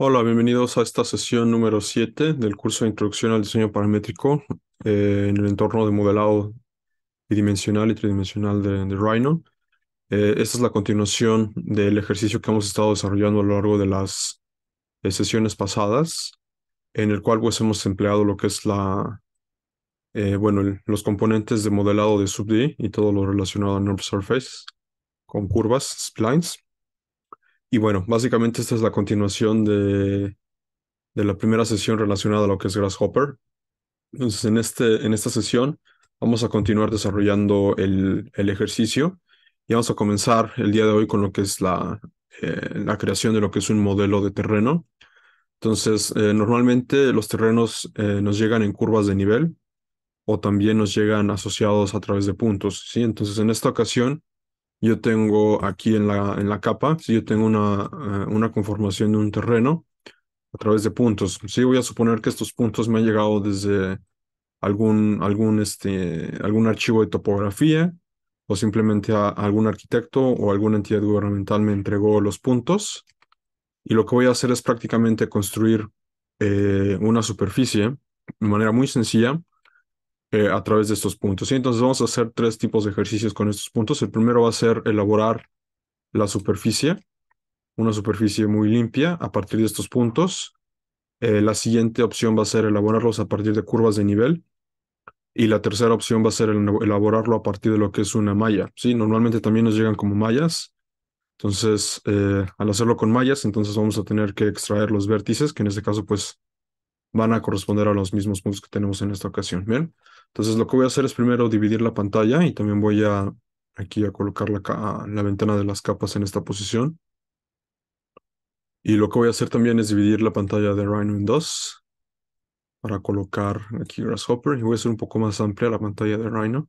Hola, bienvenidos a esta sesión número 7 del curso de Introducción al Diseño Paramétrico eh, en el entorno de modelado bidimensional y tridimensional de, Rhino. Eh, esta es la continuación del ejercicio que hemos estado desarrollando a lo largo de las eh, sesiones pasadas, en el cual pues, hemos empleado lo que es la, bueno, los componentes de modelado de SubD y todo lo relacionado a Nerve Surface con curvas, splines. Y bueno, básicamente esta es la continuación de, la primera sesión relacionada a lo que es Grasshopper. Entonces, en, este, en esta sesión vamos a continuar desarrollando el, el ejercicio y vamos a comenzar el día de hoy con lo que es la, eh, la creación de lo que es un modelo de terreno. Entonces, eh, normalmente los terrenos eh, nos llegan en curvas de nivel o también nos llegan asociados a través de puntos, ¿sí? Entonces, en esta ocasión yo tengo aquí en la, en la capa, si yo tengo una, eh, una conformación de un terreno a través de puntos, sí voy a suponer que estos puntos me han llegado desde algún, algún, este, algún archivo de topografía o simplemente algún arquitecto o alguna entidad gubernamental me entregó los puntos y lo que voy a hacer es prácticamente construir eh, una superficie de manera muy sencilla eh, a través de estos puntos. entonces vamos a hacer tres tipos de ejercicios con estos puntos. El primero va a ser elaborar la superficie, una superficie muy limpia a partir de estos puntos. Eh, la siguiente opción va a ser elaborarlos a partir de curvas de nivel. Y la tercera opción va a ser elaborarlo a partir de lo que es una malla. ¿sí? Normalmente también nos llegan como mallas. Entonces, eh, al hacerlo con mallas, entonces vamos a tener que extraer los vértices, que en este caso pues van a corresponder a los mismos puntos que tenemos en esta ocasión. Bien. Entonces lo que voy a hacer es primero dividir la pantalla y también voy a aquí a colocar ah, la, ventana de las capas en esta posición. Y lo que voy a hacer también es dividir la pantalla de Rhino en dos para colocar aquí Grasshopper y voy a hacer un poco más amplia la pantalla de Rhino.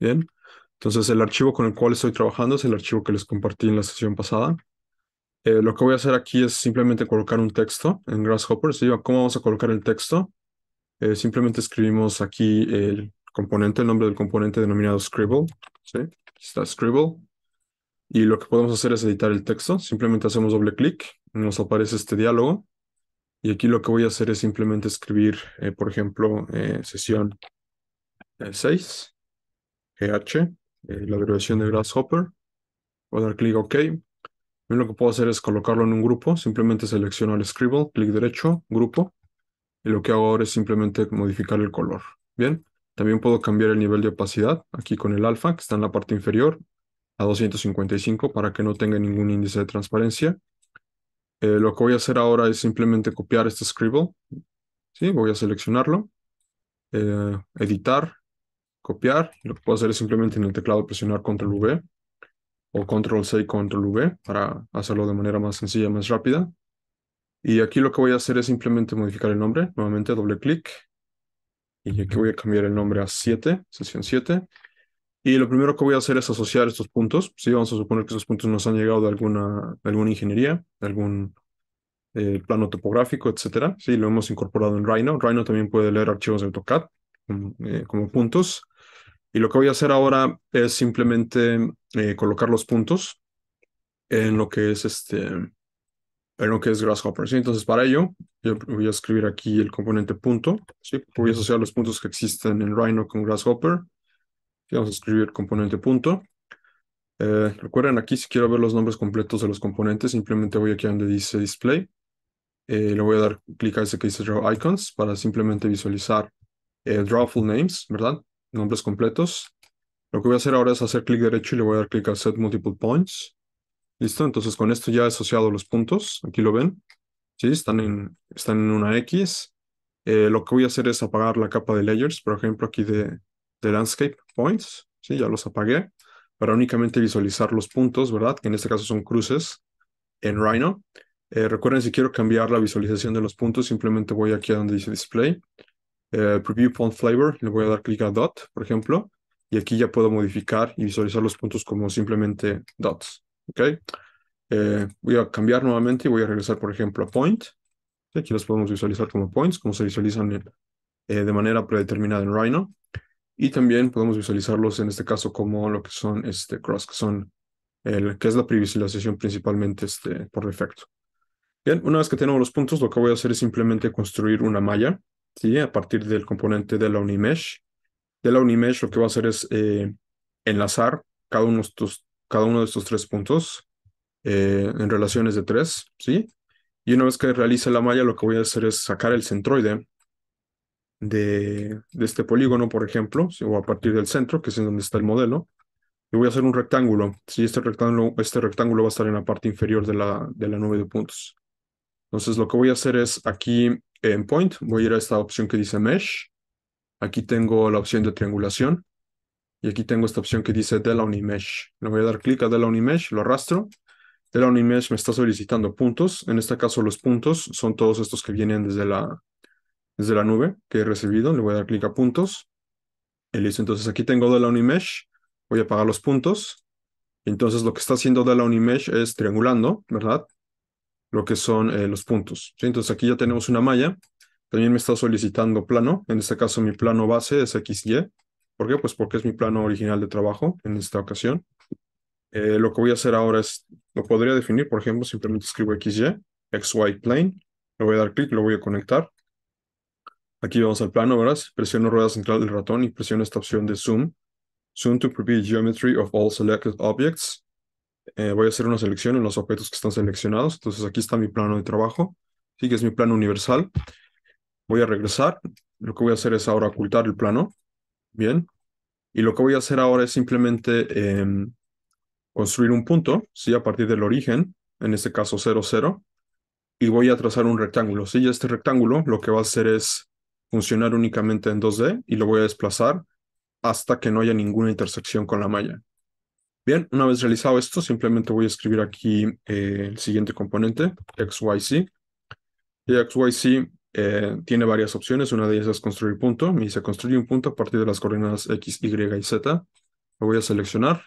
Bien, entonces el archivo con el cual estoy trabajando es el archivo que les compartí en la sesión pasada. Eh, lo que voy a hacer aquí es simplemente colocar un texto en Grasshopper. ¿sí? ¿Cómo vamos a colocar el texto? Eh, simplemente escribimos aquí el componente, el nombre del componente denominado Scribble, Está Scribble. Y lo que podemos hacer es editar el texto. Simplemente hacemos doble clic, nos aparece este diálogo. Y aquí lo que voy a hacer es simplemente escribir, eh, por ejemplo, eh, sesión 6, GH, la derivación de Grasshopper. Voy a dar clic OK. lo que puedo hacer es colocarlo en un grupo. Simplemente selecciono el Scribble, clic derecho, grupo, y lo que hago ahora es simplemente modificar el color. Bien, también puedo cambiar el nivel de opacidad aquí con el alfa que está en la parte inferior a 255 para que no tenga ningún índice de transparencia. Eh, lo que voy a hacer ahora es simplemente copiar este scribble. ¿sí? Voy a seleccionarlo, eh, editar, copiar. Lo que puedo hacer es simplemente en el teclado presionar control V o control C y control V para hacerlo de manera más sencilla, más rápida. Y aquí lo que voy a hacer es simplemente modificar el nombre. Nuevamente doble clic. Y aquí voy a cambiar el nombre a 7, sesión 7. Y lo primero que voy a hacer es asociar estos puntos. Sí, vamos a suponer que esos puntos nos han llegado de alguna, alguna ingeniería, de algún eh, plano topográfico, etc. Sí, lo hemos incorporado en Rhino. Rhino también puede leer archivos de AutoCAD mm, eh, como puntos. Y lo que voy a hacer ahora es simplemente eh, colocar los puntos en lo que es este, pero que es Grasshopper, Entonces, para ello, yo voy a escribir aquí el componente punto, ¿sí? Voy a asociar los puntos que existen en Rhino con Grasshopper. vamos a escribir componente punto. Eh, recuerden aquí, si quiero ver los nombres completos de los componentes, simplemente voy aquí donde dice display. Eh, le voy a dar clic a ese que dice draw icons para simplemente visualizar eh, draw full names, ¿verdad? Nombres completos. Lo que voy a hacer ahora es hacer clic derecho y le voy a dar clic a set multiple points. ¿Listo? Entonces con esto ya he asociado los puntos, aquí lo ven, ¿sí? Están en, están en una X. Eh, lo que voy a hacer es apagar la capa de layers, por ejemplo, aquí de, Landscape Points, ¿sí? Ya los apagué para únicamente visualizar los puntos, ¿verdad? Que en este caso son cruces en Rhino. Eh, recuerden, si quiero cambiar la visualización de los puntos, simplemente voy aquí a donde dice Display, eh, Preview Point Flavor, le voy a dar clic a Dot, por ejemplo, y aquí ya puedo modificar y visualizar los puntos como simplemente dots, ¿ok? Eh, voy a cambiar nuevamente y voy a regresar, por ejemplo, a point. Aquí los podemos visualizar como points, como se visualizan eh, eh, de manera predeterminada en Rhino. Y también podemos visualizarlos en este caso como lo que son este cross, que son el que es la previsualización principalmente este, por defecto. Bien, una vez que tenemos los puntos, lo que voy a hacer es simplemente construir una malla, ¿sí? A partir del componente de la Unimesh. De la Unimesh lo que voy a hacer es enlazar cada uno de estos cada uno de estos tres puntos eh, en relaciones de tres, ¿sí? Y una vez que realice la malla, lo que voy a hacer es sacar el centroide de, este polígono, por ejemplo, o a partir del centro, que es en donde está el modelo, y voy a hacer un rectángulo. este rectángulo, este rectángulo va a estar en la parte inferior de la, de la nube de puntos. Entonces lo que voy a hacer es aquí en Point, voy a ir a esta opción que dice Mesh. Aquí tengo la opción de triangulación. Y aquí tengo esta opción que dice de la Le voy a dar clic a de la lo arrastro. De la me está solicitando puntos. En este caso los puntos son todos estos que vienen desde la, desde la nube que he recibido. Le voy a dar clic a puntos. Y listo, entonces aquí tengo de la Voy a apagar los puntos. Entonces lo que está haciendo de la es triangulando, ¿verdad? Lo que son eh, los puntos. Entonces aquí ya tenemos una malla. También me está solicitando plano. En este caso mi plano base es XY. ¿Por qué? Pues porque es mi plano original de trabajo en esta ocasión. Eh, lo que voy a hacer ahora es, lo podría definir, por ejemplo, simplemente escribo XY, XY plane, le voy a dar clic, lo voy a conectar. Aquí vamos al plano, ¿verdad? presiono rueda central del ratón y presiono esta opción de zoom. Zoom to preview geometry of all selected objects. Eh, voy a hacer una selección en los objetos que están seleccionados. Entonces aquí está mi plano de trabajo, sí que es mi plano universal. Voy a regresar. Lo que voy a hacer es ahora ocultar el plano Bien. Y lo que voy a hacer ahora es simplemente em, construir un punto, ¿sí? A partir del origen, en este caso 0, 0. Y voy a trazar un rectángulo, ¿sí? Y este rectángulo lo que va a hacer es funcionar únicamente en 2D y lo voy a desplazar hasta que no haya ninguna intersección con la malla. Bien, una vez realizado esto, simplemente voy a escribir aquí eh, el siguiente componente, XYZ. Y XYZ eh, tiene varias opciones. Una de ellas es construir punto. Me dice construye un punto a partir de las coordenadas x, y y z. Lo voy a seleccionar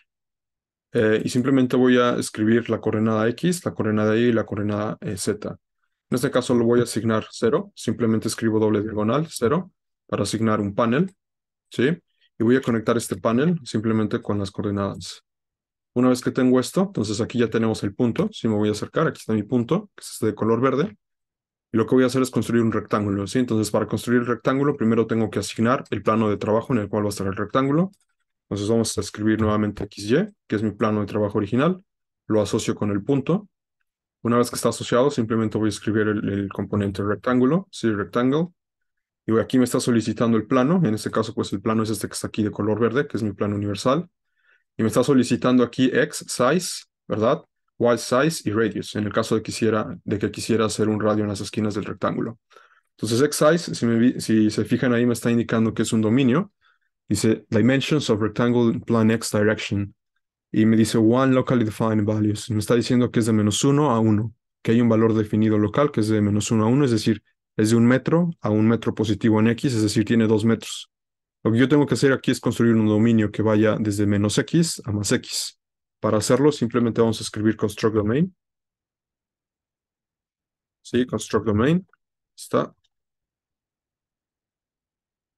eh, y simplemente voy a escribir la coordenada x, la coordenada y, y la coordenada eh, z. En este caso lo voy a asignar 0. Simplemente escribo doble diagonal 0 para asignar un panel. ¿sí? Y voy a conectar este panel simplemente con las coordenadas. Una vez que tengo esto, entonces aquí ya tenemos el punto. Si me voy a acercar, aquí está mi punto, que es este de color verde y lo que voy a hacer es construir un rectángulo, ¿sí? Entonces, para construir el rectángulo, primero tengo que asignar el plano de trabajo en el cual va a estar el rectángulo. Entonces, vamos a escribir nuevamente XY, que es mi plano de trabajo original. Lo asocio con el punto. Una vez que está asociado, simplemente voy a escribir el, componente rectángulo, ¿sí? Rectangle. Y aquí me está solicitando el plano. En este caso, pues el plano es este que está aquí de color verde, que es mi plano universal. Y me está solicitando aquí X, size, ¿verdad? Y size y radius, en el caso de, quisiera, de que quisiera hacer un radio en las esquinas del rectángulo. Entonces, X size, si se fijan ahí, me está indicando que es un dominio. Dice dimensions of rectangle in plan x direction. Y me dice one locally defined values. Me está diciendo que es de menos 1 a 1, que hay un valor definido local que es de menos 1 a 1, es decir, es de un metro a un metro positivo en x, es decir, tiene dos metros. Lo que yo tengo que hacer aquí es construir un dominio que vaya desde menos x a más x. Para hacerlo simplemente vamos a escribir construct domain. Sí, construct domain. Está.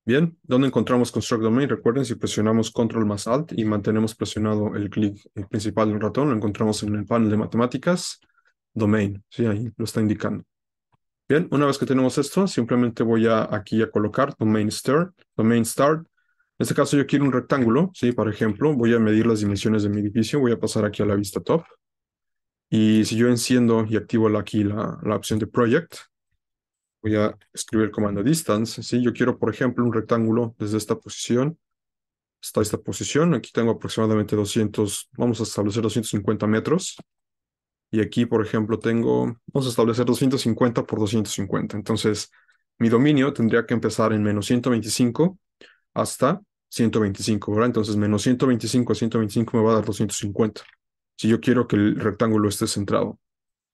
Bien, ¿dónde encontramos construct domain? Recuerden, si presionamos control más alt y mantenemos presionado el clic principal del ratón, lo encontramos en el panel de matemáticas, domain. Sí, ahí lo está indicando. Bien, una vez que tenemos esto, simplemente voy aquí a colocar domain start, domain start en este caso yo quiero un rectángulo, ¿sí? Por ejemplo, voy a medir las dimensiones de mi edificio, voy a pasar aquí a la vista top. Y si yo enciendo y activo aquí la, opción de Project, voy a escribir el comando Distance, ¿sí? Yo quiero, por ejemplo, un rectángulo desde esta posición hasta esta posición. Aquí tengo aproximadamente 200, vamos a establecer 250 metros. Y aquí, por ejemplo, tengo, vamos a establecer 250 por 250. Entonces, mi dominio tendría que empezar en menos 125 hasta 125, ¿verdad? Entonces, menos 125 a 125 me va a dar 250, si yo quiero que el rectángulo esté centrado.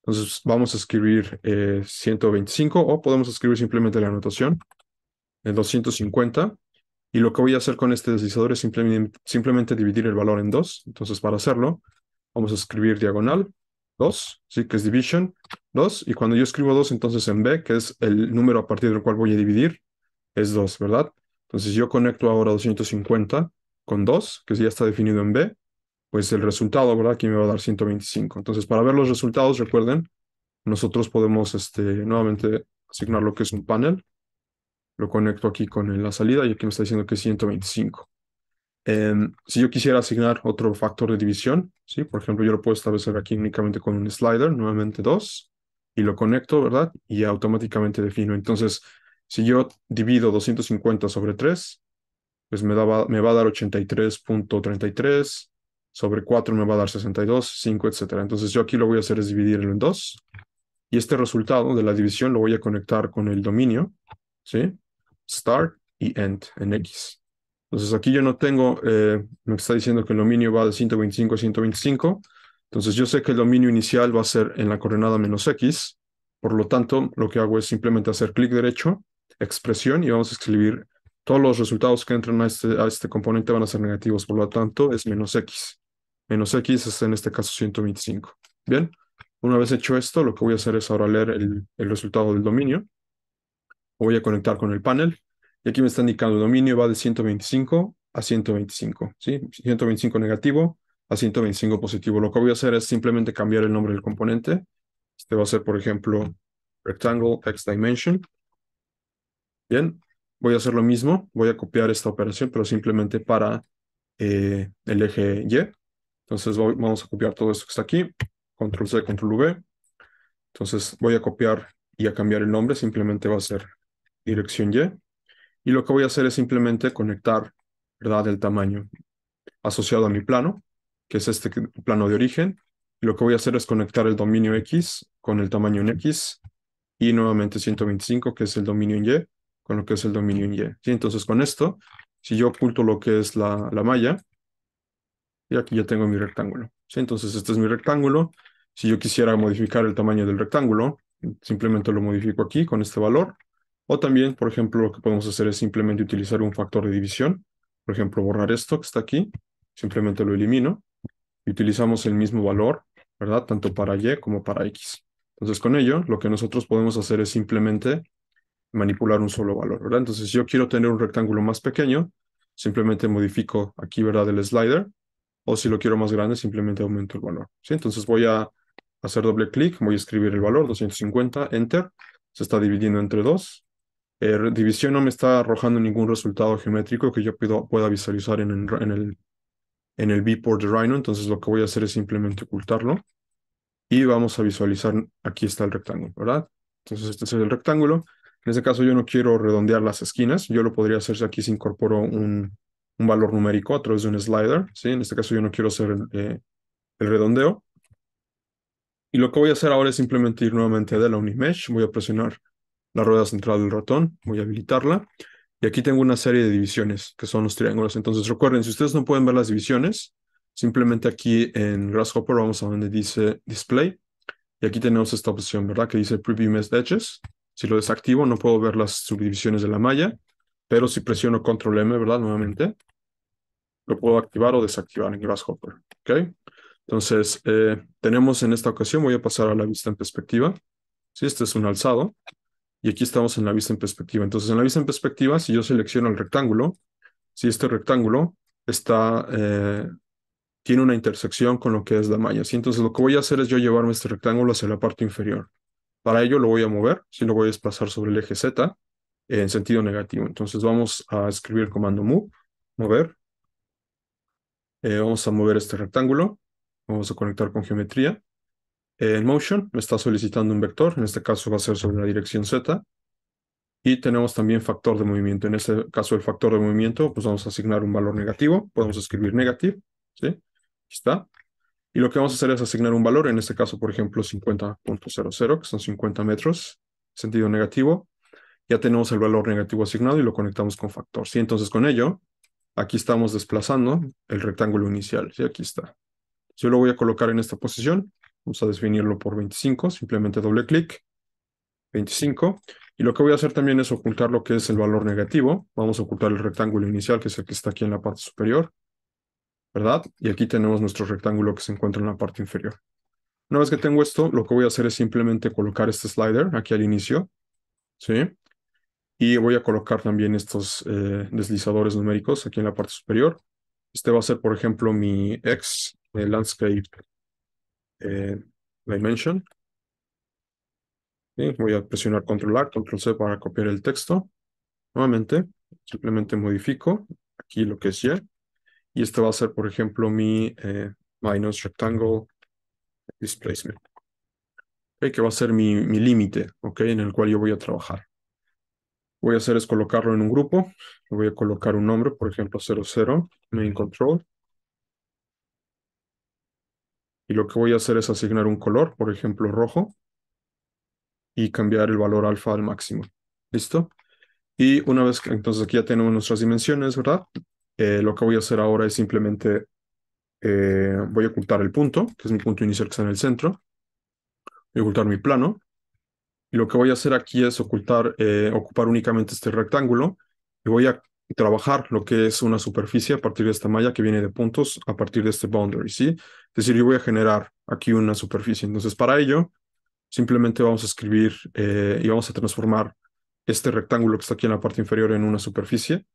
Entonces, vamos a escribir 125 eh, o podemos escribir simplemente la anotación, en 250. Y lo que voy a hacer con este deslizador es simplemente, dividir el valor en dos. Entonces, para hacerlo, vamos a escribir diagonal 2, sí que es division 2, y cuando yo escribo 2, entonces en B, que es el número a partir del cual voy a dividir, es 2, ¿verdad? Entonces yo conecto ahora 250 con 2, que ya está definido en B, pues el resultado, ¿verdad? Aquí me va a dar 125. Entonces para ver los resultados, recuerden, nosotros podemos este, nuevamente asignar lo que es un panel. Lo conecto aquí con la salida y aquí me está diciendo que es 125. Em, si yo quisiera asignar otro factor de división, ¿sí? por ejemplo, yo lo puedo establecer aquí únicamente con un slider, nuevamente 2, y lo conecto, ¿verdad? Y automáticamente defino. Entonces, si yo divido 250 sobre 3, pues me, daba, me va a dar 83.33, sobre 4 me va a dar 62, 5, etc. Entonces yo aquí lo voy a hacer es dividirlo en 2, y este resultado de la división lo voy a conectar con el dominio, ¿sí? Start y end en X. Entonces aquí yo no tengo, eh, me está diciendo que el dominio va de 125 a 125, entonces yo sé que el dominio inicial va a ser en la coordenada menos X, por lo tanto lo que hago es simplemente hacer clic derecho expresión y vamos a escribir todos los resultados que entran a este, a este componente van a ser negativos, por lo tanto es menos x. Menos x es en este caso 125. Bien, una vez hecho esto, lo que voy a hacer es ahora leer el, resultado del dominio. Voy a conectar con el panel y aquí me está indicando el dominio va de 125 a 125, ¿sí? 125 negativo a 125 positivo. Lo que voy a hacer es simplemente cambiar el nombre del componente. Este va a ser, por ejemplo, rectangle x dimension Bien, voy a hacer lo mismo, voy a copiar esta operación, pero simplemente para eh, el eje Y. Entonces vamos a copiar todo esto que está aquí, control C, control V. Entonces voy a copiar y a cambiar el nombre, simplemente va a ser dirección Y. Y lo que voy a hacer es simplemente conectar, ¿verdad? El tamaño asociado a mi plano, que es este plano de origen. Y lo que voy a hacer es conectar el dominio X con el tamaño en X y nuevamente 125, que es el dominio en Y con lo que es el dominio en Y. ¿sí? Entonces con esto, si yo oculto lo que es la, la malla, y aquí ya tengo mi rectángulo. ¿sí? Entonces este es mi rectángulo. Si yo quisiera modificar el tamaño del rectángulo, simplemente lo modifico aquí con este valor. O también, por ejemplo, lo que podemos hacer es simplemente utilizar un factor de división. Por ejemplo, borrar esto que está aquí. Simplemente lo elimino. Y utilizamos el mismo valor, ¿verdad? Tanto para Y como para X. Entonces, con ello, lo que nosotros podemos hacer es simplemente manipular un solo valor, ¿verdad? Entonces yo quiero tener un rectángulo más pequeño, simplemente modifico aquí, ¿verdad? El slider, o si lo quiero más grande, simplemente aumento el valor, ¿sí? Entonces voy a hacer doble clic, voy a escribir el valor, 250, enter, se está dividiendo entre dos. Eh, división no me está arrojando ningún resultado geométrico que yo pido, pueda visualizar en, en, en el, en el viewport de Rhino, entonces lo que voy a hacer es simplemente ocultarlo y vamos a visualizar, aquí está el rectángulo, ¿verdad? Entonces este es el rectángulo, en este caso yo no quiero redondear las esquinas, yo lo podría hacer si aquí se incorporó un, valor numérico a través de un slider, ¿sí? En este caso yo no quiero hacer el eh, redondeo. Y lo que voy a hacer ahora es simplemente ir nuevamente de la Unimesh, voy a presionar la rueda central del ratón, voy a habilitarla. Y aquí tengo una serie de divisiones, que son los triángulos. Entonces recuerden, si ustedes no pueden ver las divisiones, simplemente aquí en Grasshopper vamos a donde dice Display. Y aquí tenemos esta opción, ¿verdad? Que dice Preview Mesh Edges. Si lo desactivo, no puedo ver las subdivisiones de la malla, pero si presiono Control M, ¿verdad? Nuevamente, lo puedo activar o desactivar en Grasshopper, ¿ok? Entonces, eh, tenemos en esta ocasión, voy a pasar a la vista en perspectiva. si este es un alzado. Y aquí estamos en la vista en perspectiva. Entonces, en la vista en perspectiva, si yo selecciono el rectángulo, si este rectángulo está, eh, tiene una intersección con lo que es la malla. ¿sí? Entonces, lo que voy a hacer es yo llevarme este rectángulo hacia la parte inferior. Para ello lo voy a mover, si lo voy a desplazar sobre el eje Z en sentido negativo. Entonces vamos a escribir el comando move, mover. Eh, vamos a mover este rectángulo. Vamos a conectar con geometría. Eh, en motion me está solicitando un vector, en este caso va a ser sobre la dirección Z. Y tenemos también factor de movimiento. En este caso, el factor de movimiento, pues vamos a asignar un valor negativo. Podemos escribir negative. ¿sí? Aquí está. Y lo que vamos a hacer es asignar un valor, en este caso, por ejemplo, 50.00, que son 50 metros, sentido negativo. Ya tenemos el valor negativo asignado y lo conectamos con factor. ¿sí? Entonces, con ello, aquí estamos desplazando el rectángulo inicial. ¿sí? Aquí está. Yo lo voy a colocar en esta posición. Vamos a definirlo por 25. Simplemente doble clic. 25. Y lo que voy a hacer también es ocultar lo que es el valor negativo. Vamos a ocultar el rectángulo inicial, que es el que está aquí en la parte superior. ¿verdad? Y aquí tenemos nuestro rectángulo que se encuentra en la parte inferior. Una vez que tengo esto, lo que voy a hacer es simplemente colocar este slider aquí al inicio, ¿sí? Y voy a colocar también estos eh, deslizadores numéricos aquí en la parte superior. Este va a ser, por ejemplo, mi X, Landscape eh, Dimension. Voy a presionar Control-A, Control-C para copiar el texto. Nuevamente, simplemente modifico aquí lo que es Y y este va a ser, por ejemplo, mi minus eh, rectangle displacement, que va a ser mi, límite okay, en el cual yo voy a trabajar. Voy a hacer es colocarlo en un grupo. Voy a colocar un nombre, por ejemplo, 00, main control. Y lo que voy a hacer es asignar un color, por ejemplo, rojo, y cambiar el valor alfa al máximo. ¿Listo? Y una vez que entonces aquí ya tenemos nuestras dimensiones, ¿verdad? Eh, lo que voy a hacer ahora es simplemente eh, voy a ocultar el punto, que es mi punto inicial que está en el centro. Voy a ocultar mi plano. Y lo que voy a hacer aquí es ocultar, eh, ocupar únicamente este rectángulo. Y voy a trabajar lo que es una superficie a partir de esta malla que viene de puntos a partir de este boundary, ¿sí? Es decir, yo voy a generar aquí una superficie. Entonces, para ello, simplemente vamos a escribir y vamos a transformar este rectángulo que está aquí en la parte inferior en una superficie.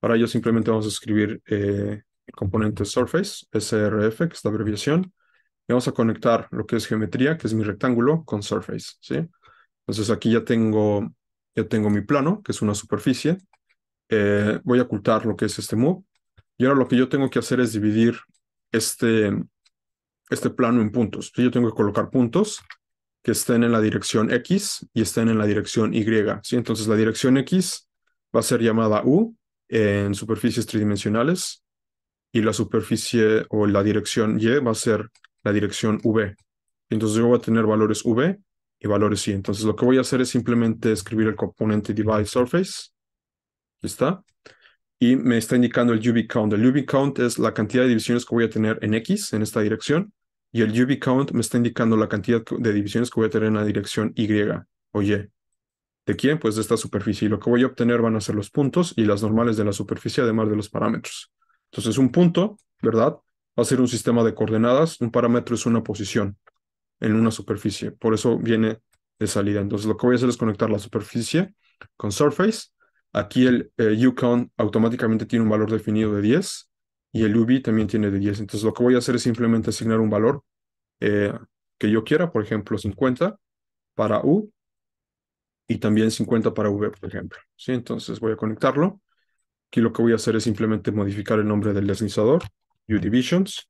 Para ello simplemente vamos a escribir eh, el componente surface, SRF, que es la abreviación, y vamos a conectar lo que es geometría, que es mi rectángulo, con surface, ¿sí? Entonces aquí ya tengo, tengo mi plano, que es una superficie. Eh, voy a ocultar lo que es este move. Y ahora lo que yo tengo que hacer es dividir este, este plano en puntos. Yo tengo que colocar puntos que estén en la dirección X y estén en la dirección Y. ¿sí? Entonces la dirección X va a ser llamada U en superficies tridimensionales y la superficie o la dirección Y va a ser la dirección V. Entonces yo voy a tener valores V y valores Y. Entonces lo que voy a hacer es simplemente escribir el componente divide surface. está. Y me está indicando el UV count. El UV count es la cantidad de divisiones que voy a tener en X, en esta dirección. Y el UV count me está indicando la cantidad de divisiones que voy a tener en la dirección Y o Y. ¿De quién? Pues de esta superficie. Y lo que voy a obtener van a ser los puntos y las normales de la superficie, además de los parámetros. Entonces, un punto, ¿verdad? Va a ser un sistema de coordenadas. Un parámetro es una posición en una superficie. Por eso viene de salida. Entonces, lo que voy a hacer es conectar la superficie con surface. Aquí el eh, u automáticamente tiene un valor definido de 10 y el UV también tiene de 10. Entonces, lo que voy a hacer es simplemente asignar un valor eh, que yo quiera, por ejemplo, 50 para U y también 50 para V, por ejemplo. ¿sí? Entonces voy a conectarlo. Aquí lo que voy a hacer es simplemente modificar el nombre del deslizador, U Divisions,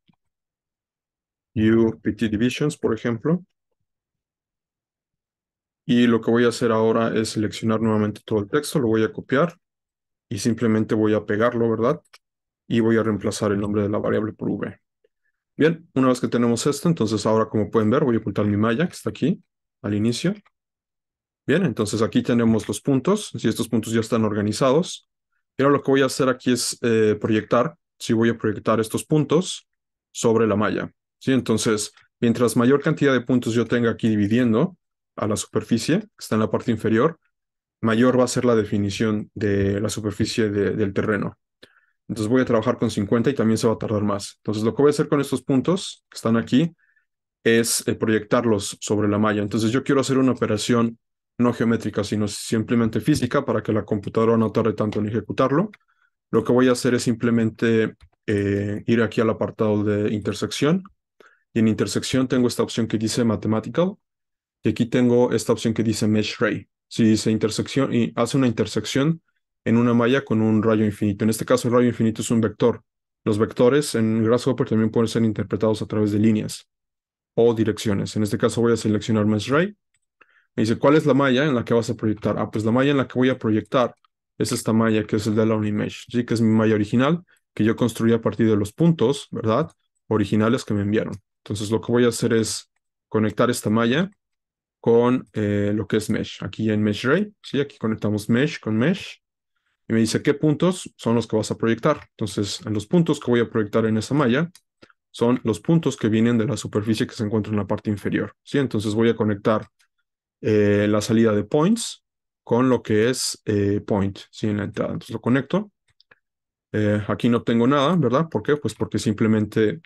UPT Divisions, por ejemplo. Y lo que voy a hacer ahora es seleccionar nuevamente todo el texto, lo voy a copiar y simplemente voy a pegarlo, ¿verdad? Y voy a reemplazar el nombre de la variable por V. Bien, una vez que tenemos esto, entonces ahora como pueden ver voy a ocultar mi malla que está aquí al inicio Bien, entonces aquí tenemos los puntos, si estos puntos ya están organizados. pero lo que voy a hacer aquí es eh, proyectar, si voy a proyectar estos puntos sobre la malla. ¿sí? Entonces, mientras mayor cantidad de puntos yo tenga aquí dividiendo a la superficie, que está en la parte inferior, mayor va a ser la definición de la superficie del terreno. Entonces voy a trabajar con 50 y también se va a tardar más. Entonces lo que voy a hacer con estos puntos que están aquí es eh, proyectarlos sobre la malla. Entonces yo quiero hacer una operación no geométrica, sino simplemente física, para que la computadora no tarde tanto en ejecutarlo. Lo que voy a hacer es simplemente eh, ir aquí al apartado de intersección. Y en intersección tengo esta opción que dice mathematical. Y aquí tengo esta opción que dice mesh ray. Si dice intersección y hace una intersección en una malla con un rayo infinito. En este caso, el rayo infinito es un vector. Los vectores en Grasshopper también pueden ser interpretados a través de líneas o direcciones. En este caso voy a seleccionar mesh ray me dice, ¿cuál es la malla en la que vas a proyectar? Ah, pues la malla en la que voy a proyectar es esta malla que es el de la Unimesh, ¿sí? que es mi malla original, que yo construí a partir de los puntos, ¿verdad? Originales que me enviaron. Entonces lo que voy a hacer es conectar esta malla con eh, lo que es Mesh. Aquí en MeshRay, ¿sí? aquí conectamos Mesh con Mesh. Y me dice qué puntos son los que vas a proyectar. Entonces, los puntos que voy a proyectar en esa malla son los puntos que vienen de la superficie que se encuentra en la parte inferior. ¿sí? Entonces voy a conectar eh, la salida de points con lo que es eh, point, ¿sí? En la entrada. Entonces lo conecto. Eh, aquí no tengo nada, ¿verdad? ¿Por qué? Pues porque simplemente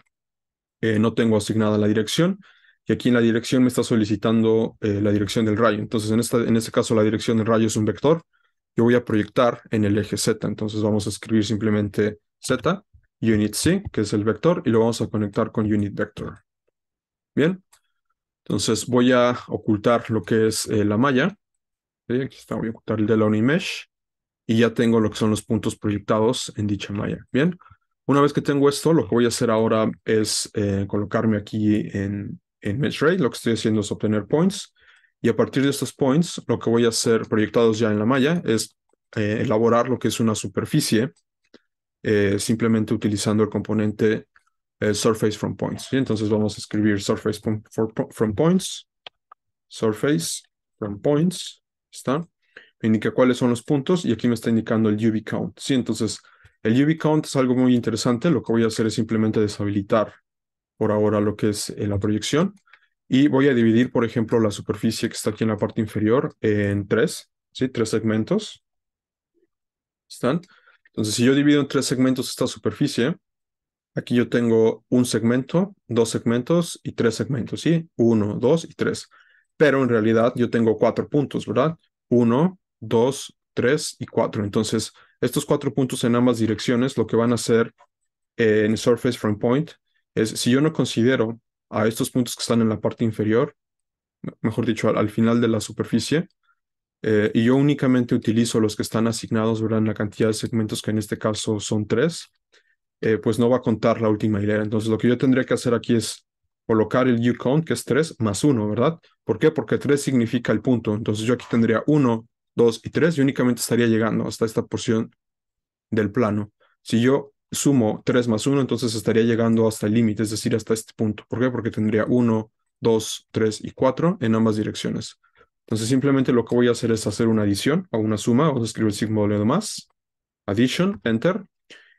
no tengo asignada la dirección. Y aquí en la dirección me está solicitando la dirección del rayo. Entonces en, esta, en este caso la dirección del rayo es un vector. Yo voy a proyectar en el eje z. Entonces vamos a escribir simplemente z, unit c, que es el vector, y lo vamos a conectar con unit vector. Bien, entonces voy a ocultar lo que es eh, la malla. Aquí está, voy a ocultar el de la mesh. Y ya tengo lo que son los puntos proyectados en dicha malla. Bien, una vez que tengo esto, lo que voy a hacer ahora es eh, colocarme aquí en, en ray. Lo que estoy haciendo es obtener points. Y a partir de estos points, lo que voy a hacer proyectados ya en la malla es eh, elaborar lo que es una superficie, simplemente utilizando el componente eh, surface from points. ¿sí? Entonces vamos a escribir surface from, points, surface from points, ¿está? Me indica cuáles son los puntos y aquí me está indicando el UV count, ¿sí? Entonces el UV count es algo muy interesante, lo que voy a hacer es simplemente deshabilitar por ahora lo que es eh, la proyección y voy a dividir, por ejemplo, la superficie que está aquí en la parte inferior en tres, ¿sí? Tres segmentos. ¿Están? Entonces, si yo divido en tres segmentos esta superficie, Aquí yo tengo un segmento, dos segmentos y tres segmentos, ¿sí? Uno, dos y tres. Pero en realidad yo tengo cuatro puntos, ¿verdad? Uno, dos, tres y cuatro. Entonces, estos cuatro puntos en ambas direcciones lo que van a hacer en Surface Frame Point es, si yo no considero a estos puntos que están en la parte inferior, mejor dicho, al, final de la superficie, eh, y yo únicamente utilizo los que están asignados, ¿verdad? En la cantidad de segmentos, que en este caso son tres, eh, pues no va a contar la última hilera. Entonces lo que yo tendría que hacer aquí es colocar el uCount, que es 3 más 1, ¿verdad? ¿Por qué? Porque 3 significa el punto. Entonces yo aquí tendría 1, 2 y 3 y únicamente estaría llegando hasta esta porción del plano. Si yo sumo 3 más 1, entonces estaría llegando hasta el límite, es decir, hasta este punto. ¿Por qué? Porque tendría 1, 2, 3 y 4 en ambas direcciones. Entonces simplemente lo que voy a hacer es hacer una adición o una suma, o escribo el signo de más, addition, enter,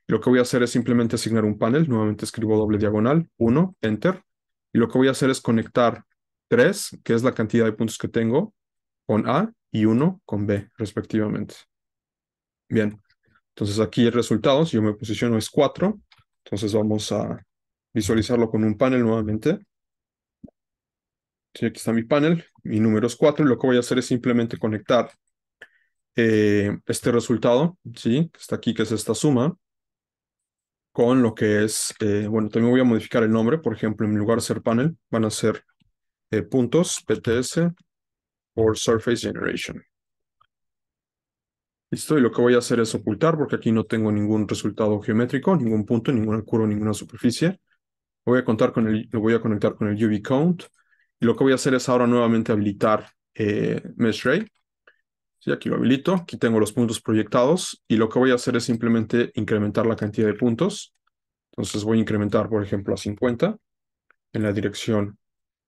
lo que voy a hacer es simplemente asignar un panel, nuevamente escribo doble diagonal, 1, enter, y lo que voy a hacer es conectar 3, que es la cantidad de puntos que tengo, con A y 1 con B, respectivamente. Bien, entonces aquí el resultado, si yo me posiciono es 4, entonces vamos a visualizarlo con un panel nuevamente. aquí está mi panel, mi número es 4, y lo que voy a hacer es simplemente conectar eh, este resultado, ¿sí? que está aquí, que es esta suma, con lo que es, eh, bueno, también voy a modificar el nombre, por ejemplo, en lugar de ser panel, van a ser eh, puntos PTS por Surface Generation. Listo, y lo que voy a hacer es ocultar porque aquí no tengo ningún resultado geométrico, ningún punto, ninguna curva, ninguna superficie. Voy a contar con el, lo voy a conectar con el UV count. Y lo que voy a hacer es ahora nuevamente habilitar eh, Mesh Ray aquí lo habilito, aquí tengo los puntos proyectados y lo que voy a hacer es simplemente incrementar la cantidad de puntos. Entonces voy a incrementar, por ejemplo, a 50 en la dirección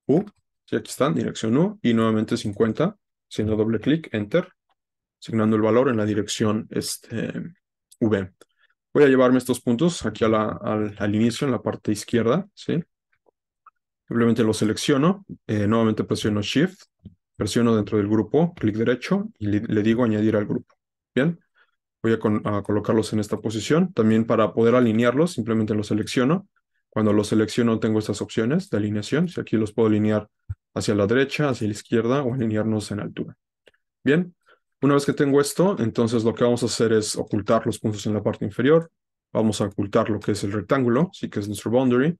U. Sí, aquí están, dirección U y nuevamente 50, haciendo doble clic, Enter, asignando el valor en la dirección este, V. Voy a llevarme estos puntos aquí a la, al, inicio, en la parte izquierda, ¿sí? Simplemente los selecciono, eh, nuevamente presiono Shift, Presiono dentro del grupo, clic derecho y le, digo añadir al grupo. Bien, voy a, colocarlos en esta posición. También para poder alinearlos, simplemente los selecciono. Cuando los selecciono tengo estas opciones de alineación. Si aquí los puedo alinear hacia la derecha, hacia la izquierda o alinearnos en altura. Bien, una vez que tengo esto, entonces lo que vamos a hacer es ocultar los puntos en la parte inferior. Vamos a ocultar lo que es el rectángulo, sí que es nuestro boundary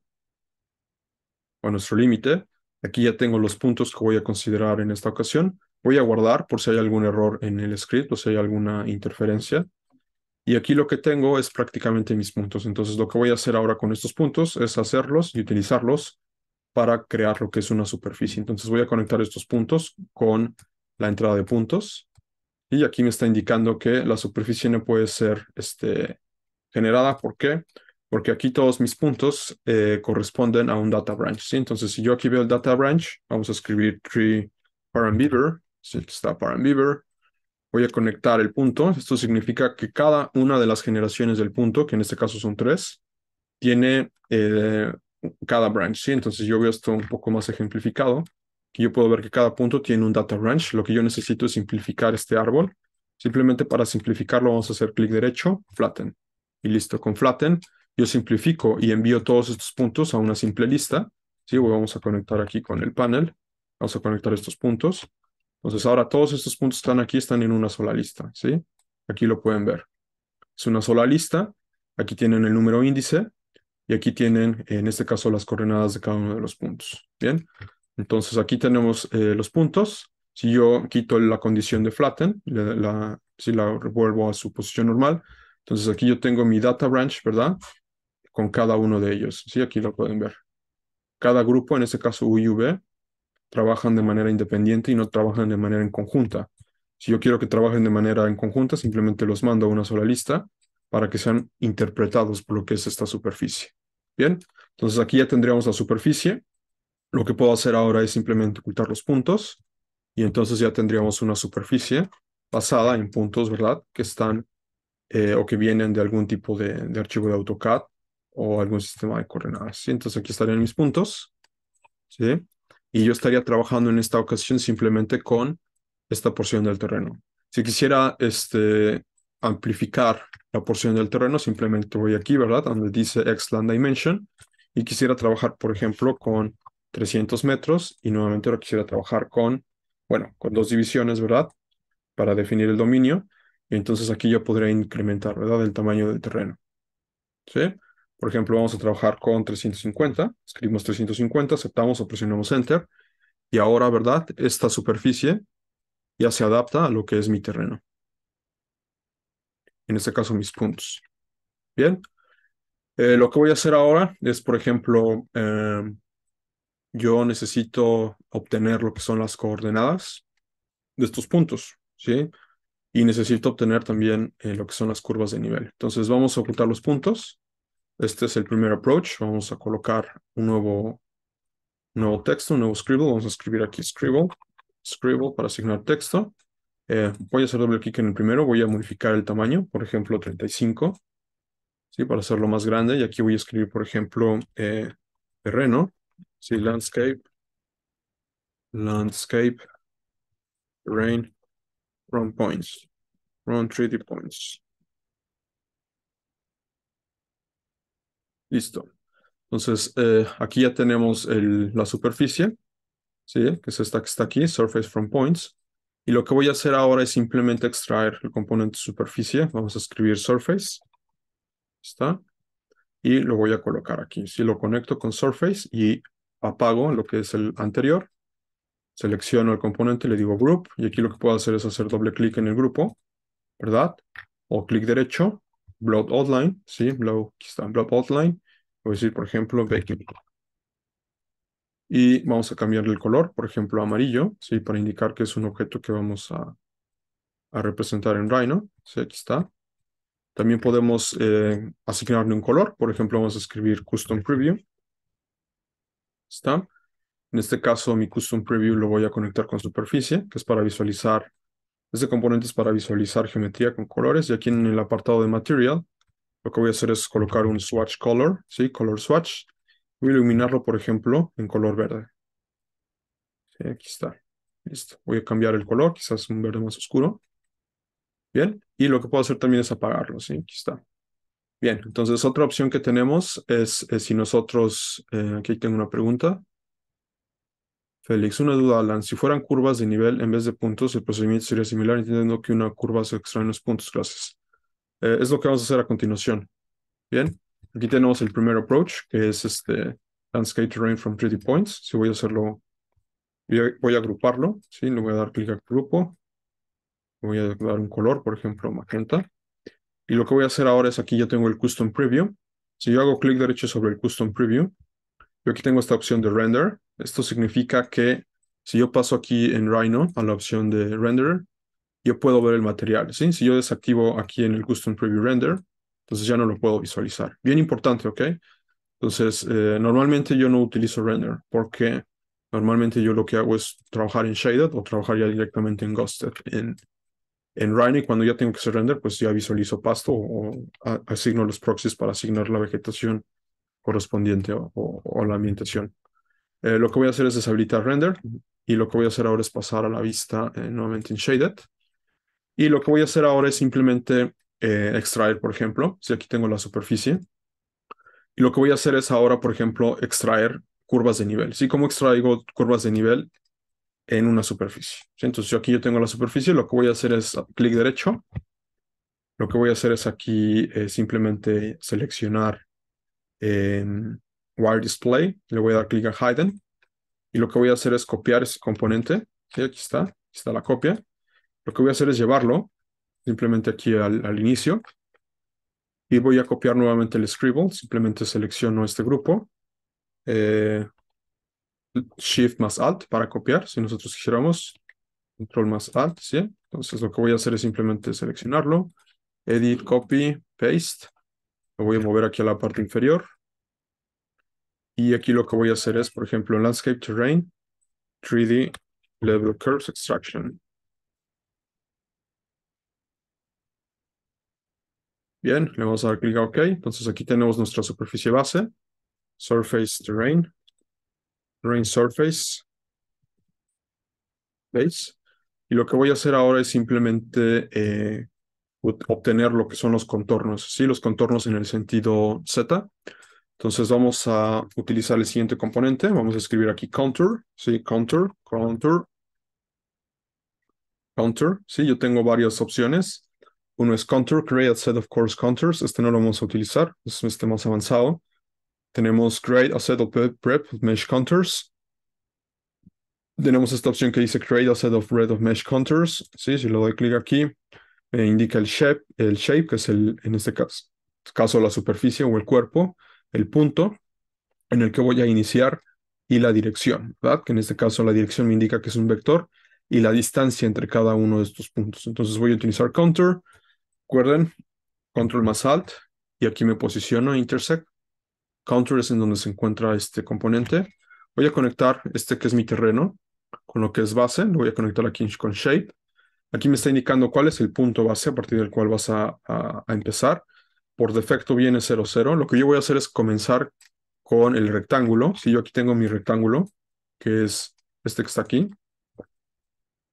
o nuestro límite. Aquí ya tengo los puntos que voy a considerar en esta ocasión. Voy a guardar por si hay algún error en el script o si hay alguna interferencia. Y aquí lo que tengo es prácticamente mis puntos. Entonces lo que voy a hacer ahora con estos puntos es hacerlos y utilizarlos para crear lo que es una superficie. Entonces voy a conectar estos puntos con la entrada de puntos. Y aquí me está indicando que la superficie no puede ser este, generada. ¿Por qué? porque aquí todos mis puntos eh, corresponden a un data branch. Entonces, si yo aquí veo el data branch, vamos a escribir tree parambeaver, si está parambeaver, voy a conectar el punto. Esto significa que cada una de las generaciones del punto, que en este caso son tres, tiene eh, cada branch. Entonces, yo veo esto un poco más ejemplificado. yo puedo ver que cada punto tiene un data branch. Lo que yo necesito es simplificar este árbol. Simplemente para simplificarlo vamos a hacer clic derecho, flatten. Y listo, con flatten yo simplifico y envío todos estos puntos a una simple lista. ¿sí? Vamos a conectar aquí con el panel. Vamos a conectar estos puntos. Entonces ahora todos estos puntos están aquí, están en una sola lista. ¿sí? Aquí lo pueden ver. Es una sola lista. Aquí tienen el número índice y aquí tienen, en este caso, las coordenadas de cada uno de los puntos. Bien, entonces aquí tenemos eh, los puntos. Si yo quito la condición de flatten, si la vuelvo a su posición normal, entonces aquí yo tengo mi data branch, ¿verdad? con cada uno de ellos. Sí, aquí lo pueden ver. Cada grupo, en este caso U y V, trabajan de manera independiente y no trabajan de manera en conjunta. Si yo quiero que trabajen de manera en conjunta, simplemente los mando a una sola lista para que sean interpretados por lo que es esta superficie. Bien, entonces aquí ya tendríamos la superficie. Lo que puedo hacer ahora es simplemente ocultar los puntos y entonces ya tendríamos una superficie basada en puntos, ¿verdad? Que están eh, o que vienen de algún tipo de archivo de AutoCAD o algún sistema de coordenadas. ¿sí? Entonces aquí estarían mis puntos. ¿sí? Y yo estaría trabajando en esta ocasión simplemente con esta porción del terreno. Si quisiera este, amplificar la porción del terreno, simplemente voy aquí, ¿verdad? Donde dice X-Land Dimension. Y quisiera trabajar, por ejemplo, con 300 metros. Y nuevamente ahora quisiera trabajar con, bueno, con dos divisiones, ¿verdad? Para definir el dominio. Y entonces aquí yo podría incrementar, ¿verdad? El tamaño del terreno. ¿Sí? Por ejemplo, vamos a trabajar con 350, escribimos 350, aceptamos o presionamos Enter, y ahora, ¿verdad? Esta superficie ya se adapta a lo que es mi terreno. En este caso, mis puntos. Bien. Eh, lo que voy a hacer ahora es, por ejemplo, em, yo necesito obtener lo que son las coordenadas de estos puntos, ¿sí? Y necesito obtener también eh, lo que son las curvas de nivel. Entonces vamos a ocultar los puntos este es el primer approach. Vamos a colocar un nuevo, nuevo texto, un nuevo Scribble. Vamos a escribir aquí Scribble, Scribble para asignar texto. Eh, voy a hacer doble clic en el primero. Voy a modificar el tamaño, por ejemplo, 35. ¿sí? Para hacerlo más grande. Y aquí voy a escribir, por ejemplo, eh, terreno. ¿sí? Landscape. Landscape. rain, run points. run 3D points. Listo. Entonces, eh, aquí ya tenemos la superficie, ¿sí? que es esta que está aquí, Surface from Points. Y lo que voy a hacer ahora es simplemente extraer el componente superficie. Vamos a escribir Surface. ¿Está? Y lo voy a colocar aquí. Si lo conecto con Surface y apago lo que es el anterior, selecciono el componente, le digo Group, y aquí lo que puedo hacer es hacer doble clic en el grupo, ¿verdad? O clic derecho, Blood Outline, sí, Blood aquí está, Blood Outline, voy a decir, por ejemplo, Baking. Y vamos a cambiarle el color, por ejemplo, amarillo, sí, para indicar que es un objeto que vamos a, representar en Rhino, sí, aquí está. También podemos eh, asignarle un color, por ejemplo, vamos a escribir Custom Preview. Está. En este caso, mi Custom Preview lo voy a conectar con superficie, que es para visualizar este componente componentes para visualizar geometría con colores y aquí en el apartado de Material lo que voy a hacer es colocar un swatch color, ¿sí? Color swatch. Voy a iluminarlo, por ejemplo, en color verde. Sí, aquí está. Listo. Voy a cambiar el color, quizás un verde más oscuro. Bien. Y lo que puedo hacer también es apagarlo, ¿sí? Aquí está. Bien. Entonces, otra opción que tenemos es, eh, si nosotros... Eh, aquí tengo una pregunta. Félix, una duda, Alan. Si fueran curvas de nivel en vez de puntos, el procedimiento sería similar, entendiendo que una curva se extrae en los puntos, gracias. Eh, es lo que vamos a hacer a continuación. Bien, aquí tenemos el primer approach, que es este Landscape Terrain from 3D Points. Si voy a hacerlo, voy a, agruparlo, ¿sí? Le voy a dar clic a grupo. Voy a dar un color, por ejemplo, magenta. Y lo que voy a hacer ahora es aquí ya tengo el Custom Preview. Si yo hago clic derecho sobre el Custom Preview, yo aquí tengo esta opción de render. Esto significa que si yo paso aquí en Rhino a la opción de render, yo puedo ver el material. ¿sí? Si yo desactivo aquí en el Custom Preview Render, entonces ya no lo puedo visualizar. Bien importante, ¿ok? Entonces, eh, normalmente yo no utilizo render porque normalmente yo lo que hago es trabajar en Shaded o trabajar ya directamente en Ghosted, en, en Rhino, y cuando ya tengo que hacer render, pues ya visualizo pasto o, asigno los proxies para asignar la vegetación correspondiente o, la ambientación. Eh, lo que voy a hacer es deshabilitar render y lo que voy a hacer ahora es pasar a la vista eh, nuevamente en shaded. Y lo que voy a hacer ahora es simplemente eh, extraer, por ejemplo, si aquí tengo la superficie. Y lo que voy a hacer es ahora, por ejemplo, extraer curvas de nivel. ¿Sí? Como extraigo curvas de nivel en una superficie? Entonces, aquí yo tengo la superficie, lo que voy a hacer es clic derecho. Lo que voy a hacer es aquí simplemente seleccionar Wire Display, le voy a dar clic a Hidden y lo que voy a hacer es copiar ese componente. Aquí está, está la copia. Lo que voy a hacer es llevarlo simplemente aquí al, inicio y voy a copiar nuevamente el Scribble. Simplemente selecciono este grupo. Eh, Shift más Alt para copiar. Si nosotros quisiéramos Control más Alt, ¿sí? Entonces lo que voy a hacer es simplemente seleccionarlo. Edit, Copy, Paste. Lo voy a mover aquí a la parte inferior. Y aquí lo que voy a hacer es, por ejemplo, Landscape Terrain, 3D Level Curves Extraction. Bien, le vamos a dar clic a OK. Entonces aquí tenemos nuestra superficie base, Surface Terrain, Terrain Surface, Base. Y lo que voy a hacer ahora es simplemente eh, obtener lo que son los contornos, ¿sí? Los contornos en el sentido Z. Entonces vamos a utilizar el siguiente componente. Vamos a escribir aquí contour, ¿sí? Contour, contour, contour, ¿sí? Yo tengo varias opciones. Uno es contour, create a set of course counters Este no lo vamos a utilizar, es este más avanzado. Tenemos create a set of prep mesh contours. Tenemos esta opción que dice create a set of red of mesh counters ¿sí? Si lo doy clic aquí, me indica el shape, el shape, que es el, en este caso, caso la superficie o el cuerpo, el punto en el que voy a iniciar y la dirección, ¿verdad? Que en este caso la dirección me indica que es un vector y la distancia entre cada uno de estos puntos. Entonces voy a utilizar counter, recuerden, control más alt, y aquí me posiciono, intersect. counter es en donde se encuentra este componente. Voy a conectar este que es mi terreno con lo que es base, lo voy a conectar aquí con shape. Aquí me está indicando cuál es el punto base a partir del cual vas a, empezar. Por defecto viene 0, 0. Lo que yo voy a hacer es comenzar con el rectángulo. Si yo aquí tengo mi rectángulo, que es este que está aquí.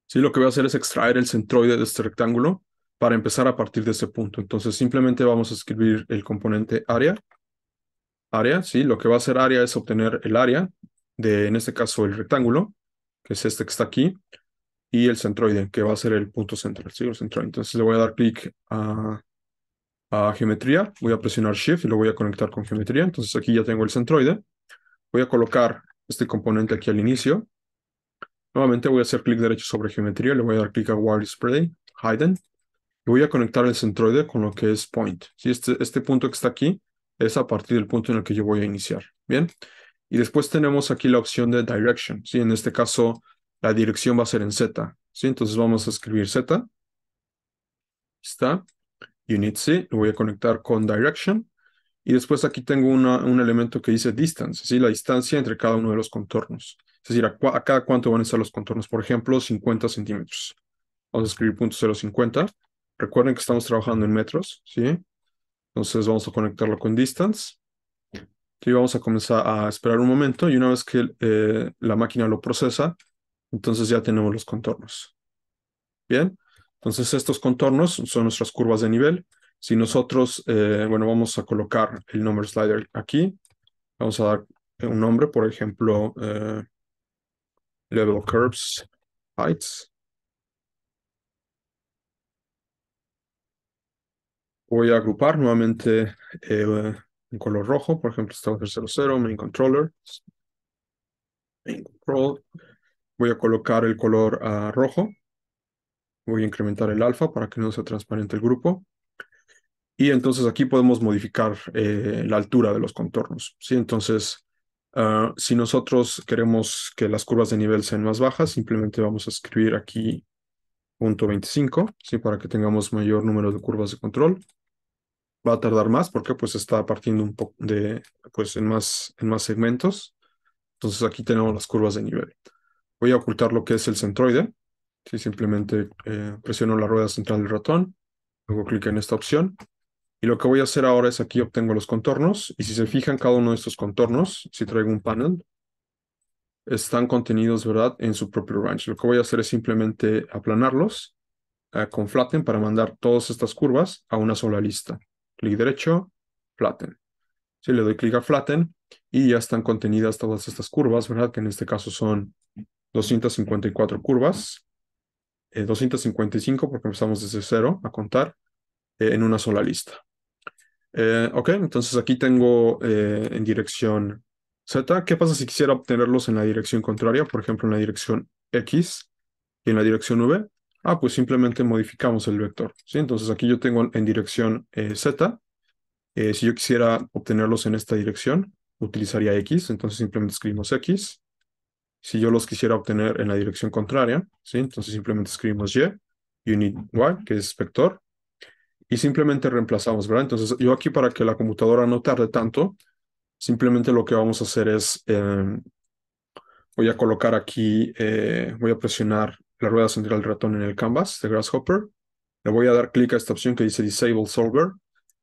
Si lo que voy a hacer es extraer el centroide de este rectángulo para empezar a partir de ese punto. Entonces simplemente vamos a escribir el componente área. Área, sí, lo que va a hacer área es obtener el área de, en este caso, el rectángulo, que es este que está aquí, y el centroide, que va a ser el punto central, ¿sí? El centroide. Entonces le voy a dar clic a, geometría, voy a presionar Shift y lo voy a conectar con geometría. Entonces aquí ya tengo el centroide. Voy a colocar este componente aquí al inicio. Nuevamente voy a hacer clic derecho sobre geometría, le voy a dar clic a wire spray Hidden, y voy a conectar el centroide con lo que es Point. Si este, este punto que está aquí es a partir del punto en el que yo voy a iniciar. Bien, y después tenemos aquí la opción de Direction. ¿sí? En este caso la dirección va a ser en Z, ¿sí? Entonces vamos a escribir Z. Está. Unit C, lo voy a conectar con direction. Y después aquí tengo un elemento que dice distance, ¿sí? la distancia entre cada uno de los contornos. Es decir, a, cada cuánto van a estar los contornos. Por ejemplo, 50 centímetros. Vamos a escribir .050. Recuerden que estamos trabajando en metros, ¿sí? Entonces vamos a conectarlo con distance. Y vamos a comenzar a esperar un momento y una vez que eh, la máquina lo procesa, entonces ya tenemos los contornos. Bien, entonces estos contornos son nuestras curvas de nivel. Si nosotros, eh, bueno, vamos a colocar el number slider aquí, vamos a dar un nombre, por ejemplo, eh, level curves heights. Voy a agrupar nuevamente en eh, color rojo, por ejemplo, estaba 00, main controller, main control, Voy a colocar el color a ah, rojo. Voy a incrementar el alfa para que no sea transparente el grupo. Y entonces aquí podemos modificar eh, la altura de los contornos. ¿sí? Entonces, ah, si nosotros queremos que las curvas de nivel sean más bajas, simplemente vamos a escribir aquí punto 25, ¿sí? para que tengamos mayor número de curvas de control. Va a tardar más porque pues está partiendo un poco de, pues en más, en más segmentos. Entonces aquí tenemos las curvas de nivel voy a ocultar lo que es el centroide. Si simplemente eh, presiono la rueda central del ratón, luego clic en esta opción. Y lo que voy a hacer ahora es aquí obtengo los contornos. Y si se fijan, cada uno de estos contornos, si traigo un panel, están contenidos, ¿verdad?, en su propio range. Lo que voy a hacer es simplemente aplanarlos eh, con flatten para mandar todas estas curvas a una sola lista. Clic derecho, flatten. Si le doy clic a flatten y ya están contenidas todas estas curvas, ¿verdad?, que en este caso son 254 curvas, 255 eh, porque empezamos desde cero a contar eh, en una sola lista. Eh, ok, entonces aquí tengo en dirección Z. ¿Qué pasa si quisiera obtenerlos en la dirección contraria? Por ejemplo, en la dirección X y en la dirección V. Ah, pues simplemente modificamos el vector. ¿sí? Entonces aquí yo tengo en dirección Z. si yo quisiera obtenerlos en esta dirección, utilizaría X. Entonces simplemente escribimos X si yo los quisiera obtener en la dirección contraria, ¿sí? entonces simplemente escribimos y, unit y, que es vector, y simplemente reemplazamos, ¿verdad? Entonces yo aquí para que la computadora no tarde tanto, simplemente lo que vamos a hacer es, em, voy a colocar aquí, eh, voy a presionar la rueda central del ratón en el canvas de Grasshopper, le voy a dar clic a esta opción que dice Disable Solver,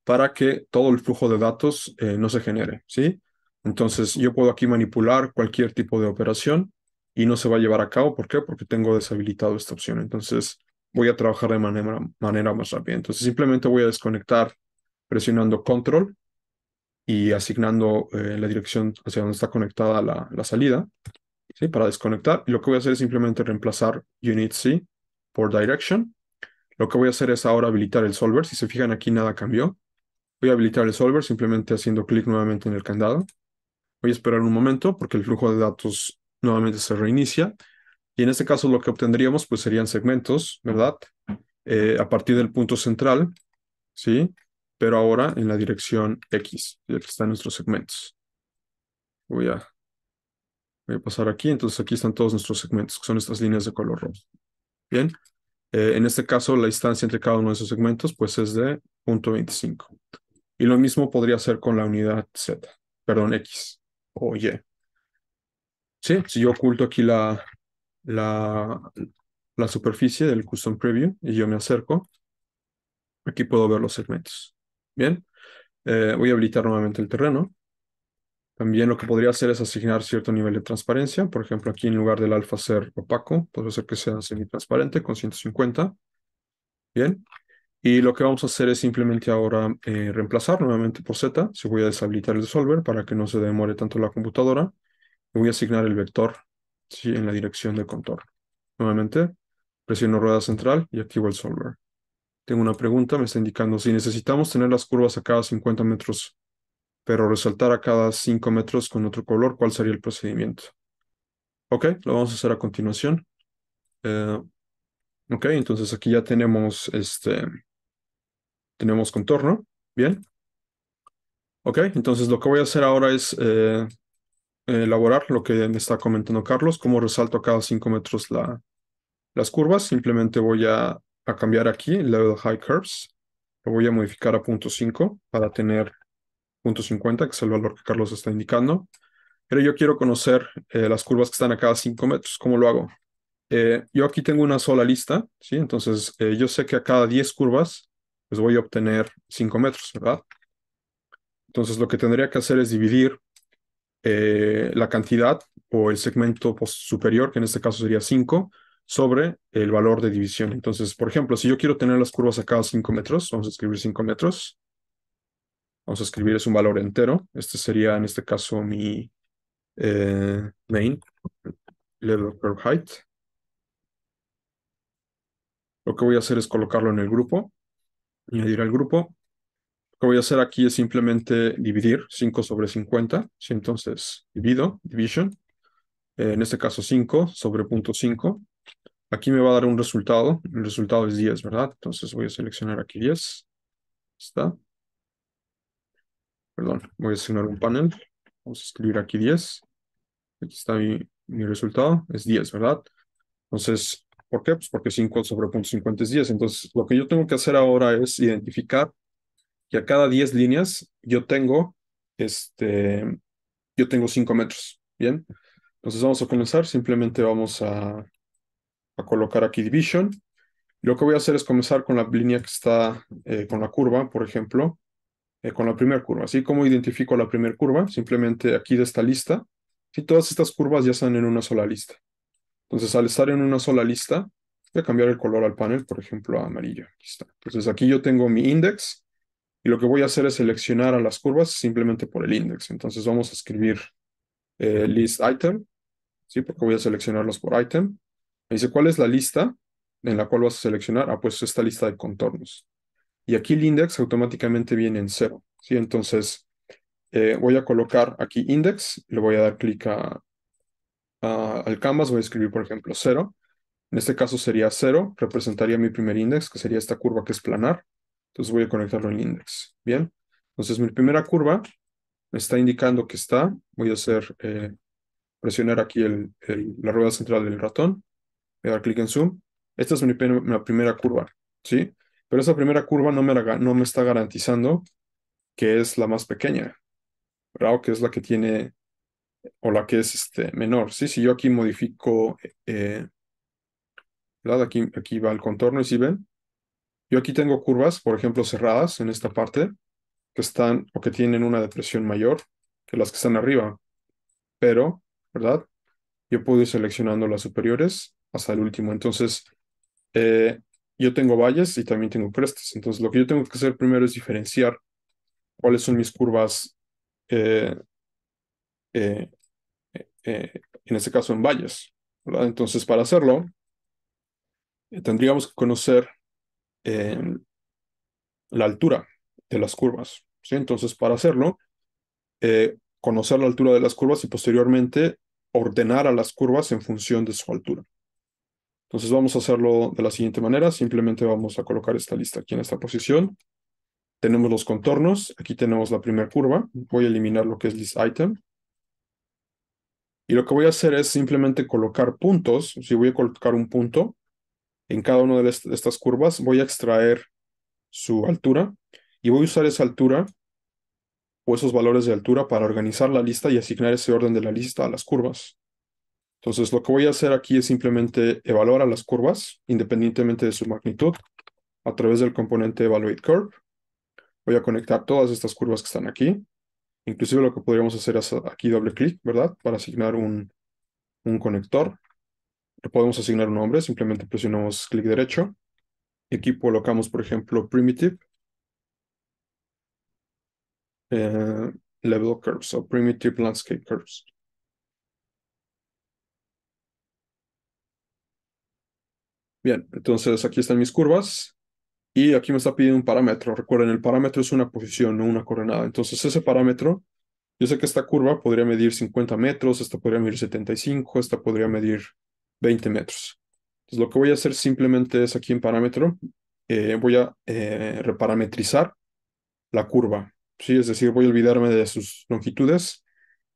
para que todo el flujo de datos eh, no se genere, ¿sí? Entonces yo puedo aquí manipular cualquier tipo de operación y no se va a llevar a cabo. ¿Por qué? Porque tengo deshabilitado esta opción. Entonces voy a trabajar de manera, manera más rápida. Entonces simplemente voy a desconectar presionando control y asignando eh, la dirección hacia donde está conectada la, la salida para desconectar. Y lo que voy a hacer es simplemente reemplazar unit C por direction. Lo que voy a hacer es ahora habilitar el solver. Si se fijan aquí nada cambió. Voy a habilitar el solver simplemente haciendo clic nuevamente en el candado. Voy a esperar un momento porque el flujo de datos nuevamente se reinicia. Y en este caso lo que obtendríamos pues serían segmentos, ¿verdad? Eh, a partir del punto central, ¿sí? Pero ahora en la dirección X. Y aquí están nuestros segmentos. Voy a, voy a pasar aquí. Entonces aquí están todos nuestros segmentos, que son estas líneas de color rojo. Bien. Eh, en este caso la distancia entre cada uno de esos segmentos pues es de 0.25. Y lo mismo podría ser con la unidad Z, perdón, X. Oye. Sí, si yo oculto aquí la, la, superficie del custom preview y yo me acerco, aquí puedo ver los segmentos. Bien, eh, voy a habilitar nuevamente el terreno. También lo que podría hacer es asignar cierto nivel de transparencia. Por ejemplo, aquí en lugar del alfa ser opaco, puedo hacer que sea semi transparente con 150. Bien, y lo que vamos a hacer es simplemente ahora eh, reemplazar nuevamente por z. Si voy a deshabilitar el solver para que no se demore tanto la computadora. Voy a asignar el vector en la dirección del contorno. Nuevamente, presiono rueda central y activo el solver. Tengo una pregunta, me está indicando si necesitamos tener las curvas a cada 50 metros, pero resaltar a cada 5 metros con otro color, ¿cuál sería el procedimiento? Ok, lo vamos a hacer a continuación. Eh, ok, entonces aquí ya tenemos este, tenemos contorno, ¿bien? Ok, entonces lo que voy a hacer ahora es eh, elaborar lo que me está comentando Carlos, cómo resalto a cada 5 metros la, las curvas. Simplemente voy a, cambiar aquí el level high curves. Lo voy a modificar a punto para tener punto 50, que es el valor que Carlos está indicando. Pero yo quiero conocer eh, las curvas que están a cada 5 metros. ¿Cómo lo hago? Eh, yo aquí tengo una sola lista, ¿sí? Entonces, yo sé que a cada 10 curvas pues voy a obtener 5 metros, ¿verdad? Entonces lo que tendría que hacer es dividir eh, la cantidad o el segmento superior, que en este caso sería 5, sobre el valor de división. Entonces, por ejemplo, si yo quiero tener las curvas a cada 5 metros, vamos a escribir 5 metros. Vamos a escribir es un valor entero. Este sería en este caso mi eh, main level curve height. Lo que voy a hacer es colocarlo en el grupo añadir al grupo. Lo que voy a hacer aquí es simplemente dividir 5 sobre 50. Si entonces divido, division, eh, en este caso 5 sobre punto 5. Aquí me va a dar un resultado. El resultado es 10, ¿verdad? Entonces voy a seleccionar aquí 10. Está. Perdón, voy a asignar un panel. Vamos a escribir aquí 10. Aquí está mi resultado. Es 10, ¿verdad? Entonces, ¿Por qué? Pues porque 5 sobre 0.50 es 10. Entonces, lo que yo tengo que hacer ahora es identificar que a cada 10 líneas yo tengo, este, yo tengo 5 metros. Bien. Entonces vamos a comenzar. Simplemente vamos a, colocar aquí division. Lo que voy a hacer es comenzar con la línea que está eh, con la curva, por ejemplo, eh, con la primera curva. Así como identifico la primera curva, simplemente aquí de esta lista, si todas estas curvas ya están en una sola lista. Entonces, al estar en una sola lista, voy a cambiar el color al panel, por ejemplo, a amarillo. Aquí está. Entonces, aquí yo tengo mi index y lo que voy a hacer es seleccionar a las curvas simplemente por el index. Entonces, vamos a escribir eh, list item, ¿sí? Porque voy a seleccionarlos por item. Me dice, ¿cuál es la lista en la cual vas a seleccionar? Ah, pues esta lista de contornos. Y aquí el index automáticamente viene en cero, ¿sí? Entonces, eh, voy a colocar aquí index, le voy a dar clic a Ah, al canvas voy a escribir, por ejemplo, 0. En este caso sería 0, representaría mi primer index, que sería esta curva que es planar. Entonces voy a conectarlo en index. Bien, entonces mi primera curva me está indicando que está. Voy a hacer, eh, presionar aquí el, la rueda central del ratón. Voy a dar clic en zoom. Esta es mi, primera curva, ¿sí? Pero esa primera curva no me, no me está garantizando que es la más pequeña, ¿verdad? que es la que tiene o la que es este, menor. ¿sí? Si yo aquí modifico, eh, Aquí, aquí va el contorno y si ven, yo aquí tengo curvas, por ejemplo, cerradas en esta parte, que están o que tienen una depresión mayor que las que están arriba. Pero, ¿verdad? Yo puedo ir seleccionando las superiores hasta el último. Entonces, eh, yo tengo valles y también tengo crestes. Entonces, lo que yo tengo que hacer primero es diferenciar cuáles son mis curvas eh, eh, eh, en este caso en valles. Entonces, para hacerlo, eh, tendríamos que conocer em, la altura de las curvas. Entonces, para hacerlo, conocer la altura de las curvas y posteriormente ordenar a las curvas en función de su altura. Entonces vamos a hacerlo de la siguiente manera. Simplemente vamos a colocar esta lista aquí en esta posición. Tenemos los contornos. Aquí tenemos la primera curva. Voy a eliminar lo que es list item. Y lo que voy a hacer es simplemente colocar puntos. Si voy a colocar un punto en cada una de estas curvas, voy a extraer su altura y voy a usar esa altura o esos valores de altura para organizar la lista y asignar ese orden de la lista a las curvas. Entonces lo que voy a hacer aquí es simplemente evaluar a las curvas independientemente de su magnitud a través del componente Evaluate Curve. Voy a conectar todas estas curvas que están aquí. Inclusive lo que podríamos hacer es aquí doble clic, ¿verdad? Para asignar un, un conector. Le podemos asignar un nombre, simplemente presionamos clic derecho. Y aquí colocamos, por ejemplo, primitive. Eh, level curves o primitive landscape curves. Bien, entonces aquí están mis curvas. Y aquí me está pidiendo un parámetro. Recuerden, el parámetro es una posición, no una coordenada. Entonces, ese parámetro, yo sé que esta curva podría medir 50 metros, esta podría medir 75, esta podría medir 20 metros. Entonces, lo que voy a hacer simplemente es aquí en parámetro, eh, voy a eh, reparametrizar la curva. ¿sí? Es decir, voy a olvidarme de sus longitudes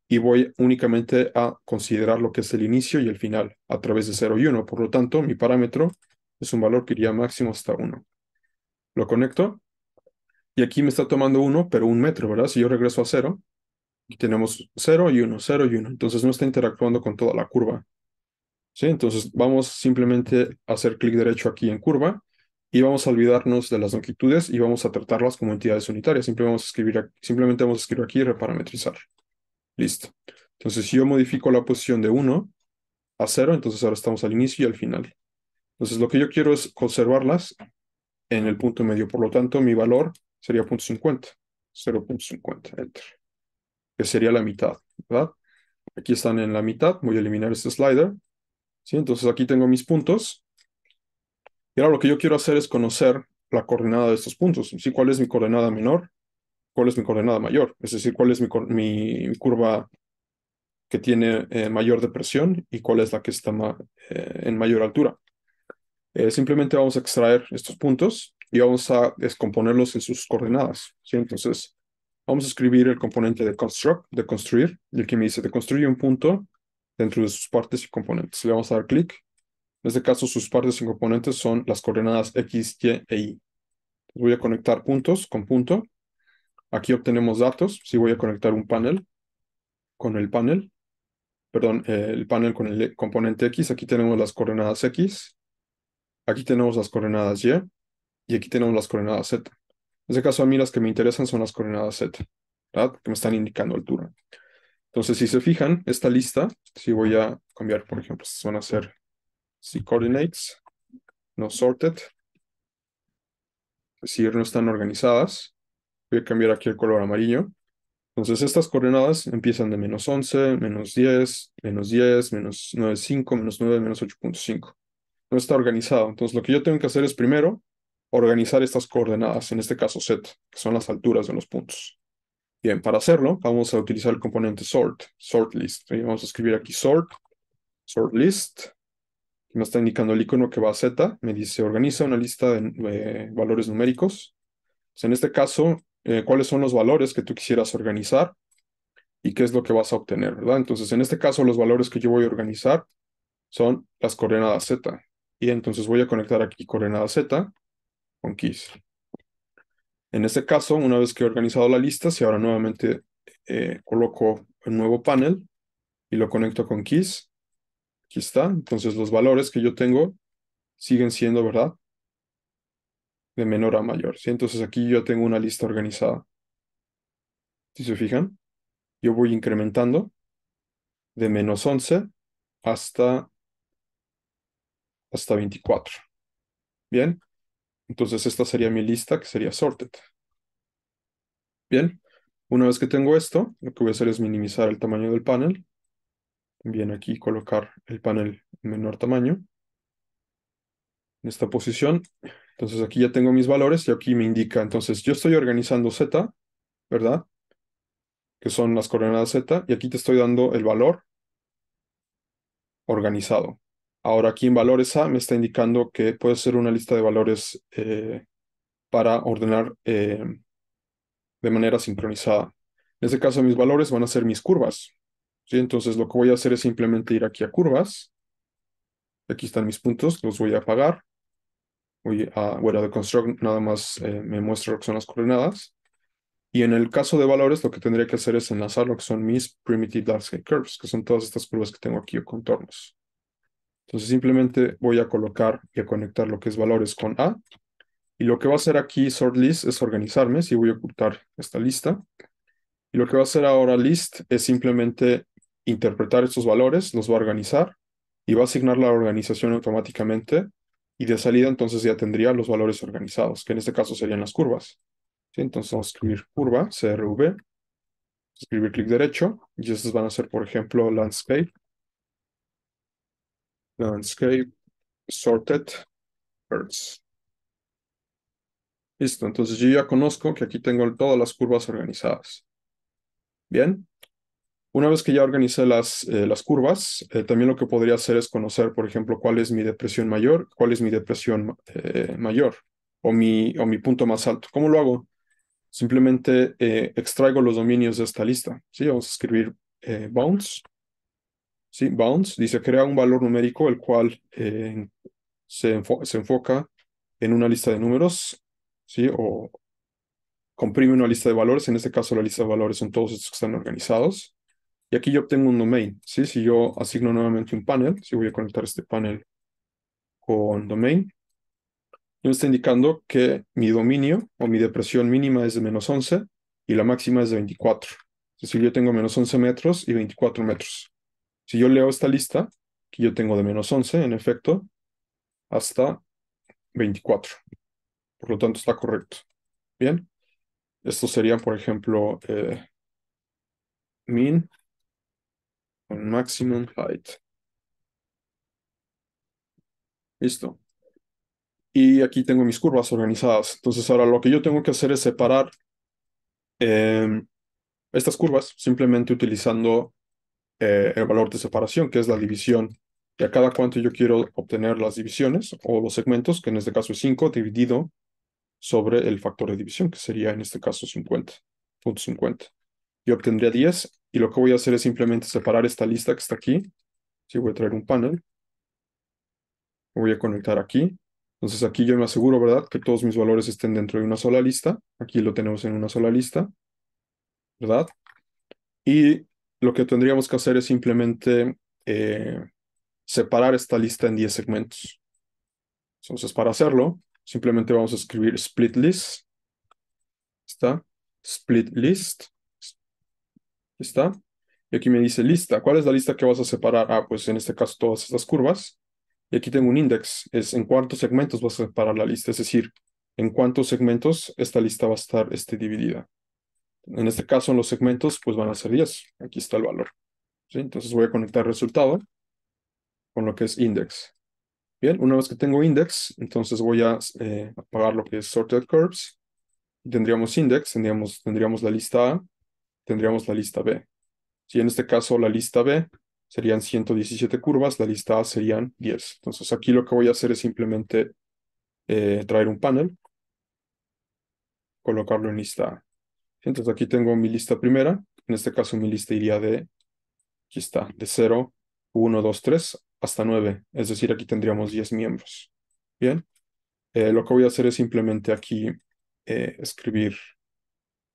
y voy únicamente a considerar lo que es el inicio y el final a través de 0 y 1. Por lo tanto, mi parámetro es un valor que iría máximo hasta 1 lo conecto y aquí me está tomando uno, pero un metro, ¿verdad? Si yo regreso a cero, tenemos cero y uno, cero y uno. Entonces no está interactuando con toda la curva. ¿Sí? Entonces vamos simplemente a hacer clic derecho aquí en curva y vamos a olvidarnos de las longitudes y vamos a tratarlas como entidades unitarias. Simplemente vamos a escribir aquí, simplemente vamos a escribir aquí y reparametrizar. Listo. Entonces si yo modifico la posición de uno a cero, entonces ahora estamos al inicio y al final. Entonces lo que yo quiero es conservarlas en el punto medio. Por lo tanto, mi valor sería 0.50, 0.50, enter, que sería la mitad, ¿verdad? Aquí están en la mitad, voy a eliminar este slider, ¿sí? Entonces aquí tengo mis puntos. Y ahora lo que yo quiero hacer es conocer la coordenada de estos puntos, ¿sí? ¿Cuál es mi coordenada menor? ¿Cuál es mi coordenada mayor? Es decir, ¿cuál es mi, curva que tiene eh, mayor depresión y cuál es la que está eh, en mayor altura? Eh, simplemente vamos a extraer estos puntos y vamos a descomponerlos en sus coordenadas. Entonces, vamos a escribir el componente de construct, de construir, el que me dice, de construir un punto dentro de sus partes y componentes. Le vamos a dar clic. En este caso, sus partes y componentes son las coordenadas x, y e y. Voy a conectar puntos con punto. Aquí obtenemos datos. Si voy a conectar un panel con el panel, perdón, eh, el panel con el componente x, aquí tenemos las coordenadas x, Aquí tenemos las coordenadas Y y aquí tenemos las coordenadas Z. En este caso a mí las que me interesan son las coordenadas Z, ¿verdad? que me están indicando altura. Entonces, si se fijan, esta lista, si voy a cambiar, por ejemplo, van a ser si coordinates, no sorted, si no están organizadas, voy a cambiar aquí el color amarillo. Entonces, estas coordenadas empiezan de menos 11, menos 10, menos 10, menos 9.5, menos 9, menos 8.5 está organizado. Entonces lo que yo tengo que hacer es primero organizar estas coordenadas, en este caso z, que son las alturas de los puntos. Bien, para hacerlo vamos a utilizar el componente sort, sort list. Vamos a escribir aquí sort, sort list. Me está indicando el icono que va a z, me dice organiza una lista de eh, valores numéricos. en este caso, eh, cuáles son los valores que tú quisieras organizar y qué es lo que vas a obtener, ¿verdad? Entonces, en este caso, los valores que yo voy a organizar son las coordenadas z y entonces voy a conectar aquí coordenada z con keys. En este caso, una vez que he organizado la lista, si ahora nuevamente eh, coloco el nuevo panel y lo conecto con keys, aquí está. Entonces los valores que yo tengo siguen siendo, ¿verdad? De menor a mayor. ¿sí? Entonces aquí yo tengo una lista organizada. Si se fijan, yo voy incrementando de menos 11 hasta hasta 24. Bien, entonces esta sería mi lista que sería sorted. Bien, una vez que tengo esto, lo que voy a hacer es minimizar el tamaño del panel. Bien, aquí colocar el panel menor tamaño. En esta posición. Entonces aquí ya tengo mis valores y aquí me indica. Entonces yo estoy organizando Z, ¿verdad? Que son las coordenadas Z. Y aquí te estoy dando el valor organizado. Ahora aquí en valores A me está indicando que puede ser una lista de valores eh, para ordenar eh, de manera sincronizada. En este caso mis valores van a ser mis curvas. ¿sí? Entonces lo que voy a hacer es simplemente ir aquí a curvas. Aquí están mis puntos, los voy a apagar. Voy a, bueno, de construct nada más eh, me muestra lo que son las coordenadas. Y en el caso de valores, lo que tendría que hacer es enlazar lo que son mis primitive landscape curves, que son todas estas curvas que tengo aquí o contornos. Entonces simplemente voy a colocar y a conectar lo que es valores con A. Y lo que va a hacer aquí sort list es organizarme, si voy a ocultar esta lista. Y lo que va a hacer ahora list es simplemente interpretar estos valores, los va a organizar y va a asignar la organización automáticamente. Y de salida entonces ya tendría los valores organizados, que en este caso serían las curvas. Entonces vamos a escribir curva, CRV, escribir clic derecho, y estos van a ser, por ejemplo, landscape, landscape sorted birds. Listo, entonces yo ya conozco que aquí tengo todas las curvas organizadas. Bien, una vez que ya organicé las, eh, las curvas, eh, también lo que podría hacer es conocer, por ejemplo, cuál es mi depresión mayor, cuál es mi depresión eh, mayor o mi, o mi punto más alto. ¿Cómo lo hago? Simplemente extraigo los dominios de esta lista. ¿sí? Vamos a escribir bounds bounce, bounds, dice crea un valor numérico el cual eh, se, enfoca en una lista de números, ¿sí? o comprime una lista de valores, en este caso la lista de valores son todos estos que están organizados. Y aquí yo obtengo un domain, ¿sí? si yo asigno nuevamente un panel, si voy a conectar este panel con domain, me está indicando que mi dominio o mi depresión mínima es de menos 11 y la máxima es de 24. Es decir, yo tengo menos 11 metros y 24 metros. Si yo leo esta lista, que yo tengo de menos 11, en efecto, hasta 24. Por lo tanto, está correcto. Bien. Esto sería, por ejemplo, eh, min con maximum height. Listo. Y aquí tengo mis curvas organizadas. Entonces, ahora lo que yo tengo que hacer es separar em, estas curvas simplemente utilizando eh, el valor de separación, que es la división. Y a cada cuánto yo quiero obtener las divisiones o los segmentos, que en este caso es 5, dividido sobre el factor de división, que sería en este caso 50, punto Yo obtendría 10 y lo que voy a hacer es simplemente separar esta lista que está aquí. Si voy a traer un panel, voy a conectar aquí. Entonces aquí yo me aseguro, ¿verdad? Que todos mis valores estén dentro de una sola lista. Aquí lo tenemos en una sola lista, ¿verdad? Y lo que tendríamos que hacer es simplemente eh, separar esta lista en 10 segmentos. Entonces, para hacerlo, simplemente vamos a escribir split list. Está. Split list. Está. Y aquí me dice lista. ¿Cuál es la lista que vas a separar? Ah, pues en este caso todas estas curvas. Y aquí tengo un index. Es en cuántos segmentos vas a separar la lista. Es decir, en cuántos segmentos esta lista va a estar este, dividida. En este caso, en los segmentos, pues van a ser 10. Aquí está el valor. Entonces voy a conectar resultado con lo que es index. Bien, una vez que tengo index, entonces voy a eh, apagar lo que es sorted curves. Tendríamos index, tendríamos, tendríamos la lista A, tendríamos la lista B. Si en este caso la lista B serían 117 curvas, la lista A serían 10. Entonces aquí lo que voy a hacer es simplemente eh, traer un panel, colocarlo en lista A. Entonces aquí tengo mi lista primera. En este caso mi lista iría de, aquí está, de 0, 1, 2, 3 hasta 9. Es decir, aquí tendríamos 10 miembros. Bien. Eh, lo que voy a hacer es simplemente aquí eh, escribir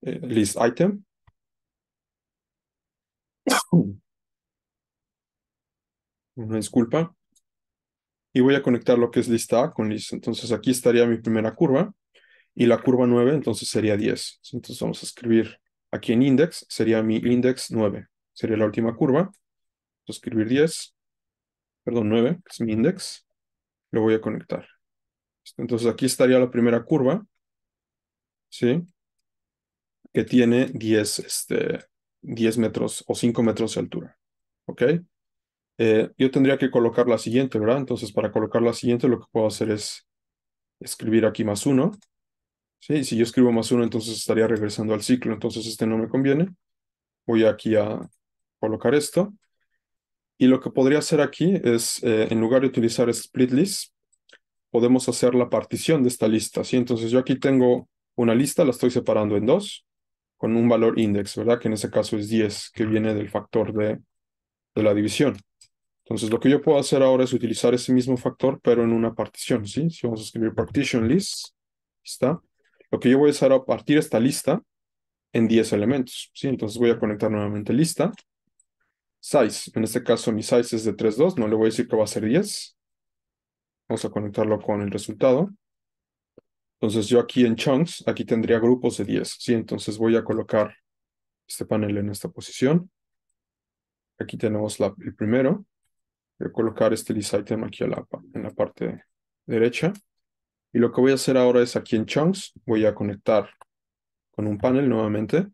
eh, list item. Una disculpa. Y voy a conectar lo que es lista A con list. Entonces aquí estaría mi primera curva y la curva 9, entonces sería 10. Entonces vamos a escribir aquí en index, sería mi index 9, sería la última curva. a escribir 10, perdón, 9, que es mi index, lo voy a conectar. Entonces aquí estaría la primera curva, ¿sí? Que tiene 10, este, 10 metros o 5 metros de altura, ¿ok? Eh, yo tendría que colocar la siguiente, ¿verdad? Entonces para colocar la siguiente lo que puedo hacer es escribir aquí más 1, Sí, si yo escribo más uno, entonces estaría regresando al ciclo, entonces este no me conviene. Voy aquí a colocar esto. Y lo que podría hacer aquí es, eh, en lugar de utilizar split list, podemos hacer la partición de esta lista. ¿sí? Entonces yo aquí tengo una lista, la estoy separando en dos, con un valor index, ¿verdad? Que en ese caso es 10, que viene del factor de, la división. Entonces lo que yo puedo hacer ahora es utilizar ese mismo factor, pero en una partición. ¿sí? Si vamos a escribir partition list, está lo que yo voy a hacer a partir esta lista en 10 elementos. ¿sí? Entonces voy a conectar nuevamente lista. Size. En este caso mi size es de 3.2. No le voy a decir que va a ser 10. Vamos a conectarlo con el resultado. Entonces yo aquí en chunks, aquí tendría grupos de 10. ¿sí? Entonces voy a colocar este panel en esta posición. Aquí tenemos la, el primero. Voy a colocar este list item aquí a la, en la parte derecha. Y lo que voy a hacer ahora es aquí en chunks, voy a conectar con un panel nuevamente.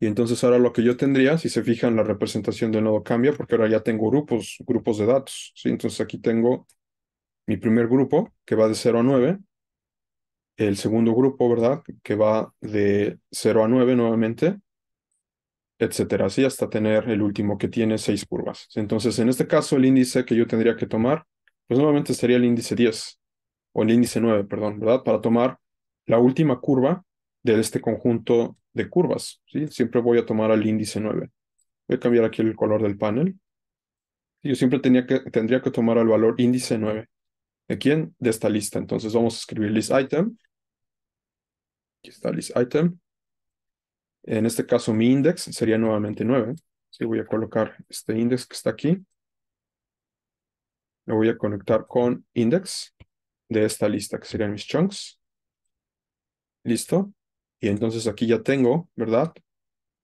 Y entonces ahora lo que yo tendría, si se fijan, la representación del nodo cambia porque ahora ya tengo grupos, grupos de datos. ¿sí? Entonces aquí tengo mi primer grupo que va de 0 a 9. El segundo grupo, ¿verdad? Que va de 0 a 9 nuevamente, etcétera. Así hasta tener el último que tiene 6 curvas. Entonces en este caso el índice que yo tendría que tomar, pues nuevamente sería el índice 10 o el índice 9, perdón, ¿verdad? Para tomar la última curva de este conjunto de curvas, ¿sí? Siempre voy a tomar al índice 9. Voy a cambiar aquí el color del panel. Yo siempre tenía que, tendría que tomar el valor índice 9. ¿De quién? De esta lista. Entonces vamos a escribir list item. Aquí está list item. En este caso mi index sería nuevamente 9. Sí, voy a colocar este index que está aquí. Lo voy a conectar con index de esta lista, que serían mis chunks. Listo. Y entonces aquí ya tengo, ¿verdad?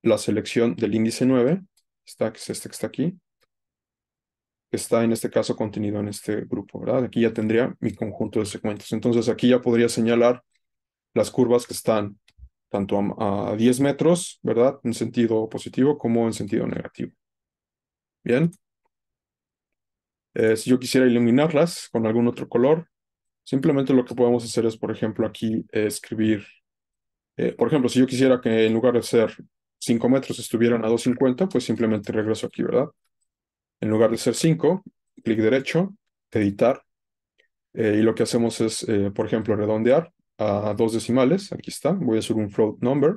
La selección del índice 9, está, que es este que está aquí, está en este caso contenido en este grupo, ¿verdad? Aquí ya tendría mi conjunto de segmentos. Entonces aquí ya podría señalar las curvas que están tanto a, 10 metros, ¿verdad? En sentido positivo como en sentido negativo. Bien. Eh, si yo quisiera iluminarlas con algún otro color, Simplemente lo que podemos hacer es, por ejemplo, aquí eh, escribir, eh, por ejemplo, si yo quisiera que en lugar de ser 5 metros estuvieran a 2.50, pues simplemente regreso aquí, ¿verdad? En lugar de ser 5, clic derecho, editar, eh, y lo que hacemos es, por ejemplo, redondear a dos decimales, aquí está, voy a hacer un float number,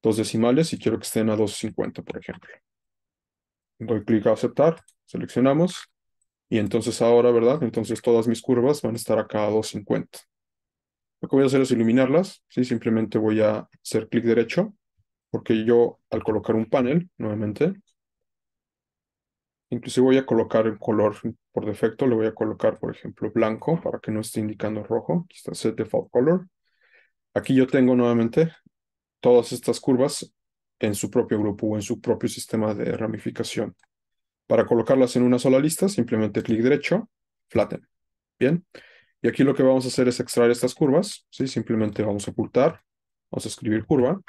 dos decimales, y quiero que estén a 2.50, por ejemplo. Doy clic a aceptar, seleccionamos, y entonces ahora, ¿verdad? Entonces todas mis curvas van a estar acá a 250. Lo que voy a hacer es iluminarlas, ¿sí? Simplemente voy a hacer clic derecho, porque yo al colocar un panel, nuevamente, inclusive voy a colocar el color por defecto, le voy a colocar, por ejemplo, blanco, para que no esté indicando rojo. Aquí está Set Default Color. Aquí yo tengo nuevamente todas estas curvas en su propio grupo o en su propio sistema de ramificación. Para colocarlas en una sola lista, simplemente clic derecho, flatten. Bien. Y aquí lo que vamos a hacer es extraer estas curvas. ¿sí? Simplemente vamos a ocultar. Vamos a escribir curva.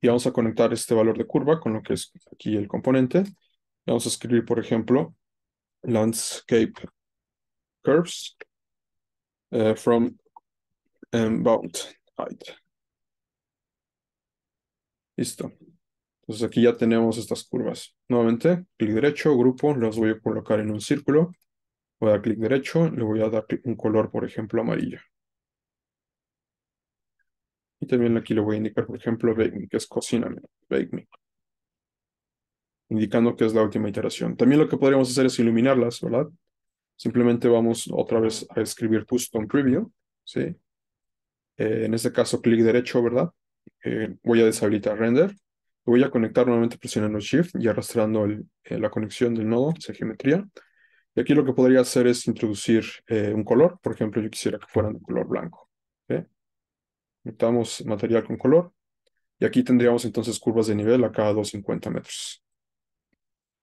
Y vamos a conectar este valor de curva con lo que es aquí el componente. Vamos a escribir, por ejemplo, landscape curves eh, from bound height. Listo. Entonces aquí ya tenemos estas curvas. Nuevamente, clic derecho, grupo, los voy a colocar en un círculo. Voy a dar clic derecho, le voy a dar un color, por ejemplo, amarillo. Y también aquí le voy a indicar, por ejemplo, bake me, que es cocina. bake me. Indicando que es la última iteración. También lo que podríamos hacer es iluminarlas, ¿verdad? Simplemente vamos otra vez a escribir custom preview, ¿sí? Eh, en este caso, clic derecho, ¿verdad? Eh, voy a deshabilitar render Voy a conectar nuevamente presionando Shift y arrastrando eh, la conexión del nodo, esa geometría. Y aquí lo que podría hacer es introducir eh, un color. Por ejemplo, yo quisiera que fueran de color blanco. ¿okay? material con color. Y aquí tendríamos entonces curvas de nivel a cada 250 metros.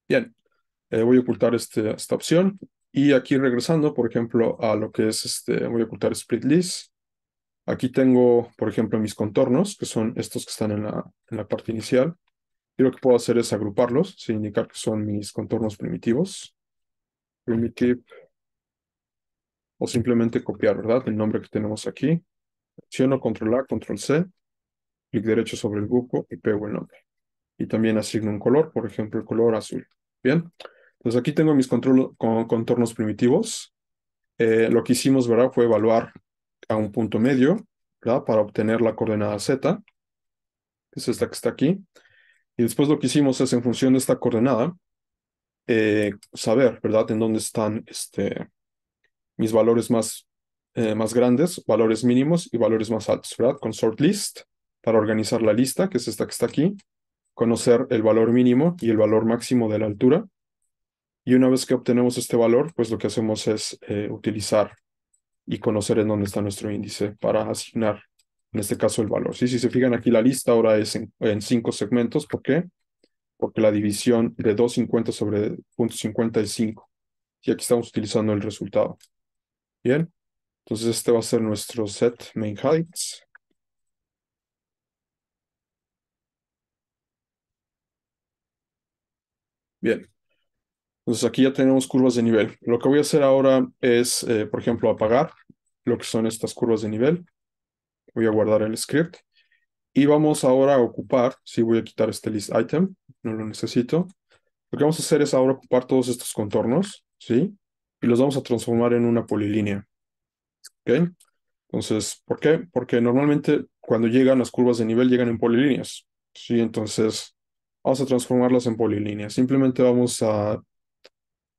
Bien, eh, voy a ocultar este, esta opción. Y aquí regresando, por ejemplo, a lo que es este, voy a ocultar Split List. Aquí tengo, por ejemplo, mis contornos, que son estos que están en la, en la parte inicial. Y lo que puedo hacer es agruparlos, sin indicar que son mis contornos primitivos. Primitive. O simplemente copiar, ¿verdad? El nombre que tenemos aquí. Acciono Control A, Control C. Clic derecho sobre el buco y pego el nombre. Y también asigno un color, por ejemplo, el color azul. Bien. Entonces aquí tengo mis contornos primitivos. Eh, lo que hicimos, ¿verdad? Fue evaluar a un punto medio ¿verdad? para obtener la coordenada z, que es esta que está aquí. Y después lo que hicimos es en función de esta coordenada, eh, saber, ¿verdad?, en dónde están este, mis valores más, eh, más grandes, valores mínimos y valores más altos, ¿verdad? Con sort list, para organizar la lista, que es esta que está aquí, conocer el valor mínimo y el valor máximo de la altura. Y una vez que obtenemos este valor, pues lo que hacemos es eh, utilizar y conocer en dónde está nuestro índice para asignar, en este caso, el valor. Sí, si se fijan aquí, la lista ahora es en, cinco segmentos. ¿Por qué? Porque la división de 250 sobre 5. Y aquí estamos utilizando el resultado. Bien. Entonces este va a ser nuestro set main heights. Bien. Entonces aquí ya tenemos curvas de nivel. Lo que voy a hacer ahora es, eh, por ejemplo, apagar lo que son estas curvas de nivel. Voy a guardar el script. Y vamos ahora a ocupar, si sí, voy a quitar este list item, no lo necesito. Lo que vamos a hacer es ahora ocupar todos estos contornos, ¿sí? Y los vamos a transformar en una polilínea. ¿Ok? Entonces, ¿por qué? Porque normalmente cuando llegan las curvas de nivel llegan en polilíneas. ¿Sí? Entonces, vamos a transformarlas en polilíneas. Simplemente vamos a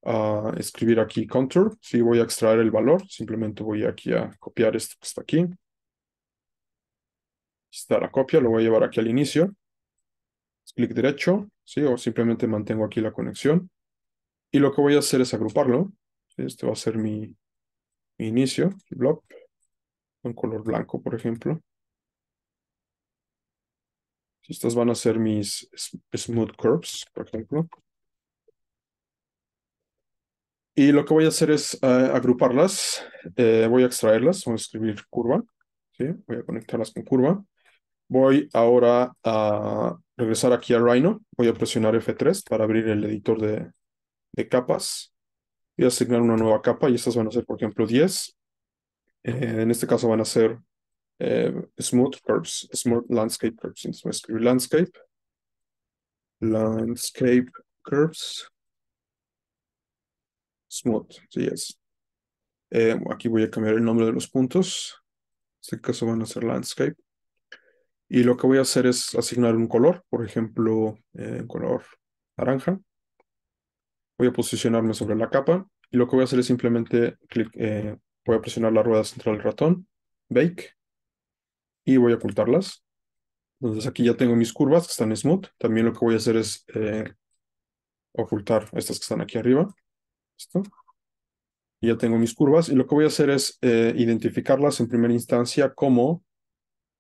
a escribir aquí contour. Si voy a extraer el valor, simplemente voy aquí a copiar esto que está aquí. Está la copia, lo voy a llevar aquí al inicio. Clic derecho, ¿sí? o simplemente mantengo aquí la conexión. Y lo que voy a hacer es agruparlo. Este va a ser mi, inicio, blob, con color blanco, por ejemplo. Estas van a ser mis smooth curves, por ejemplo. Y lo que voy a hacer es eh, agruparlas, eh, voy a extraerlas, voy a escribir curva, voy a conectarlas con curva. Voy ahora a regresar aquí a Rhino, voy a presionar F3 para abrir el editor de, capas. Voy a asignar una nueva capa y estas van a ser, por ejemplo, 10. Eh, en este caso van a ser Smooth Curves, Smooth Landscape Curves. Entonces voy a escribir Landscape, Landscape Curves. Smooth, sí es. Eh, aquí voy a cambiar el nombre de los puntos. En este caso van a ser landscape. Y lo que voy a hacer es asignar un color, por ejemplo, eh, color naranja. Voy a posicionarme sobre la capa y lo que voy a hacer es simplemente clic, eh, voy a presionar la rueda central del ratón, bake, y voy a ocultarlas. Entonces aquí ya tengo mis curvas que están smooth. También lo que voy a hacer es ocultar estas que están aquí arriba. Y ya tengo mis curvas y lo que voy a hacer es eh, identificarlas en primera instancia como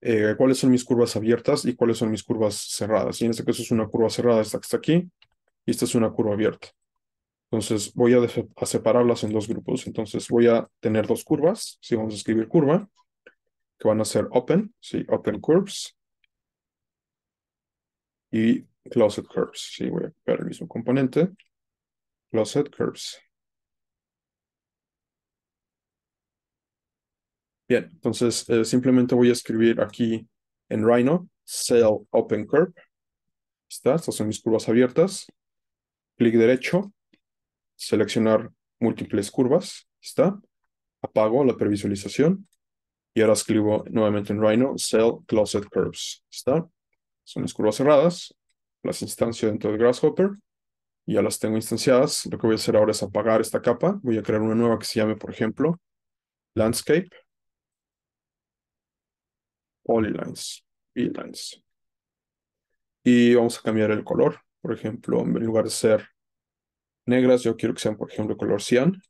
eh, cuáles son mis curvas abiertas y cuáles son mis curvas cerradas. Y en este caso es una curva cerrada, esta que está aquí, y esta es una curva abierta. Entonces voy a, separarlas en dos grupos. Entonces voy a tener dos curvas, si vamos a escribir curva, que van a ser open, sí, open curves, y closed curves, sí, voy a crear el mismo componente, closed curves. Bien, entonces eh, simplemente voy a escribir aquí en Rhino, Cell Open Curve. Está, estas son mis curvas abiertas. Clic derecho, seleccionar múltiples curvas. Está. Apago la previsualización. Y ahora escribo nuevamente en Rhino, Cell Closed Curves. Está. Son mis curvas cerradas. Las instancio dentro de Grasshopper. Ya las tengo instanciadas. Lo que voy a hacer ahora es apagar esta capa. Voy a crear una nueva que se llame, por ejemplo, Landscape polylines, lines Y vamos a cambiar el color. Por ejemplo, en lugar de ser negras, yo quiero que sean, por ejemplo, color cian.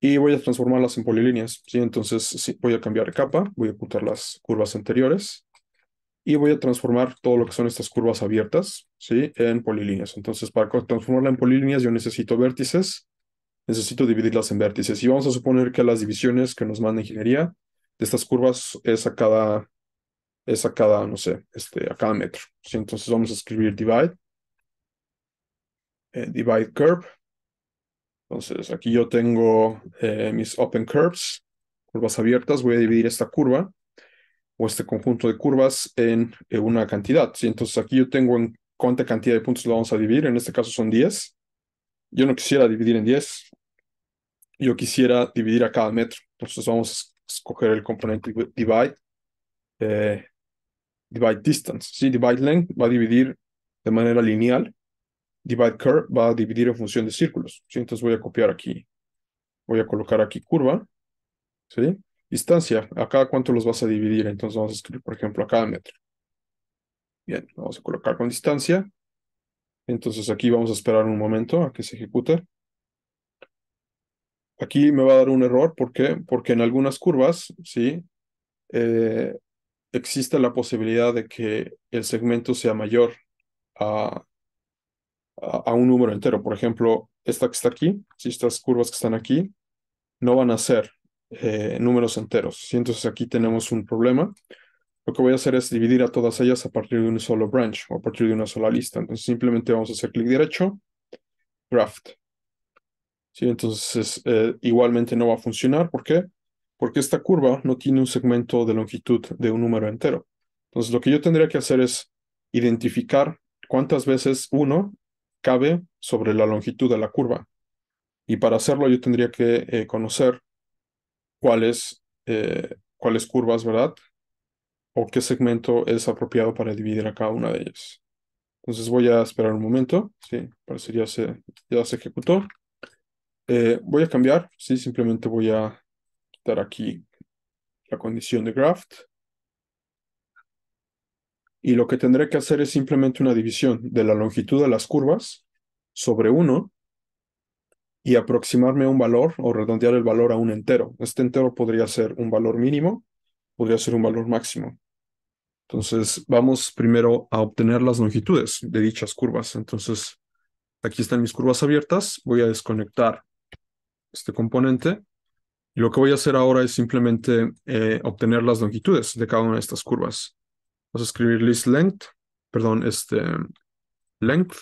Y voy a transformarlas en polilíneas. ¿sí? Entonces voy a cambiar capa, voy a ocultar las curvas anteriores. Y voy a transformar todo lo que son estas curvas abiertas ¿sí? en polilíneas. Entonces, para transformarla en polilíneas, yo necesito vértices. Necesito dividirlas en vértices. Y vamos a suponer que las divisiones que nos manda ingeniería de estas curvas es a cada, es a cada, no sé, este, a cada metro. ¿sí? Entonces vamos a escribir divide, eh, divide curve. Entonces aquí yo tengo eh, mis open curves, curvas abiertas. Voy a dividir esta curva o este conjunto de curvas en, eh, una cantidad. ¿sí? Entonces aquí yo tengo en cuánta cantidad de puntos lo vamos a dividir. En este caso son 10. Yo no quisiera dividir en 10. Yo quisiera dividir a cada metro. Entonces vamos a escoger el componente divide, eh, divide distance, divide length va a dividir de manera lineal, divide curve va a dividir en función de círculos, entonces voy a copiar aquí, voy a colocar aquí curva, ¿sí? distancia, acá cuánto los vas a dividir, entonces vamos a escribir por ejemplo a cada metro. Bien, vamos a colocar con distancia, entonces aquí vamos a esperar un momento a que se ejecute. Aquí me va a dar un error, ¿por qué? Porque en algunas curvas, ¿sí? Eh, existe la posibilidad de que el segmento sea mayor a, un número entero. Por ejemplo, esta que está aquí, estas curvas que están aquí, no van a ser eh, números enteros. ¿sí? Entonces aquí tenemos un problema. Lo que voy a hacer es dividir a todas ellas a partir de un solo branch o a partir de una sola lista. Entonces simplemente vamos a hacer clic derecho, Graft. ¿sí? Entonces, eh, igualmente no va a funcionar. ¿Por qué? Porque esta curva no tiene un segmento de longitud de un número entero. Entonces, lo que yo tendría que hacer es identificar cuántas veces uno cabe sobre la longitud de la curva. Y para hacerlo yo tendría que eh, conocer cuáles, eh, cuáles curvas, ¿verdad? O qué segmento es apropiado para dividir a cada una de ellas. Entonces voy a esperar un momento. Sí, parecería se, ya se ejecutó. Eh, voy a cambiar, sí, simplemente voy a quitar aquí la condición de graft. Y lo que tendré que hacer es simplemente una división de la longitud de las curvas sobre 1 y aproximarme a un valor o redondear el valor a un entero. Este entero podría ser un valor mínimo, podría ser un valor máximo. Entonces, vamos primero a obtener las longitudes de dichas curvas. Entonces, aquí están mis curvas abiertas. Voy a desconectar este componente. Y lo que voy a hacer ahora es simplemente eh, obtener las longitudes de cada una de estas curvas. Vamos a escribir list length, perdón, este length.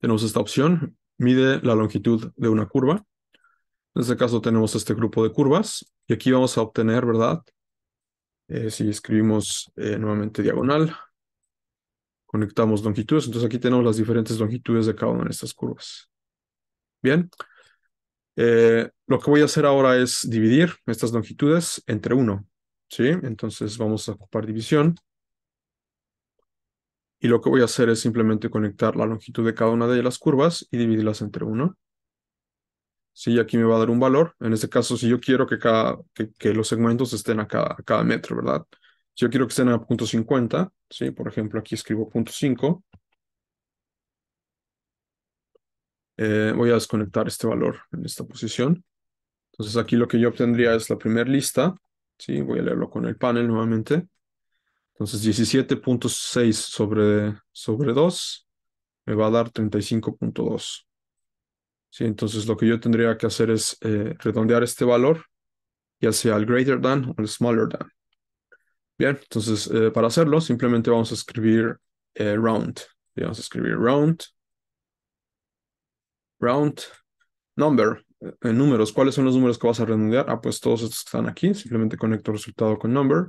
Tenemos esta opción, mide la longitud de una curva. En este caso tenemos este grupo de curvas y aquí vamos a obtener, ¿verdad? Eh, si escribimos eh, nuevamente diagonal, conectamos longitudes. Entonces aquí tenemos las diferentes longitudes de cada una de estas curvas. Bien, eh, lo que voy a hacer ahora es dividir estas longitudes entre 1. ¿sí? Entonces vamos a ocupar división. Y lo que voy a hacer es simplemente conectar la longitud de cada una de las curvas y dividirlas entre 1. Sí, aquí me va a dar un valor. En este caso, si yo quiero que, cada, que, los segmentos estén a cada, cada metro, ¿verdad? Si yo quiero que estén a punto .50, ¿sí? por ejemplo, aquí escribo punto Eh, voy a desconectar este valor en esta posición. Entonces aquí lo que yo obtendría es la primera lista. ¿sí? Voy a leerlo con el panel nuevamente. Entonces 17.6 sobre, sobre 2 me va a dar 35.2. ¿Sí? Entonces lo que yo tendría que hacer es eh, redondear este valor, ya sea el greater than o el smaller than. Bien, entonces eh, para hacerlo simplemente vamos a escribir round. vamos a escribir round round number, eh, eh, números, ¿cuáles son los números que vas a redondear? Ah, pues todos estos que están aquí, simplemente conecto resultado con number.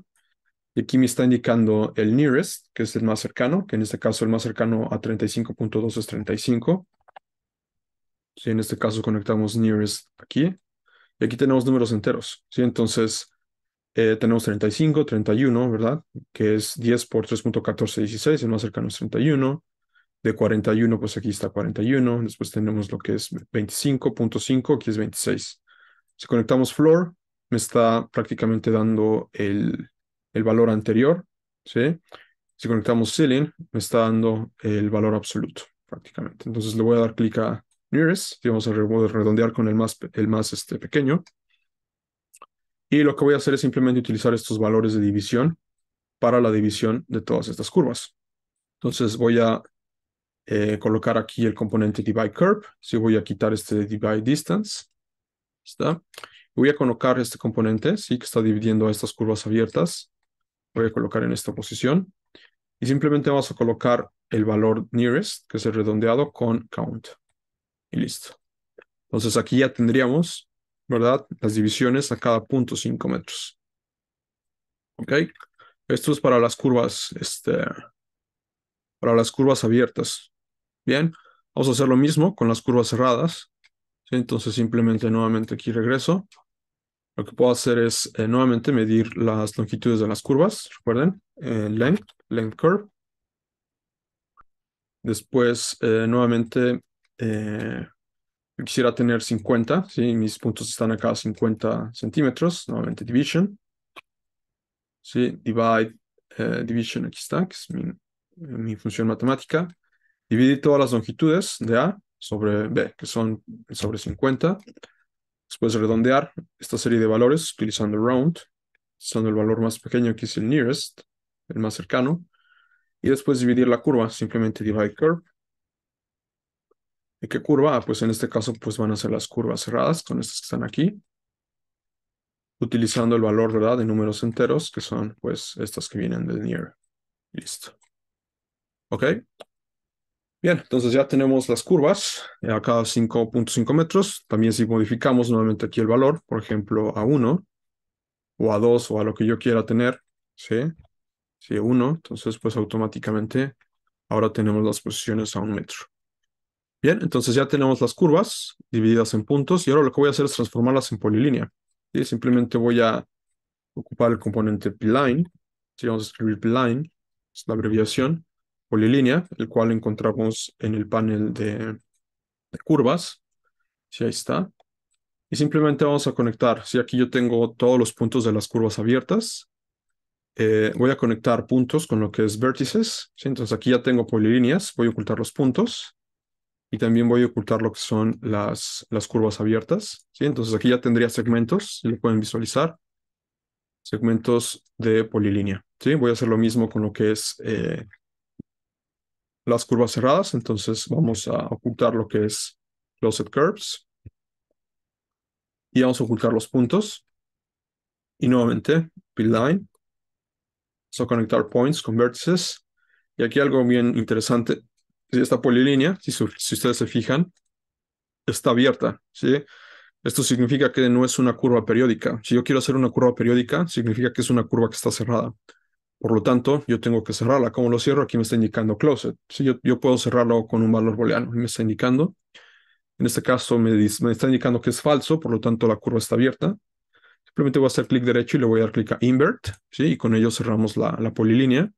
Y aquí me está indicando el nearest, que es el más cercano, que en este caso el más cercano a 35.2 es 35. Si en este caso conectamos nearest aquí, y aquí tenemos números enteros, ¿sí? Entonces, eh, tenemos 35, 31, ¿verdad? Que es 10 por 16, el más cercano es 31 de 41, pues aquí está 41. Después tenemos lo que es 25.5, aquí es 26. Si conectamos floor, me está prácticamente dando el, valor anterior. ¿sí? Si conectamos ceiling, me está dando el valor absoluto prácticamente. Entonces le voy a dar clic a nearest y vamos a redondear con el más, el más este, pequeño. Y lo que voy a hacer es simplemente utilizar estos valores de división para la división de todas estas curvas. Entonces voy a eh, colocar aquí el componente divide curve. Si voy a quitar este divide distance, ¿está? Voy a colocar este componente, sí, que está dividiendo estas curvas abiertas. Voy a colocar en esta posición. Y simplemente vamos a colocar el valor nearest, que es el redondeado, con count. Y listo. Entonces aquí ya tendríamos, ¿verdad? Las divisiones a cada punto 5 metros. ¿Ok? Esto es para las curvas este, para las curvas abiertas. Bien, vamos a hacer lo mismo con las curvas cerradas. Entonces simplemente nuevamente aquí regreso. Lo que puedo hacer es eh, nuevamente medir las longitudes de las curvas. Recuerden, eh, length, length curve. Después, eh, nuevamente, quisiera tener 50. ¿sí? Mis puntos están acá 50 centímetros. Nuevamente, division. ¿sí? Divide, division, aquí está, que es mi mi función matemática, dividir todas las longitudes de A sobre B, que son sobre 50. Después redondear esta serie de valores utilizando round, usando el valor más pequeño que es el nearest, el más cercano. Y después dividir la curva, simplemente divide curve. ¿Y qué curva? Ah, pues en este caso pues van a ser las curvas cerradas, con estas que están aquí. Utilizando el valor, de números enteros, que son pues estas que vienen de near. Listo. ¿Ok? Bien, entonces ya tenemos las curvas eh, a cada 5.5 metros. También si modificamos nuevamente aquí el valor, por ejemplo, a 1 o a 2 o a lo que yo quiera tener, ¿sí? Si a 1, entonces pues automáticamente ahora tenemos las posiciones a un metro. Bien, entonces ya tenemos las curvas divididas en puntos y ahora lo que voy a hacer es transformarlas en polilínea. Simplemente voy a ocupar el componente line. Si vamos a escribir line es la abreviación polilínea, el cual encontramos en el panel de, curvas. ahí está. Y simplemente vamos a conectar. Si aquí yo tengo todos los puntos de las curvas abiertas, eh, voy a conectar puntos con lo que es vértices. ¿sí? Entonces aquí ya tengo polilíneas, voy a ocultar los puntos y también voy a ocultar lo que son las, las curvas abiertas. ¿sí? Entonces aquí ya tendría segmentos, si lo pueden visualizar, segmentos de polilínea. ¿sí? Voy a hacer lo mismo con lo que es eh, las curvas cerradas, entonces vamos a ocultar lo que es Closed Curves. Y vamos a ocultar los puntos. Y nuevamente, build line. Vamos a conectar points con vértices. Y aquí algo bien interesante. Esta polilínea, si, ustedes se fijan, está abierta. ¿sí? Esto significa que no es una curva periódica. Si yo quiero hacer una curva periódica, significa que es una curva que está cerrada. Por lo tanto, yo tengo que cerrarla. ¿Cómo lo cierro? Aquí me está indicando closet. yo, puedo cerrarlo con un valor booleano. Me está indicando. En este caso me, está indicando que es falso, por lo tanto la curva está abierta. Simplemente voy a hacer clic derecho y le voy a dar clic a invert. Y con ello cerramos la, polilínea.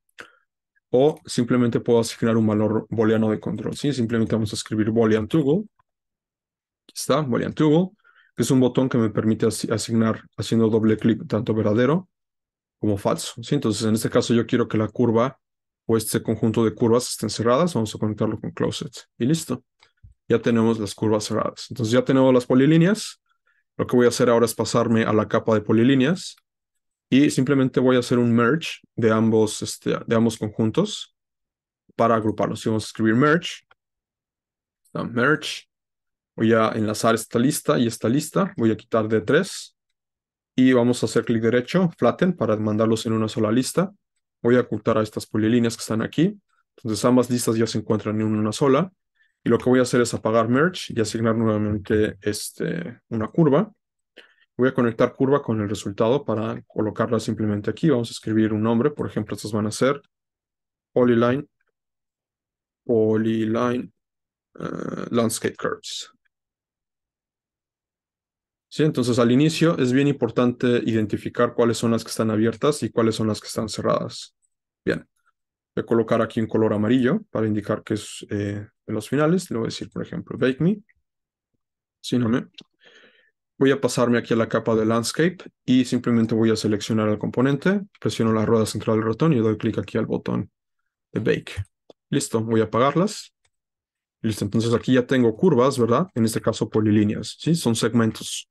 O simplemente puedo asignar un valor booleano de control. ¿sí? Simplemente vamos a escribir boolean toggle. Aquí está, boolean toggle, que es un botón que me permite asignar haciendo doble clic tanto verdadero como falso. Entonces, en este caso, yo quiero que la curva o este conjunto de curvas estén cerradas. Vamos a conectarlo con closet y listo. Ya tenemos las curvas cerradas. Entonces, ya tenemos las polilíneas. Lo que voy a hacer ahora es pasarme a la capa de polilíneas y simplemente voy a hacer un merge de ambos, este, de ambos conjuntos para agruparlos. Si vamos a escribir merge, ah, merge, voy a enlazar esta lista y esta lista, voy a quitar de 3 y vamos a hacer clic derecho, flatten, para mandarlos en una sola lista. Voy a ocultar a estas polilíneas que están aquí. Entonces ambas listas ya se encuentran en una sola. Y lo que voy a hacer es apagar merge y asignar nuevamente este, una curva. Voy a conectar curva con el resultado para colocarla simplemente aquí. Vamos a escribir un nombre. Por ejemplo, estas van a ser Polyline, Polyline eh, Landscape Curves. ¿sí? Entonces, al inicio es bien importante identificar cuáles son las que están abiertas y cuáles son las que están cerradas. Bien, voy a colocar aquí un color amarillo para indicar que es en eh, los finales. Le voy a decir, por ejemplo, Bake Me. Sí, no me. Voy a pasarme aquí a la capa de Landscape y simplemente voy a seleccionar el componente, presiono la rueda central del ratón y doy clic aquí al botón de Bake. Listo, voy a apagarlas. Listo, entonces aquí ya tengo curvas, ¿verdad? En este caso polilíneas, ¿sí? Son segmentos.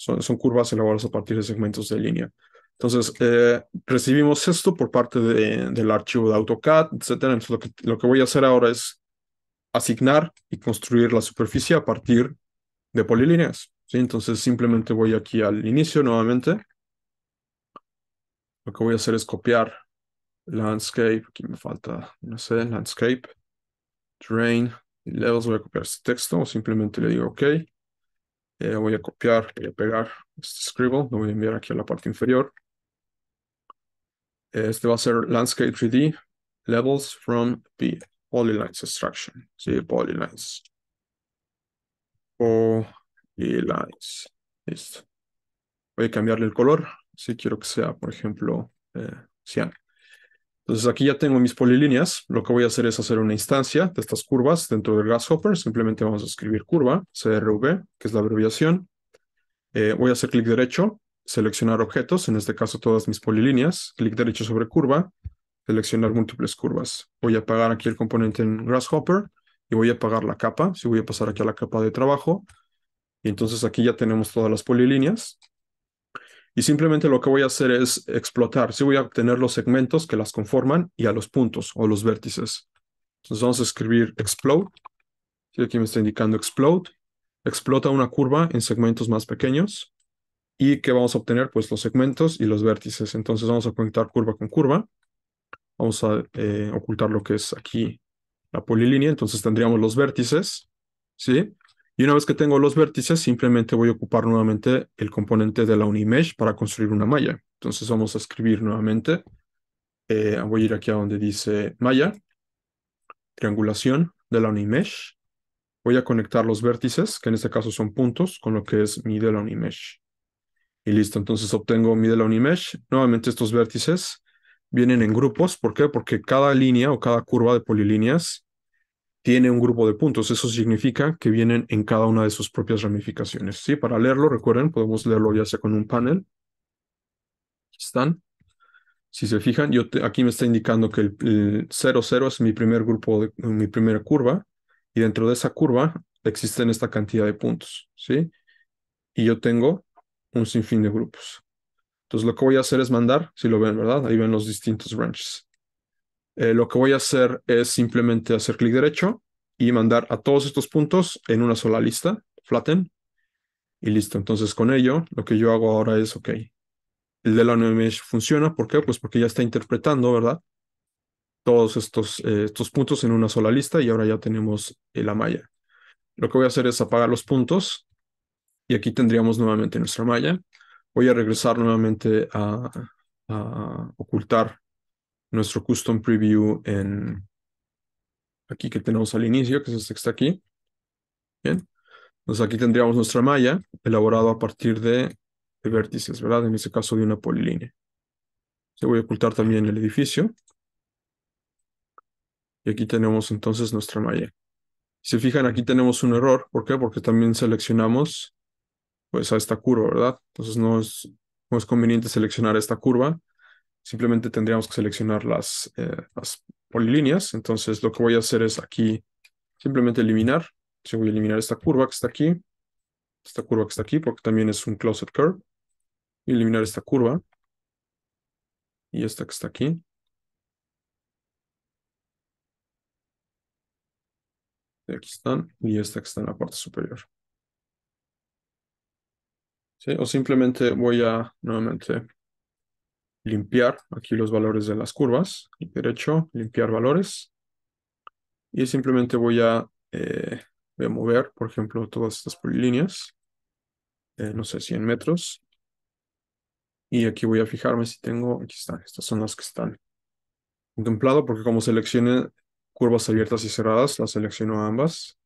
Son, curvas elaboradas a partir de segmentos de línea. Entonces, eh, recibimos esto por parte del archivo de AutoCAD, etc. Entonces, lo que, voy a hacer ahora es asignar y construir la superficie a partir de polilíneas. Entonces, simplemente voy aquí al inicio nuevamente. Lo que voy a hacer es copiar landscape. Aquí me falta, no sé, landscape, Drain. levels. Voy a copiar este texto. Simplemente le digo OK. Eh, voy a copiar, y a pegar este scribble, lo voy a enviar aquí a la parte inferior. Este va a ser Landscape 3D Levels from the Polylines Extraction. Sí, Polylines. Polylines. Listo. Voy a cambiarle el color. Si quiero que sea, por ejemplo, eh, cian. Entonces aquí ya tengo mis polilíneas. Lo que voy a hacer es hacer una instancia de estas curvas dentro del Grasshopper. Simplemente vamos a escribir curva, CRV, que es la abreviación. Eh, voy a hacer clic derecho, seleccionar objetos, en este caso todas mis polilíneas. Clic derecho sobre curva, seleccionar múltiples curvas. Voy a apagar aquí el componente en Grasshopper y voy a apagar la capa. Si voy a pasar aquí a la capa de trabajo. Y entonces aquí ya tenemos todas las polilíneas y simplemente lo que voy a hacer es explotar. Si voy a obtener los segmentos que las conforman y a los puntos o los vértices. Entonces vamos a escribir explode. Si aquí me está indicando explode. Explota una curva en segmentos más pequeños. ¿Y qué vamos a obtener? Pues los segmentos y los vértices. Entonces vamos a conectar curva con curva. Vamos a eh, ocultar lo que es aquí la polilínea. Entonces tendríamos los vértices. ¿Sí? Y una vez que tengo los vértices, simplemente voy a ocupar nuevamente el componente de la unimesh para construir una malla. Entonces vamos a escribir nuevamente. Eh, voy a ir aquí a donde dice malla, triangulación de la unimesh. Voy a conectar los vértices, que en este caso son puntos, con lo que es mi de la unimesh. Y listo, entonces obtengo mi de la unimesh. Nuevamente estos vértices vienen en grupos. ¿Por qué? Porque cada línea o cada curva de polilíneas tiene un grupo de puntos. Eso significa que vienen en cada una de sus propias ramificaciones. ¿sí? Para leerlo, recuerden, podemos leerlo ya sea con un panel. Están. Si se fijan, yo aquí me está indicando que el 0, 0 es mi primer grupo, mi primera curva, y dentro de esa curva existen esta cantidad de puntos, ¿sí? Y yo tengo un sinfín de grupos. Entonces lo que voy a hacer es mandar, si lo ven, ¿verdad? Ahí ven los distintos branches. Eh, lo que voy a hacer es simplemente hacer clic derecho y mandar a todos estos puntos en una sola lista, flatten, y listo. Entonces con ello, lo que yo hago ahora es, ok, el de la mesh funciona, ¿por qué? Pues porque ya está interpretando, ¿verdad? Todos estos, eh, estos puntos en una sola lista y ahora ya tenemos eh, la malla. Lo que voy a hacer es apagar los puntos y aquí tendríamos nuevamente nuestra malla. Voy a regresar nuevamente a ocultar nuestro custom preview en aquí que tenemos al inicio, que es este que está aquí. Bien. Entonces aquí tendríamos nuestra malla elaborada a partir de, vértices, ¿verdad? En este caso de una polilínea. Se voy a ocultar también el edificio. Y aquí tenemos entonces nuestra malla. Si se fijan, aquí tenemos un error. ¿Por qué? Porque también seleccionamos pues a esta curva, ¿verdad? Entonces no es, no es conveniente seleccionar esta curva simplemente tendríamos que seleccionar eh, las, polilíneas. Entonces lo que voy a hacer es aquí simplemente eliminar. voy a eliminar esta curva que está aquí, esta curva que está aquí, porque también es un Closet curve. Y eliminar esta curva y esta que está aquí. Aquí están y esta que está en la parte superior. O simplemente voy a nuevamente limpiar aquí los valores de las curvas, Y derecho, limpiar valores, y simplemente eh, voy a, mover, por ejemplo, todas estas polilíneas, eh, no sé, 100 metros, y aquí voy a fijarme si tengo, aquí están, estas son las que están contemplado, porque como seleccione curvas abiertas y cerradas, las selecciono ambas,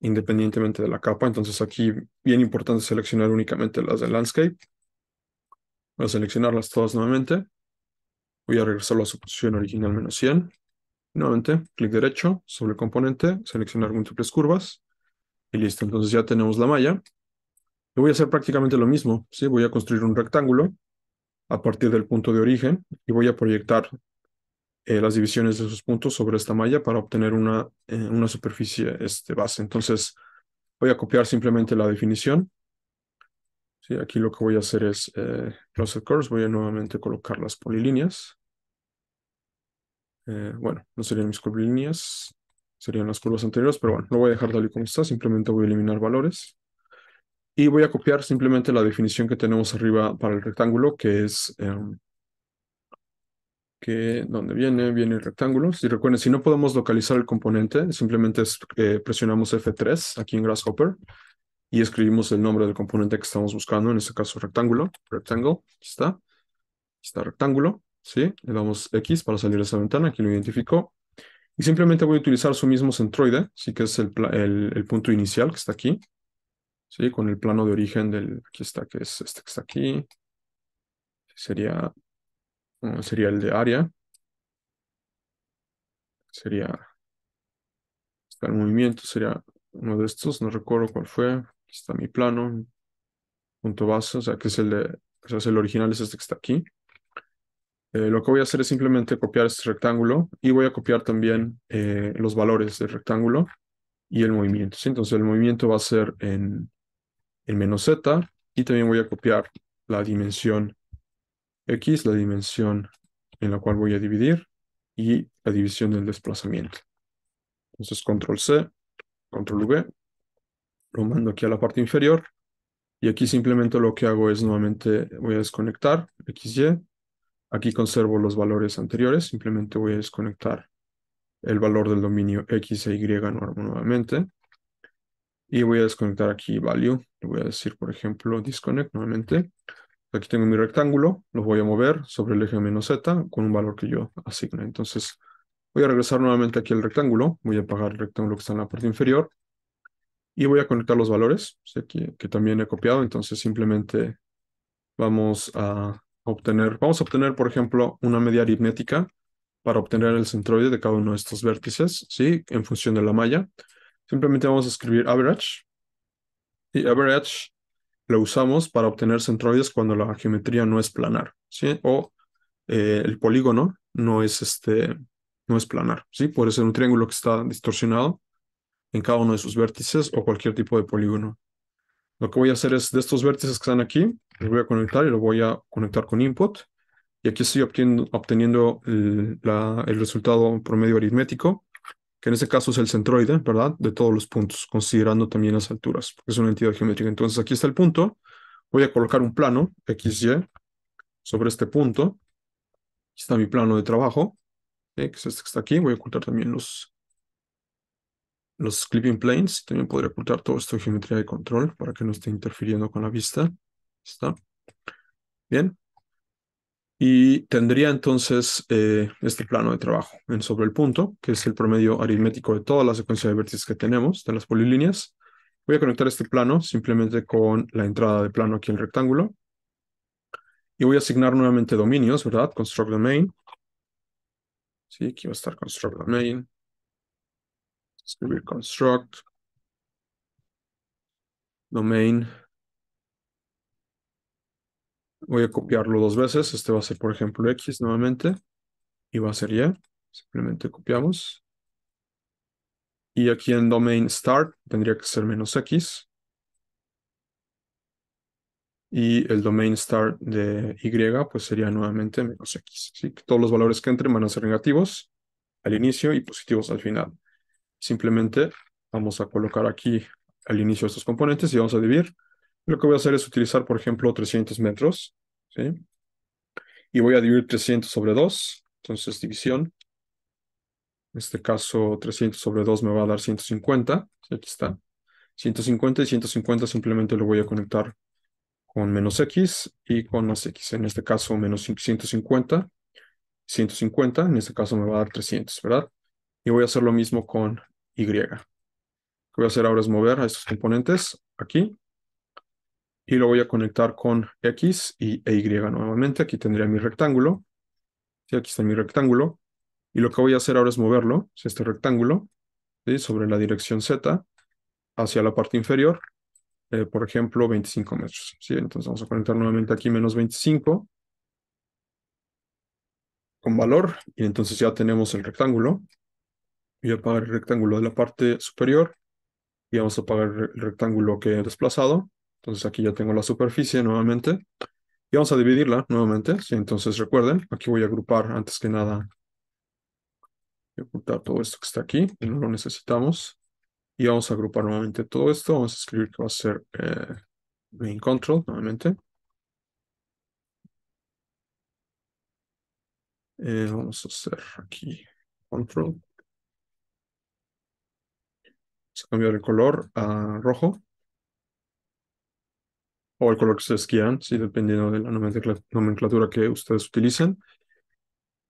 independientemente de la capa, entonces aquí bien importante seleccionar únicamente las de landscape, Voy a seleccionarlas todas nuevamente. Voy a regresarlo a su posición original menos 100. Nuevamente, clic derecho sobre el componente, seleccionar múltiples curvas. Y listo, entonces ya tenemos la malla. Y voy a hacer prácticamente lo mismo. ¿sí? Voy a construir un rectángulo a partir del punto de origen y voy a proyectar eh, las divisiones de esos puntos sobre esta malla para obtener una, eh, una superficie este, base. Entonces voy a copiar simplemente la definición ¿sí? Aquí lo que voy a hacer es eh, closet curves, voy a nuevamente colocar las polilíneas. Eh, bueno, no serían mis curvilíneas, serían las curvas anteriores, pero bueno, lo voy a dejar tal y como está, simplemente voy a eliminar valores. Y voy a copiar simplemente la definición que tenemos arriba para el rectángulo, que es... Em, que donde viene, viene el rectángulo. Si recuerden, si no podemos localizar el componente, simplemente eh, presionamos F3 aquí en Grasshopper y escribimos el nombre del componente que estamos buscando, en este caso rectángulo, rectangle, aquí está, aquí está rectángulo, ¿sí? Le damos X para salir de esa ventana, aquí lo identificó. y simplemente voy a utilizar su mismo centroide, sí que es el, el, punto inicial que está aquí, ¿sí? Con el plano de origen del, aquí está, que es este que está aquí, sería, mm, sería el de área, sería, está el movimiento, sería uno de estos, no recuerdo cuál fue, está mi plano, punto base, o sea, que es el el original es este que está aquí. Eh, lo que voy a hacer es simplemente copiar este rectángulo y voy a copiar también eh, los valores del rectángulo y el movimiento. Entonces el movimiento va a ser en, en menos z y también voy a copiar la dimensión x, la dimensión en la cual voy a dividir y la división del desplazamiento. Entonces control C, control V lo mando aquí a la parte inferior. Y aquí simplemente lo que hago es nuevamente voy a desconectar XY. Aquí conservo los valores anteriores. Simplemente voy a desconectar el valor del dominio X e Y nuevamente. Y voy a desconectar aquí value. Le voy a decir, por ejemplo, disconnect nuevamente. Aquí tengo mi rectángulo. lo voy a mover sobre el eje menos Z con un valor que yo asigne. Entonces voy a regresar nuevamente aquí al rectángulo. Voy a apagar el rectángulo que está en la parte inferior. Y voy a conectar los valores, que, también he copiado, entonces simplemente vamos a obtener, vamos a obtener, por ejemplo, una media aritmética para obtener el centroide de cada uno de estos vértices, ¿sí? En función de la malla. Simplemente vamos a escribir average. Y average lo usamos para obtener centroides cuando la geometría no es planar, ¿sí? O eh, el polígono no es, este, no es planar, ¿sí? Puede ser un triángulo que está distorsionado en cada uno de sus vértices o cualquier tipo de polígono. Lo que voy a hacer es de estos vértices que están aquí, los voy a conectar y lo voy a conectar con input. Y aquí estoy obteniendo, el, resultado promedio aritmético, que en este caso es el centroide, ¿verdad? De todos los puntos, considerando también las alturas, porque es una entidad geométrica. Entonces aquí está el punto. Voy a colocar un plano XY sobre este punto. Aquí está mi plano de trabajo, que es este que está aquí. Voy a ocultar también los, los clipping planes, también podría ocultar todo esto de geometría de control para que no esté interfiriendo con la vista. ¿Está? Bien. Y tendría entonces eh, este plano de trabajo en sobre el punto, que es el promedio aritmético de toda la secuencia de vértices que tenemos, de las polilíneas. Voy a conectar este plano simplemente con la entrada de plano aquí en el rectángulo. Y voy a asignar nuevamente dominios, ¿verdad? Construct domain. Sí, aquí va a estar construct domain escribir construct domain. Voy a copiarlo dos veces. Este va a ser, por ejemplo, X nuevamente. Y va a ser Y. Simplemente copiamos. Y aquí en domain start tendría que ser menos X. Y el domain start de Y pues sería nuevamente menos X. Así que todos los valores que entren van a ser negativos al inicio y positivos al final. Simplemente vamos a colocar aquí al inicio estos componentes y vamos a dividir. Lo que voy a hacer es utilizar, por ejemplo, 300 metros. ¿sí? Y voy a dividir 300 sobre 2. Entonces, división. En este caso, 300 sobre 2 me va a dar 150. aquí está. 150 y 150 simplemente lo voy a conectar con menos x y con más x. En este caso, menos 150. 150, en este caso me va a dar 300, ¿verdad? Y voy a hacer lo mismo con Y. Lo que voy a hacer ahora es mover a estos componentes aquí. Y lo voy a conectar con X y e Y nuevamente. Aquí tendría mi rectángulo. Sí, aquí está mi rectángulo. Y lo que voy a hacer ahora es moverlo, este rectángulo, sobre la dirección Z hacia la parte inferior. Eh, por ejemplo, 25 metros. ¿sí? Entonces vamos a conectar nuevamente aquí menos 25 con valor. Y entonces ya tenemos el rectángulo voy a apagar el rectángulo de la parte superior y vamos a apagar el rectángulo que he desplazado. Entonces aquí ya tengo la superficie nuevamente y vamos a dividirla nuevamente. entonces recuerden, aquí voy a agrupar antes que nada voy a ocultar todo esto que está aquí, no lo necesitamos. Y vamos a agrupar nuevamente todo esto. Vamos a escribir que va a ser eh, main control nuevamente. Eh, vamos a hacer aquí control a cambiar el color a rojo o el color que ustedes quieran, sí, dependiendo de la nomenclatura que ustedes utilicen.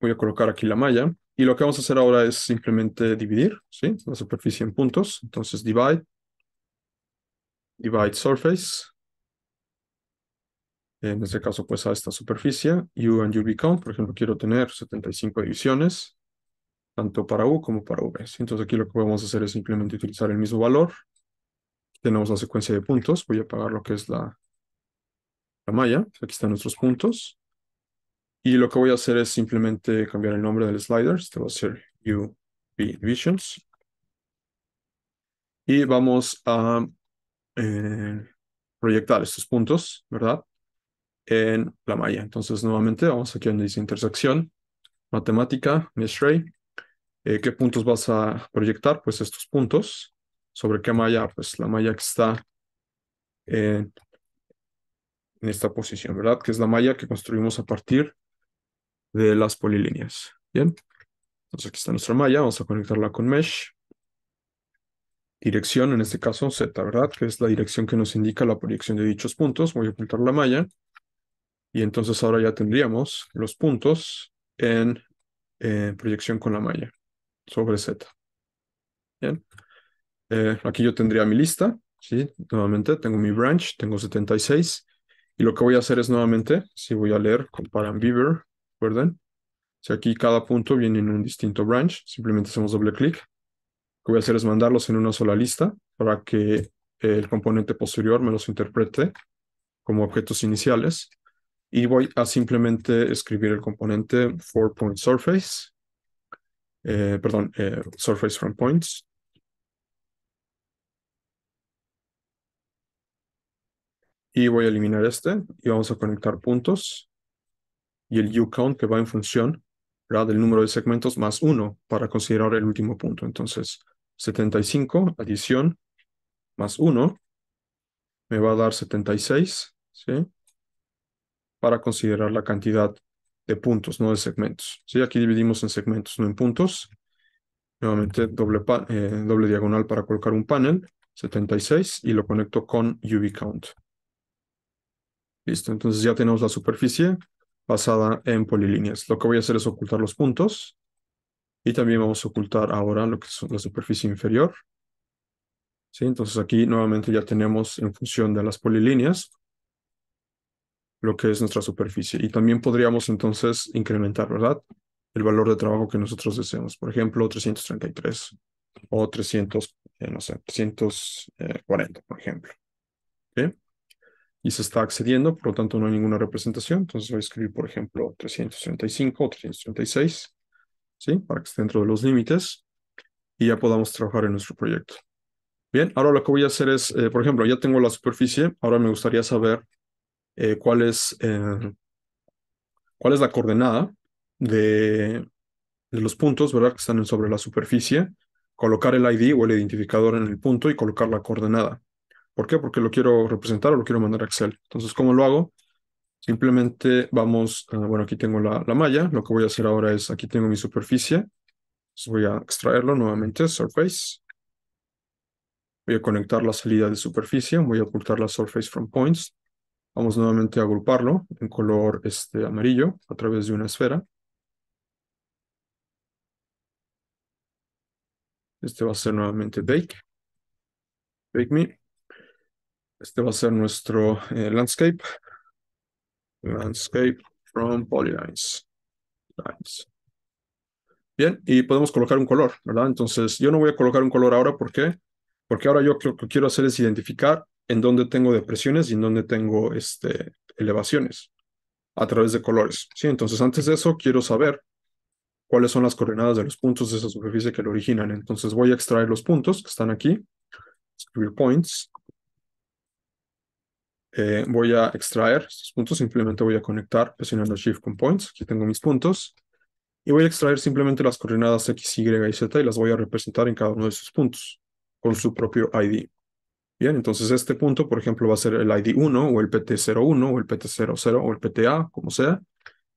Voy a colocar aquí la malla y lo que vamos a hacer ahora es simplemente dividir ¿sí? la superficie en puntos. Entonces divide, divide surface, en este caso pues a esta superficie, U and UV count, por ejemplo quiero tener 75 divisiones tanto para U como para V. Entonces aquí lo que vamos a hacer es simplemente utilizar el mismo valor. Tenemos la secuencia de puntos. Voy a apagar lo que es la, la malla. Aquí están nuestros puntos. Y lo que voy a hacer es simplemente cambiar el nombre del slider. Este va a ser UV Divisions. Y vamos a eh, proyectar estos puntos, ¿verdad? En la malla. Entonces, nuevamente, vamos aquí donde dice intersección, matemática, mesh ray, eh, qué puntos vas a proyectar, pues estos puntos. ¿Sobre qué malla? Pues la malla que está en, esta posición, ¿verdad? Que es la malla que construimos a partir de las polilíneas. Bien. Entonces aquí está nuestra malla, vamos a conectarla con mesh. Dirección, en este caso Z, ¿verdad? Que es la dirección que nos indica la proyección de dichos puntos. Voy a ocultar la malla. Y entonces ahora ya tendríamos los puntos en eh, proyección con la malla sobre Z. Bien. Eh, aquí yo tendría mi lista, ¿sí? Nuevamente tengo mi branch, tengo 76. Y lo que voy a hacer es nuevamente, si voy a leer, comparan Beaver, ¿recuerden? Si aquí cada punto viene en un distinto branch, simplemente hacemos doble clic. Lo que voy a hacer es mandarlos en una sola lista para que eh, el componente posterior me los interprete como objetos iniciales. Y voy a simplemente escribir el componente four point surface eh, perdón, eh, Surface from Points. Y voy a eliminar este y vamos a conectar puntos y el uCount que va en función del número de segmentos más uno para considerar el último punto. Entonces, 75, adición, más 1, me va a dar 76, ¿sí? Para considerar la cantidad de puntos, no de segmentos. ¿sí? Aquí dividimos en segmentos, no en puntos. Nuevamente doble, eh, doble diagonal para colocar un panel, 76, y lo conecto con UV count. Listo, entonces ya tenemos la superficie basada en polilíneas. Lo que voy a hacer es ocultar los puntos. Y también vamos a ocultar ahora lo que es la superficie inferior. ¿Sí? Entonces aquí nuevamente ya tenemos en función de las polilíneas lo que es nuestra superficie. Y también podríamos entonces incrementar, ¿verdad? El valor de trabajo que nosotros deseamos. Por ejemplo, 333 o 300, eh, no sé, 340, eh, por ejemplo. ¿Sí? Y se está accediendo, por lo tanto no hay ninguna representación. Entonces voy a escribir, por ejemplo, 335 o 336, ¿sí? Para que esté dentro de los límites y ya podamos trabajar en nuestro proyecto. Bien, ahora lo que voy a hacer es, eh, por ejemplo, ya tengo la superficie, ahora me gustaría saber eh, eh, cuál, es, la coordenada de, los puntos, ¿verdad? Que están sobre la superficie, colocar el ID o el identificador en el punto y colocar la coordenada. ¿Por qué? Porque lo quiero representar o lo quiero mandar a Excel. Entonces, ¿cómo lo hago? Simplemente vamos, ah, bueno, aquí tengo la, la, malla. Lo que voy a hacer ahora es, aquí tengo mi superficie. voy a extraerlo nuevamente, Surface. Voy a conectar la salida de superficie. Voy a ocultar la Surface from Points. Vamos nuevamente a agruparlo en color este, amarillo a través de una esfera. Este va a ser nuevamente Bake. Bake Me. Este va a ser nuestro eh, landscape. Landscape from Polylines. Lines. Bien, y podemos colocar un color, ¿verdad? Entonces, yo no voy a colocar un color ahora, ¿por qué? Porque ahora yo lo que quiero hacer es identificar en dónde tengo depresiones y en dónde tengo este, elevaciones a través de colores. ¿sí? Entonces, antes de eso, quiero saber cuáles son las coordenadas de los puntos de esa superficie que lo originan. Entonces, voy a extraer los puntos que están aquí, escribir points. Eh, voy a extraer estos puntos, simplemente voy a conectar presionando Shift con points. Aquí tengo mis puntos. Y voy a extraer simplemente las coordenadas X, Y y Z y las voy a representar en cada uno de esos puntos con su propio ID. Bien, entonces este punto, por ejemplo, va a ser el ID 1 o el PT01 o el PT00 o el PTA, como sea.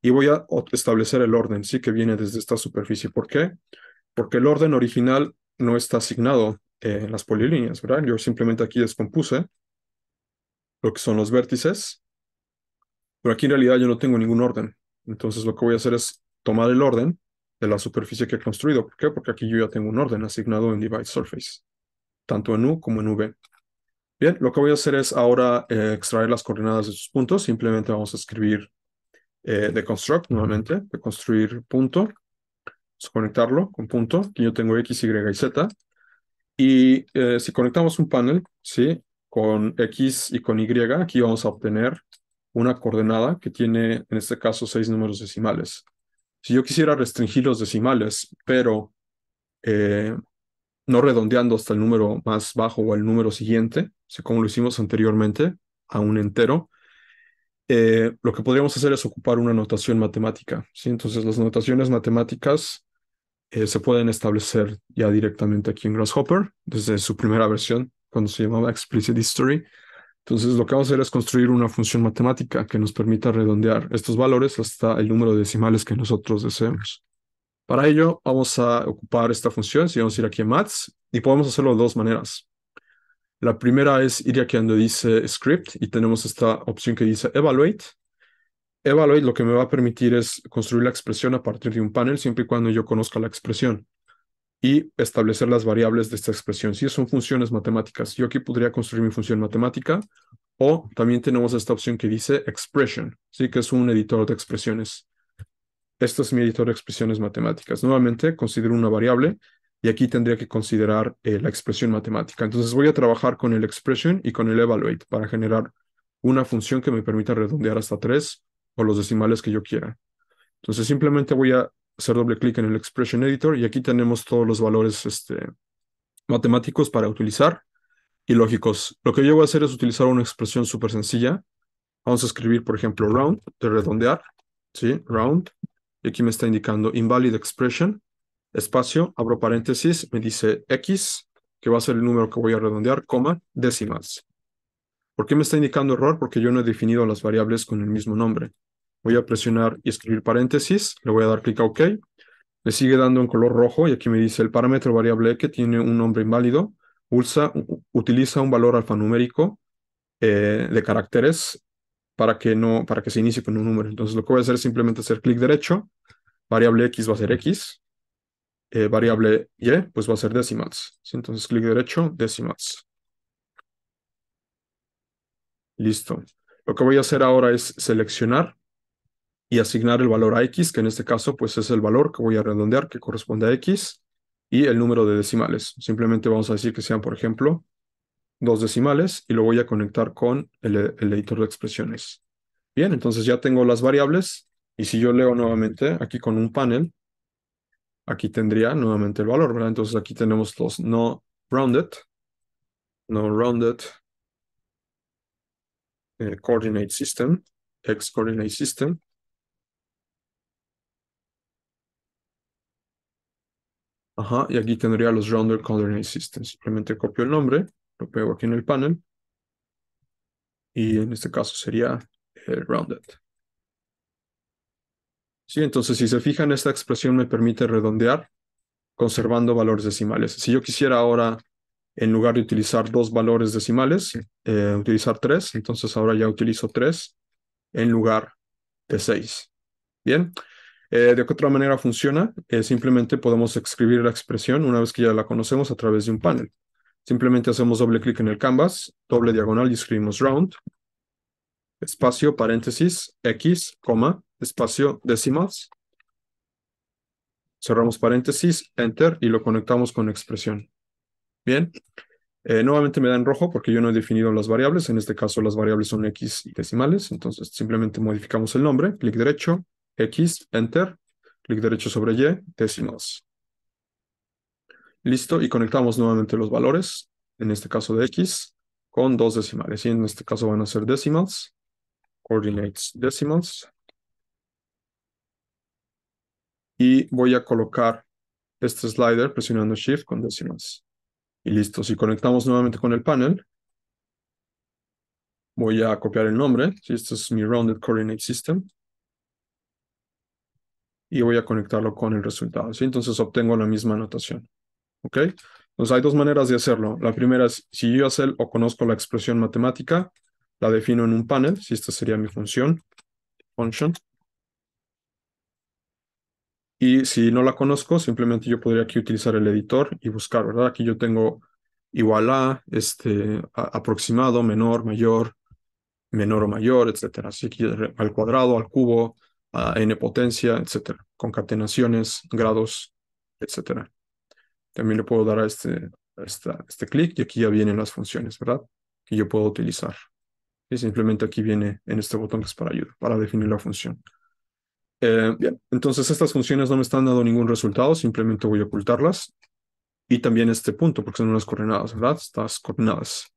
Y voy a establecer el orden, sí, que viene desde esta superficie. ¿Por qué? Porque el orden original no está asignado eh, en las polilíneas, ¿verdad? Yo simplemente aquí descompuse lo que son los vértices. Pero aquí en realidad yo no tengo ningún orden. Entonces lo que voy a hacer es tomar el orden de la superficie que he construido. ¿Por qué? Porque aquí yo ya tengo un orden asignado en Divide Surface, tanto en U como en V. Bien, lo que voy a hacer es ahora eh, extraer las coordenadas de sus puntos. Simplemente vamos a escribir eh, de construct nuevamente, de construir punto, conectarlo con punto. Aquí yo tengo x, y y z. Y eh, si conectamos un panel, ¿sí? Con x y con y, aquí vamos a obtener una coordenada que tiene, en este caso, seis números decimales. Si yo quisiera restringir los decimales, pero eh, no redondeando hasta el número más bajo o el número siguiente, así como lo hicimos anteriormente, a un entero, eh, lo que podríamos hacer es ocupar una notación matemática. ¿sí? Entonces las notaciones matemáticas eh, se pueden establecer ya directamente aquí en Grasshopper, desde su primera versión, cuando se llamaba Explicit History. Entonces lo que vamos a hacer es construir una función matemática que nos permita redondear estos valores hasta el número de decimales que nosotros deseemos. Para ello, vamos a ocupar esta función, si vamos a ir aquí a Maths, y podemos hacerlo de dos maneras. La primera es ir aquí donde dice Script, y tenemos esta opción que dice Evaluate. Evaluate lo que me va a permitir es construir la expresión a partir de un panel, siempre y cuando yo conozca la expresión, y establecer las variables de esta expresión. Si son funciones matemáticas, yo aquí podría construir mi función matemática, o también tenemos esta opción que dice Expression, ¿sí? que es un editor de expresiones. Esta es mi editor de expresiones matemáticas. Nuevamente, considero una variable y aquí tendría que considerar eh, la expresión matemática. Entonces voy a trabajar con el expression y con el evaluate para generar una función que me permita redondear hasta 3 o los decimales que yo quiera. Entonces simplemente voy a hacer doble clic en el expression editor y aquí tenemos todos los valores este, matemáticos para utilizar y lógicos. Lo que yo voy a hacer es utilizar una expresión súper sencilla. Vamos a escribir, por ejemplo, round, de redondear, ¿sí? Round, y aquí me está indicando invalid expression, espacio, abro paréntesis, me dice x, que va a ser el número que voy a redondear, coma, décimas. ¿Por qué me está indicando error? Porque yo no he definido las variables con el mismo nombre. Voy a presionar y escribir paréntesis, le voy a dar clic a OK, me sigue dando en color rojo y aquí me dice el parámetro variable que tiene un nombre inválido, usa, utiliza un valor alfanumérico eh, de caracteres para que, no, para que se inicie con un número. Entonces lo que voy a hacer es simplemente hacer clic derecho, variable x va a ser x, eh, variable y pues va a ser decimals. Entonces clic derecho, decimals. Listo. Lo que voy a hacer ahora es seleccionar y asignar el valor a x, que en este caso pues es el valor que voy a redondear, que corresponde a x, y el número de decimales. Simplemente vamos a decir que sean, por ejemplo, dos decimales y lo voy a conectar con e, el, editor de expresiones. Bien, entonces ya tengo las variables y si yo leo nuevamente aquí con un panel, aquí tendría nuevamente el valor, ¿verdad? Entonces aquí tenemos los no rounded, no rounded eh, coordinate system, x coordinate system. Ajá, y aquí tendría los rounded coordinate system, Simplemente copio el nombre lo pego aquí en el panel. Y en este caso sería eh, rounded. Sí, entonces si se fijan, esta expresión me permite redondear conservando valores decimales. Si yo quisiera ahora, en lugar de utilizar dos valores decimales, eh, utilizar tres, entonces ahora ya utilizo tres en lugar de seis. Bien, eh, de qué otra manera funciona, simplemente podemos escribir la expresión una vez que ya la conocemos a través de un panel. Simplemente hacemos doble clic en el canvas, doble diagonal y escribimos round, espacio, paréntesis, x, coma, espacio, decimals. Cerramos paréntesis, enter y lo conectamos con expresión. Bien, eh, nuevamente me da en rojo porque yo no he definido las variables. En este caso las variables son x y decimales. Entonces simplemente modificamos el nombre. Clic derecho, x, enter. Clic derecho sobre y, decimals. Listo, y conectamos nuevamente los valores, en este caso de x, con dos decimales. Y en este caso van a ser decimals, coordinates decimals. Y voy a colocar este slider presionando shift con decimals. Y listo, si conectamos nuevamente con el panel, voy a copiar el nombre, si este es mi rounded coordinate system, y voy a conectarlo con el resultado. Entonces obtengo la misma anotación. ¿ok? Entonces hay dos maneras de hacerlo. La primera es, si yo o conozco la expresión matemática, la defino en un panel, si esta sería mi función, function. Y si no la conozco, simplemente yo podría aquí utilizar el editor y buscar, ¿verdad? Aquí yo tengo igual a, este, aproximado, menor, mayor, menor o mayor, etcétera. Así que al cuadrado, al cubo, a n potencia, etcétera. Concatenaciones, grados, etcétera. También le puedo dar a este, este clic y aquí ya vienen las funciones, ¿verdad? Que yo puedo utilizar. Y simplemente aquí viene en este botón que es para ayuda, para definir la función. Eh, bien, entonces estas funciones no me están dando ningún resultado, simplemente voy a ocultarlas. Y también este punto, porque son unas coordenadas, ¿verdad? Estas coordenadas.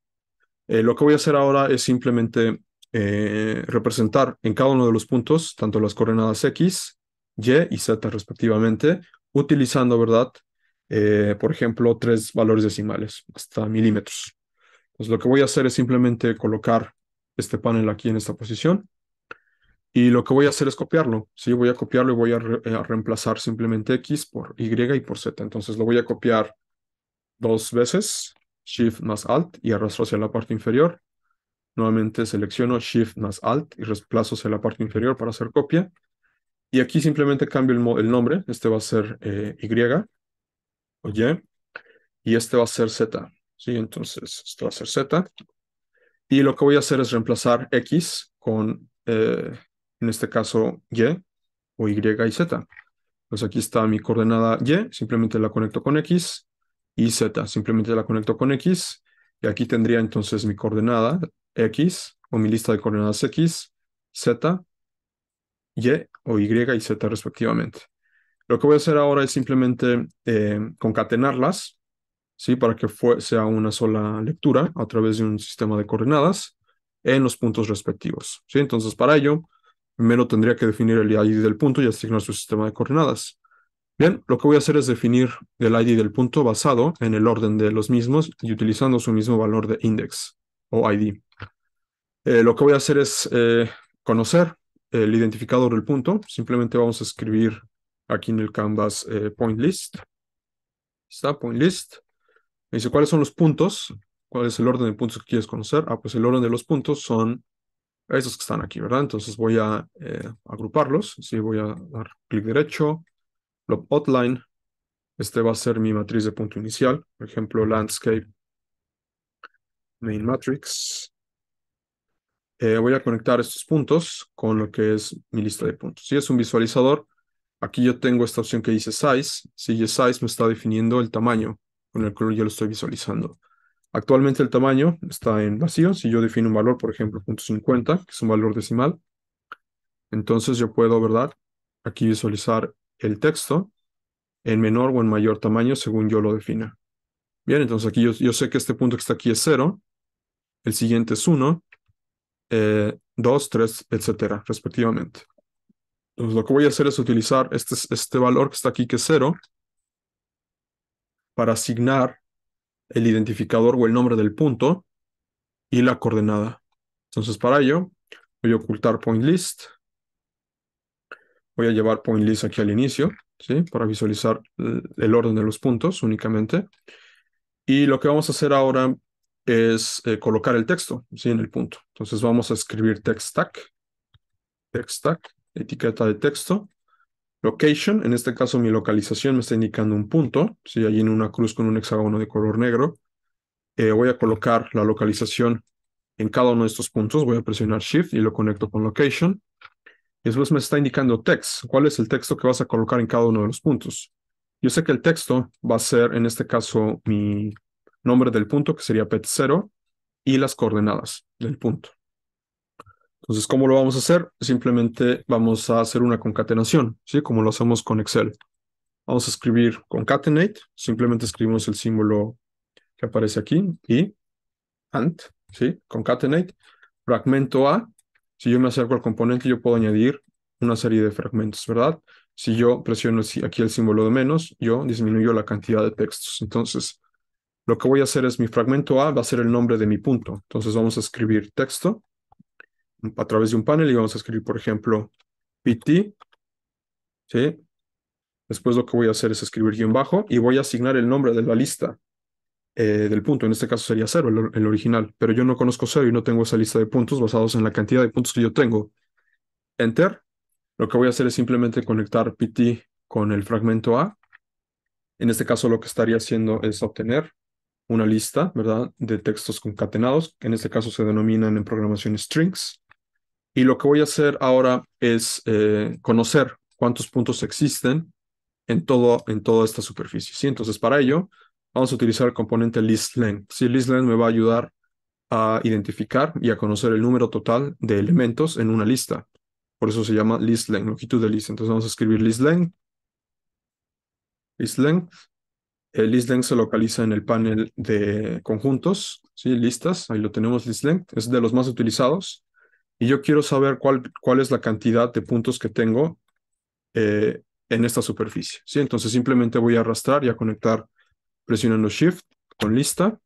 Eh, lo que voy a hacer ahora es simplemente eh, representar en cada uno de los puntos, tanto las coordenadas X, Y y Z respectivamente, utilizando, ¿verdad? Eh, por ejemplo, tres valores decimales, hasta milímetros. Pues lo que voy a hacer es simplemente colocar este panel aquí en esta posición y lo que voy a hacer es copiarlo. Sí, voy a copiarlo y voy a, reemplazar simplemente X por Y y por Z. Entonces lo voy a copiar dos veces, Shift más Alt y arrastro hacia la parte inferior. Nuevamente selecciono Shift más Alt y reemplazo hacia la parte inferior para hacer copia. Y aquí simplemente cambio el, nombre. Este va a ser eh, Y y, y este va a ser Z, ¿sí? Entonces, esto va a ser Z. Y lo que voy a hacer es reemplazar X con, eh, en este caso, Y o Y y Z. Entonces pues aquí está mi coordenada Y, simplemente la conecto con X, y Z, simplemente la conecto con X, y aquí tendría entonces mi coordenada X, o mi lista de coordenadas X, Z, Y o Y y Z respectivamente. Lo que voy a hacer ahora es simplemente eh, concatenarlas, ¿sí? Para que sea una sola lectura a través de un sistema de coordenadas en los puntos respectivos, ¿sí? Entonces, para ello, primero tendría que definir el ID del punto y asignar su sistema de coordenadas. Bien, lo que voy a hacer es definir el ID del punto basado en el orden de los mismos y utilizando su mismo valor de index o ID. Eh, lo que voy a hacer es eh, conocer el identificador del punto. Simplemente vamos a escribir aquí en el canvas eh, point list. Está point list. Me dice cuáles son los puntos, cuál es el orden de puntos que quieres conocer. Ah, pues el orden de los puntos son esos que están aquí, ¿verdad? Entonces voy a eh, agruparlos. Sí, voy a dar clic derecho, blob outline. Este va a ser mi matriz de punto inicial. Por ejemplo, landscape, main matrix. Eh, voy a conectar estos puntos con lo que es mi lista de puntos. Si es un visualizador, Aquí yo tengo esta opción que dice size. Si size me está definiendo el tamaño con el cual yo lo estoy visualizando. Actualmente el tamaño está en vacío. Si yo defino un valor, por ejemplo, 0.50, que es un valor decimal, entonces yo puedo, ¿verdad? Aquí visualizar el texto en menor o en mayor tamaño según yo lo defina. Bien, entonces aquí yo, sé que este punto que está aquí es 0, el siguiente es 1, 2, 3, etcétera, respectivamente. Entonces lo que voy a hacer es utilizar este, este valor que está aquí, que es cero, para asignar el identificador o el nombre del punto y la coordenada. Entonces para ello voy a ocultar point list. Voy a llevar point list aquí al inicio, ¿sí? Para visualizar el orden de los puntos únicamente. Y lo que vamos a hacer ahora es eh, colocar el texto, ¿sí? En el punto. Entonces vamos a escribir text stack, Text tag etiqueta de texto. Location, en este caso mi localización me está indicando un punto, si hay en una cruz con un hexágono de color negro. Eh, voy a colocar la localización en cada uno de estos puntos, voy a presionar Shift y lo conecto con Location. Y después me está indicando text, cuál es el texto que vas a colocar en cada uno de los puntos. Yo sé que el texto va a ser, en este caso, mi nombre del punto, que sería PET0, y las coordenadas del punto. Entonces, ¿cómo lo vamos a hacer? Simplemente vamos a hacer una concatenación, ¿sí? Como lo hacemos con Excel. Vamos a escribir concatenate, simplemente escribimos el símbolo que aparece aquí y AND, ¿sí? Concatenate, fragmento A. Si yo me acerco al componente, yo puedo añadir una serie de fragmentos, ¿verdad? Si yo presiono aquí el símbolo de menos, yo disminuyo la cantidad de textos. Entonces, lo que voy a hacer es mi fragmento A va a ser el nombre de mi punto. Entonces vamos a escribir texto a través de un panel y vamos a escribir, por ejemplo, PT, ¿sí? Después lo que voy a hacer es escribir guión bajo y voy a asignar el nombre de la lista eh, del punto. En este caso sería cero, el, original, pero yo no conozco cero y no tengo esa lista de puntos basados en la cantidad de puntos que yo tengo. Enter. Lo que voy a hacer es simplemente conectar PT con el fragmento A. En este caso lo que estaría haciendo es obtener una lista, ¿verdad? De textos concatenados, que en este caso se denominan en programación strings. Y lo que voy a hacer ahora es eh, conocer cuántos puntos existen en, todo, en toda esta superficie. ¿sí? Entonces, para ello, vamos a utilizar el componente listLength. Si sí, listLength me va a ayudar a identificar y a conocer el número total de elementos en una lista. Por eso se llama listLength, longitud de lista. Entonces, vamos a escribir list listLength. El listLength se localiza en el panel de conjuntos, ¿sí? listas. Ahí lo tenemos, listLength. Es de los más utilizados y yo quiero saber cuál, cuál es la cantidad de puntos que tengo eh, en esta superficie. ¿sí? Entonces simplemente voy a arrastrar y a conectar presionando Shift con lista.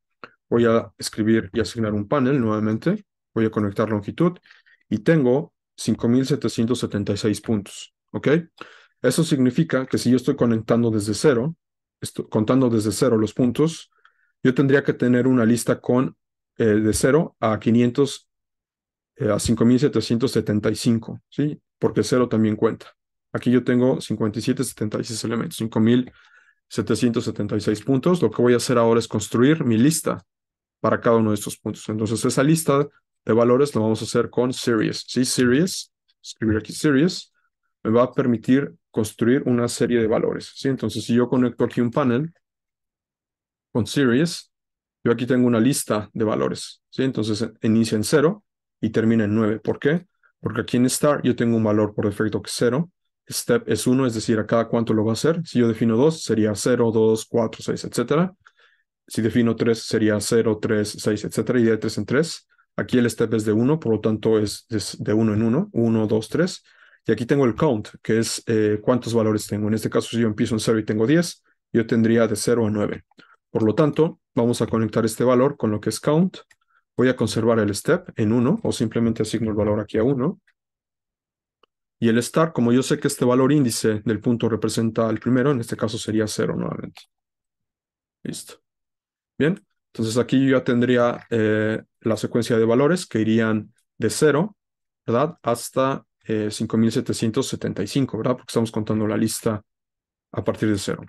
Voy a escribir y asignar un panel nuevamente. Voy a conectar longitud y tengo 5.776 puntos. Eso significa que si yo estoy conectando desde cero, contando desde cero los puntos, yo tendría que tener una lista con eh, de cero a 500 eh, a 5.775, ¿sí? Porque cero también cuenta. Aquí yo tengo 5776 elementos, 5.776 puntos. Lo que voy a hacer ahora es construir mi lista para cada uno de estos puntos. Entonces esa lista de valores lo vamos a hacer con series, ¿sí? Series, escribir aquí series, me va a permitir construir una serie de valores, ¿sí? Entonces si yo conecto aquí un panel con series, yo aquí tengo una lista de valores, ¿sí? Entonces eh, inicia en cero, y termina en 9. ¿Por qué? Porque aquí en start yo tengo un valor por defecto que es 0. Step es 1, es decir, acá cuánto lo va a hacer. Si yo defino 2, sería 0, 2, 4, 6, etc. Si defino 3, sería 0, 3, 6, etc. Y de 3 en 3. Aquí el step es de 1, por lo tanto es, de 1 en 1, 1, 2, 3. Y aquí tengo el count, que es eh, cuántos valores tengo. En este caso, si yo empiezo en 0 y tengo 10, yo tendría de 0 a 9. Por lo tanto, vamos a conectar este valor con lo que es count Voy a conservar el step en 1 o simplemente asigno el valor aquí a 1. Y el start, como yo sé que este valor índice del punto representa el primero, en este caso sería 0 nuevamente. Listo. Bien, entonces aquí yo ya tendría eh, la secuencia de valores que irían de 0, ¿verdad? Hasta 5775, eh, ¿verdad? Porque estamos contando la lista a partir de 0.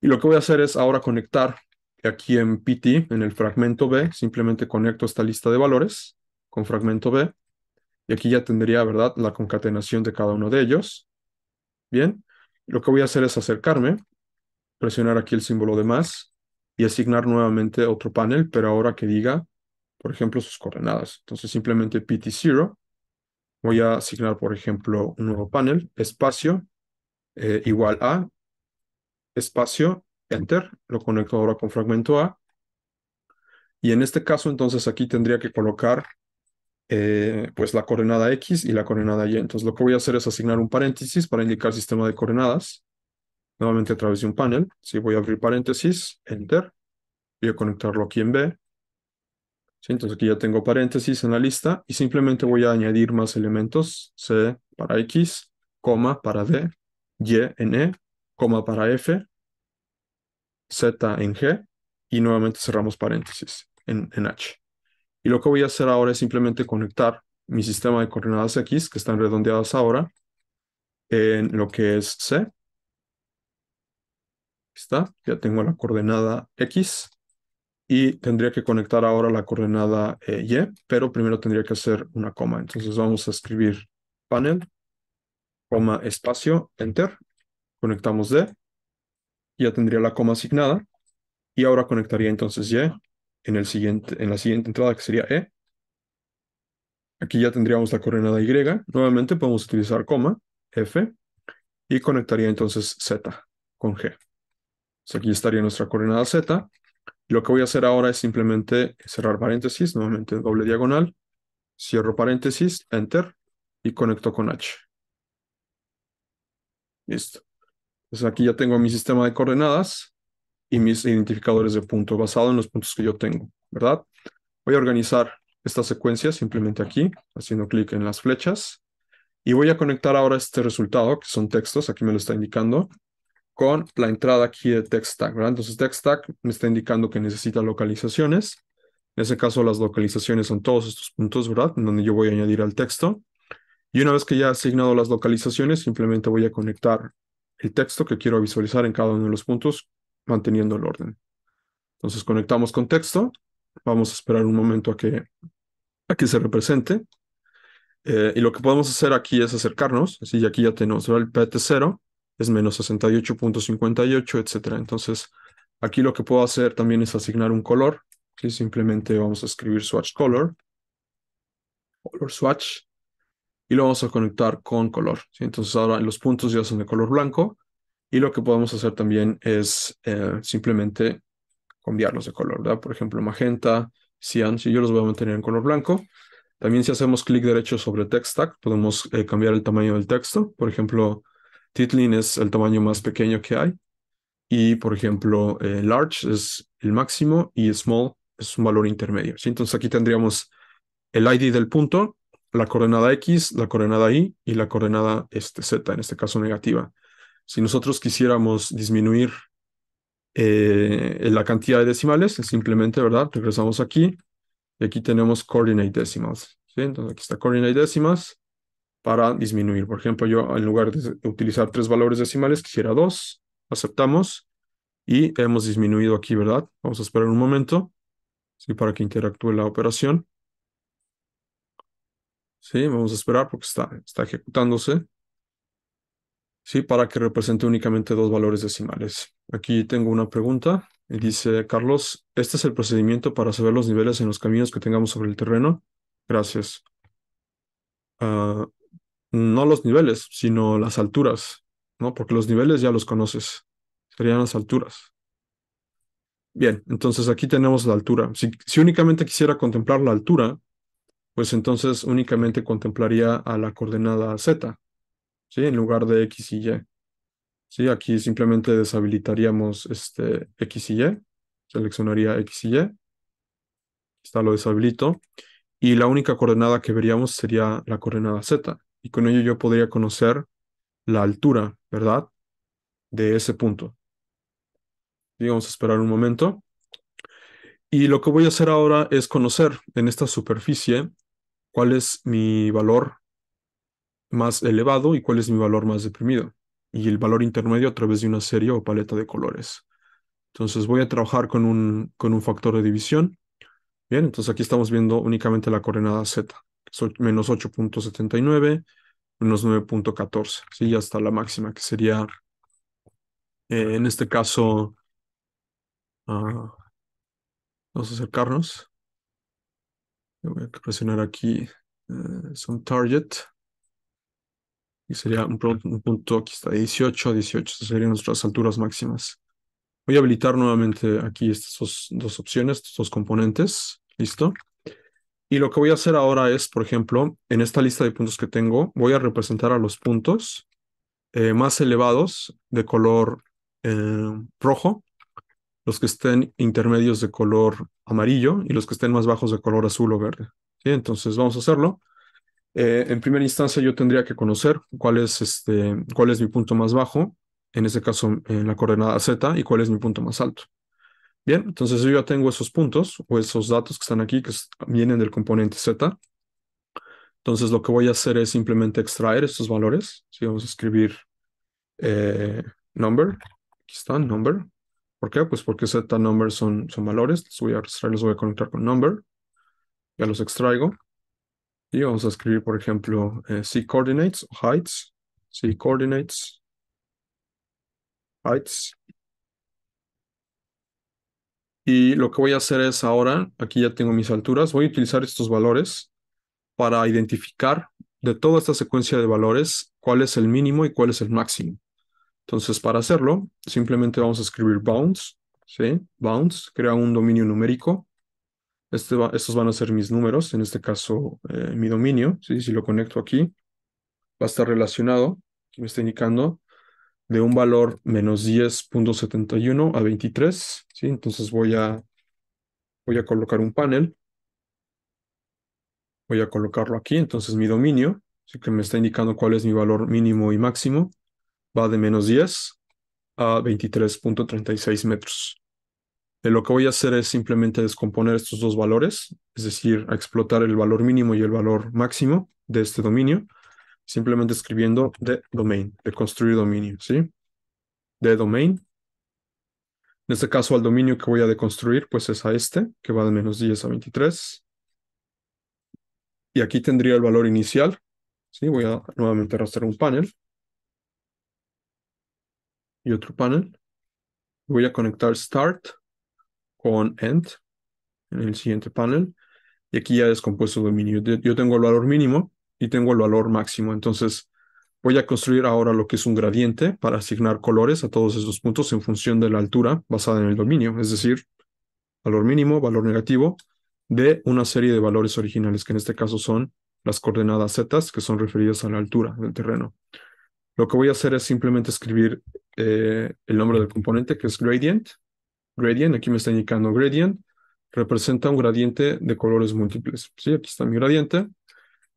Y lo que voy a hacer es ahora conectar Aquí en PT, en el fragmento B, simplemente conecto esta lista de valores con fragmento B. Y aquí ya tendría, ¿verdad?, la concatenación de cada uno de ellos. Bien, lo que voy a hacer es acercarme, presionar aquí el símbolo de más y asignar nuevamente otro panel, pero ahora que diga, por ejemplo, sus coordenadas. Entonces simplemente PT0, voy a asignar, por ejemplo, un nuevo panel, espacio eh, igual a espacio Enter, lo conecto ahora con fragmento A. Y en este caso, entonces aquí tendría que colocar eh, pues la coordenada X y la coordenada Y. Entonces lo que voy a hacer es asignar un paréntesis para indicar sistema de coordenadas. Nuevamente a través de un panel. Si voy a abrir paréntesis, Enter. Voy a conectarlo aquí en B. entonces aquí ya tengo paréntesis en la lista y simplemente voy a añadir más elementos. C para X, coma para D, Y en E, coma para F, Z en G y nuevamente cerramos paréntesis en, H. Y lo que voy a hacer ahora es simplemente conectar mi sistema de coordenadas X, que están redondeadas ahora, en lo que es C. Está, ya tengo la coordenada X y tendría que conectar ahora la coordenada eh, Y, pero primero tendría que hacer una coma. Entonces vamos a escribir panel, coma, espacio, enter, conectamos D ya tendría la coma asignada y ahora conectaría entonces Y en, el siguiente, en la siguiente entrada que sería E. Aquí ya tendríamos la coordenada Y. Nuevamente podemos utilizar coma, F, y conectaría entonces Z con G. aquí estaría nuestra coordenada Z. Lo que voy a hacer ahora es simplemente cerrar paréntesis, nuevamente doble diagonal, cierro paréntesis, Enter, y conecto con H. Listo. Entonces aquí ya tengo mi sistema de coordenadas y mis identificadores de punto basado en los puntos que yo tengo, ¿verdad? Voy a organizar esta secuencia simplemente aquí, haciendo clic en las flechas. Y voy a conectar ahora este resultado, que son textos, aquí me lo está indicando, con la entrada aquí de TextTag, ¿verdad? Entonces TextTag me está indicando que necesita localizaciones. En ese caso, las localizaciones son todos estos puntos, ¿verdad? En donde yo voy a añadir al texto. Y una vez que ya he asignado las localizaciones, simplemente voy a conectar el texto que quiero visualizar en cada uno de los puntos, manteniendo el orden. Entonces conectamos con texto, vamos a esperar un momento a que, a se represente. Eh, y lo que podemos hacer aquí es acercarnos, así y aquí ya tenemos el PT0, es menos 68.58, etcétera. Entonces, aquí lo que puedo hacer también es asignar un color, que simplemente vamos a escribir swatch color, color swatch, y lo vamos a conectar con color. Entonces ahora los puntos ya son de color blanco y lo que podemos hacer también es eh, simplemente cambiarlos de color, ¿verdad? Por ejemplo, magenta, cian, si yo los voy a mantener en color blanco. También si hacemos clic derecho sobre text tag, podemos eh, cambiar el tamaño del texto. Por ejemplo, Titling es el tamaño más pequeño que hay. Y por ejemplo, eh, large es el máximo y small es un valor intermedio. ¿sí? Entonces aquí tendríamos el ID del punto la coordenada X, la coordenada Y y la coordenada este, Z, en este caso negativa. Si nosotros quisiéramos disminuir eh, la cantidad de decimales, simplemente, ¿verdad? Regresamos aquí y aquí tenemos coordinate decimals. Entonces aquí está coordinate decimals para disminuir. Por ejemplo, yo en lugar de utilizar tres valores decimales, quisiera dos. Aceptamos y hemos disminuido aquí, ¿verdad? Vamos a esperar un momento ¿sí? para que interactúe la operación. Sí, vamos a esperar porque está, ejecutándose. Sí, para que represente únicamente dos valores decimales. Aquí tengo una pregunta. Y dice, Carlos, ¿este es el procedimiento para saber los niveles en los caminos que tengamos sobre el terreno? Gracias. Ah, no los niveles, sino las alturas, ¿no? Porque los niveles ya los conoces. Serían las alturas. Bien, entonces aquí tenemos la altura. si únicamente quisiera contemplar la altura, pues entonces únicamente contemplaría a la coordenada z, ¿sí? En lugar de x y y. ¿Sí? Aquí simplemente deshabilitaríamos este x y y, seleccionaría x y y, está lo deshabilito, y la única coordenada que veríamos sería la coordenada z, y con ello yo podría conocer la altura, ¿verdad? De ese punto. digamos vamos a esperar un momento. Y lo que voy a hacer ahora es conocer en esta superficie cuál es mi valor más elevado y cuál es mi valor más deprimido. Y el valor intermedio a través de una serie o paleta de colores. Entonces voy a trabajar con un, con un factor de división. Bien, entonces aquí estamos viendo únicamente la coordenada z, menos 8.79, menos 9.14, ¿sí? ya está la máxima, que sería eh, en este caso, ah, vamos a acercarnos voy a presionar aquí es eh, son target. Y sería un, punto, aquí está, 18, 18. Estas serían nuestras alturas máximas. Voy a habilitar nuevamente aquí estas dos, opciones, estos dos componentes. Listo. Y lo que voy a hacer ahora es, por ejemplo, en esta lista de puntos que tengo, voy a representar a los puntos eh, más elevados de color eh, rojo los que estén intermedios de color amarillo y los que estén más bajos de color azul o verde. ¿sí? Entonces vamos a hacerlo. Eh, en primera instancia yo tendría que conocer cuál es, este, cuál es mi punto más bajo, en este caso en la coordenada z, y cuál es mi punto más alto. Bien, entonces yo ya tengo esos puntos o esos datos que están aquí, que vienen del componente z. Entonces lo que voy a hacer es simplemente extraer estos valores. Si vamos a escribir eh, number, aquí están, number, ¿Por qué? Pues porque Z number son, son valores, los voy a extraer, los voy a conectar con number, ya los extraigo, y vamos a escribir, por ejemplo, eh, C coordinates o heights, C coordinates, heights, y lo que voy a hacer es ahora, aquí ya tengo mis alturas, voy a utilizar estos valores para identificar de toda esta secuencia de valores cuál es el mínimo y cuál es el máximo. Entonces, para hacerlo, simplemente vamos a escribir bounds, ¿sí? Bounds, crea un dominio numérico. Este estos van a ser mis números, en este caso eh, mi dominio, ¿sí? Si lo conecto aquí, va a estar relacionado, me está indicando, de un valor menos 10.71 a 23, ¿sí? Entonces voy a, voy a colocar un panel. Voy a colocarlo aquí, entonces mi dominio, así que me está indicando cuál es mi valor mínimo y máximo va de menos 10 a 23.36 metros. Eh, lo que voy a hacer es simplemente descomponer estos dos valores, es decir, a explotar el valor mínimo y el valor máximo de este dominio, simplemente escribiendo de domain, de construir dominio, ¿sí? De domain. En este caso, al dominio que voy a deconstruir, pues es a este, que va de menos 10 a 23. Y aquí tendría el valor inicial. ¿sí? Voy a nuevamente arrastrar un panel y otro panel. Voy a conectar Start con End en el siguiente panel. Y aquí ya descompuesto el dominio. Yo tengo el valor mínimo y tengo el valor máximo. Entonces voy a construir ahora lo que es un gradiente para asignar colores a todos esos puntos en función de la altura basada en el dominio. Es decir, valor mínimo, valor negativo, de una serie de valores originales, que en este caso son las coordenadas z, que son referidas a la altura del terreno. Lo que voy a hacer es simplemente escribir eh, el nombre del componente, que es gradient. Gradient, aquí me está indicando gradient, representa un gradiente de colores múltiples. Sí, aquí está mi gradiente.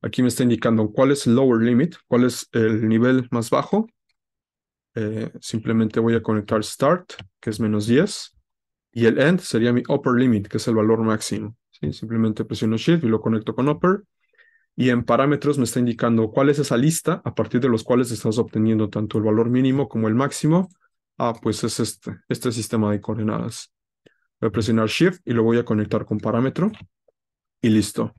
Aquí me está indicando cuál es el lower limit, cuál es el nivel más bajo. Eh, simplemente voy a conectar start, que es menos 10. Y el end sería mi upper limit, que es el valor máximo. ¿sí? Simplemente presiono shift y lo conecto con upper y en parámetros me está indicando cuál es esa lista a partir de los cuales estás obteniendo tanto el valor mínimo como el máximo. Ah, pues es este, este sistema de coordenadas. Voy a presionar Shift y lo voy a conectar con parámetro y listo.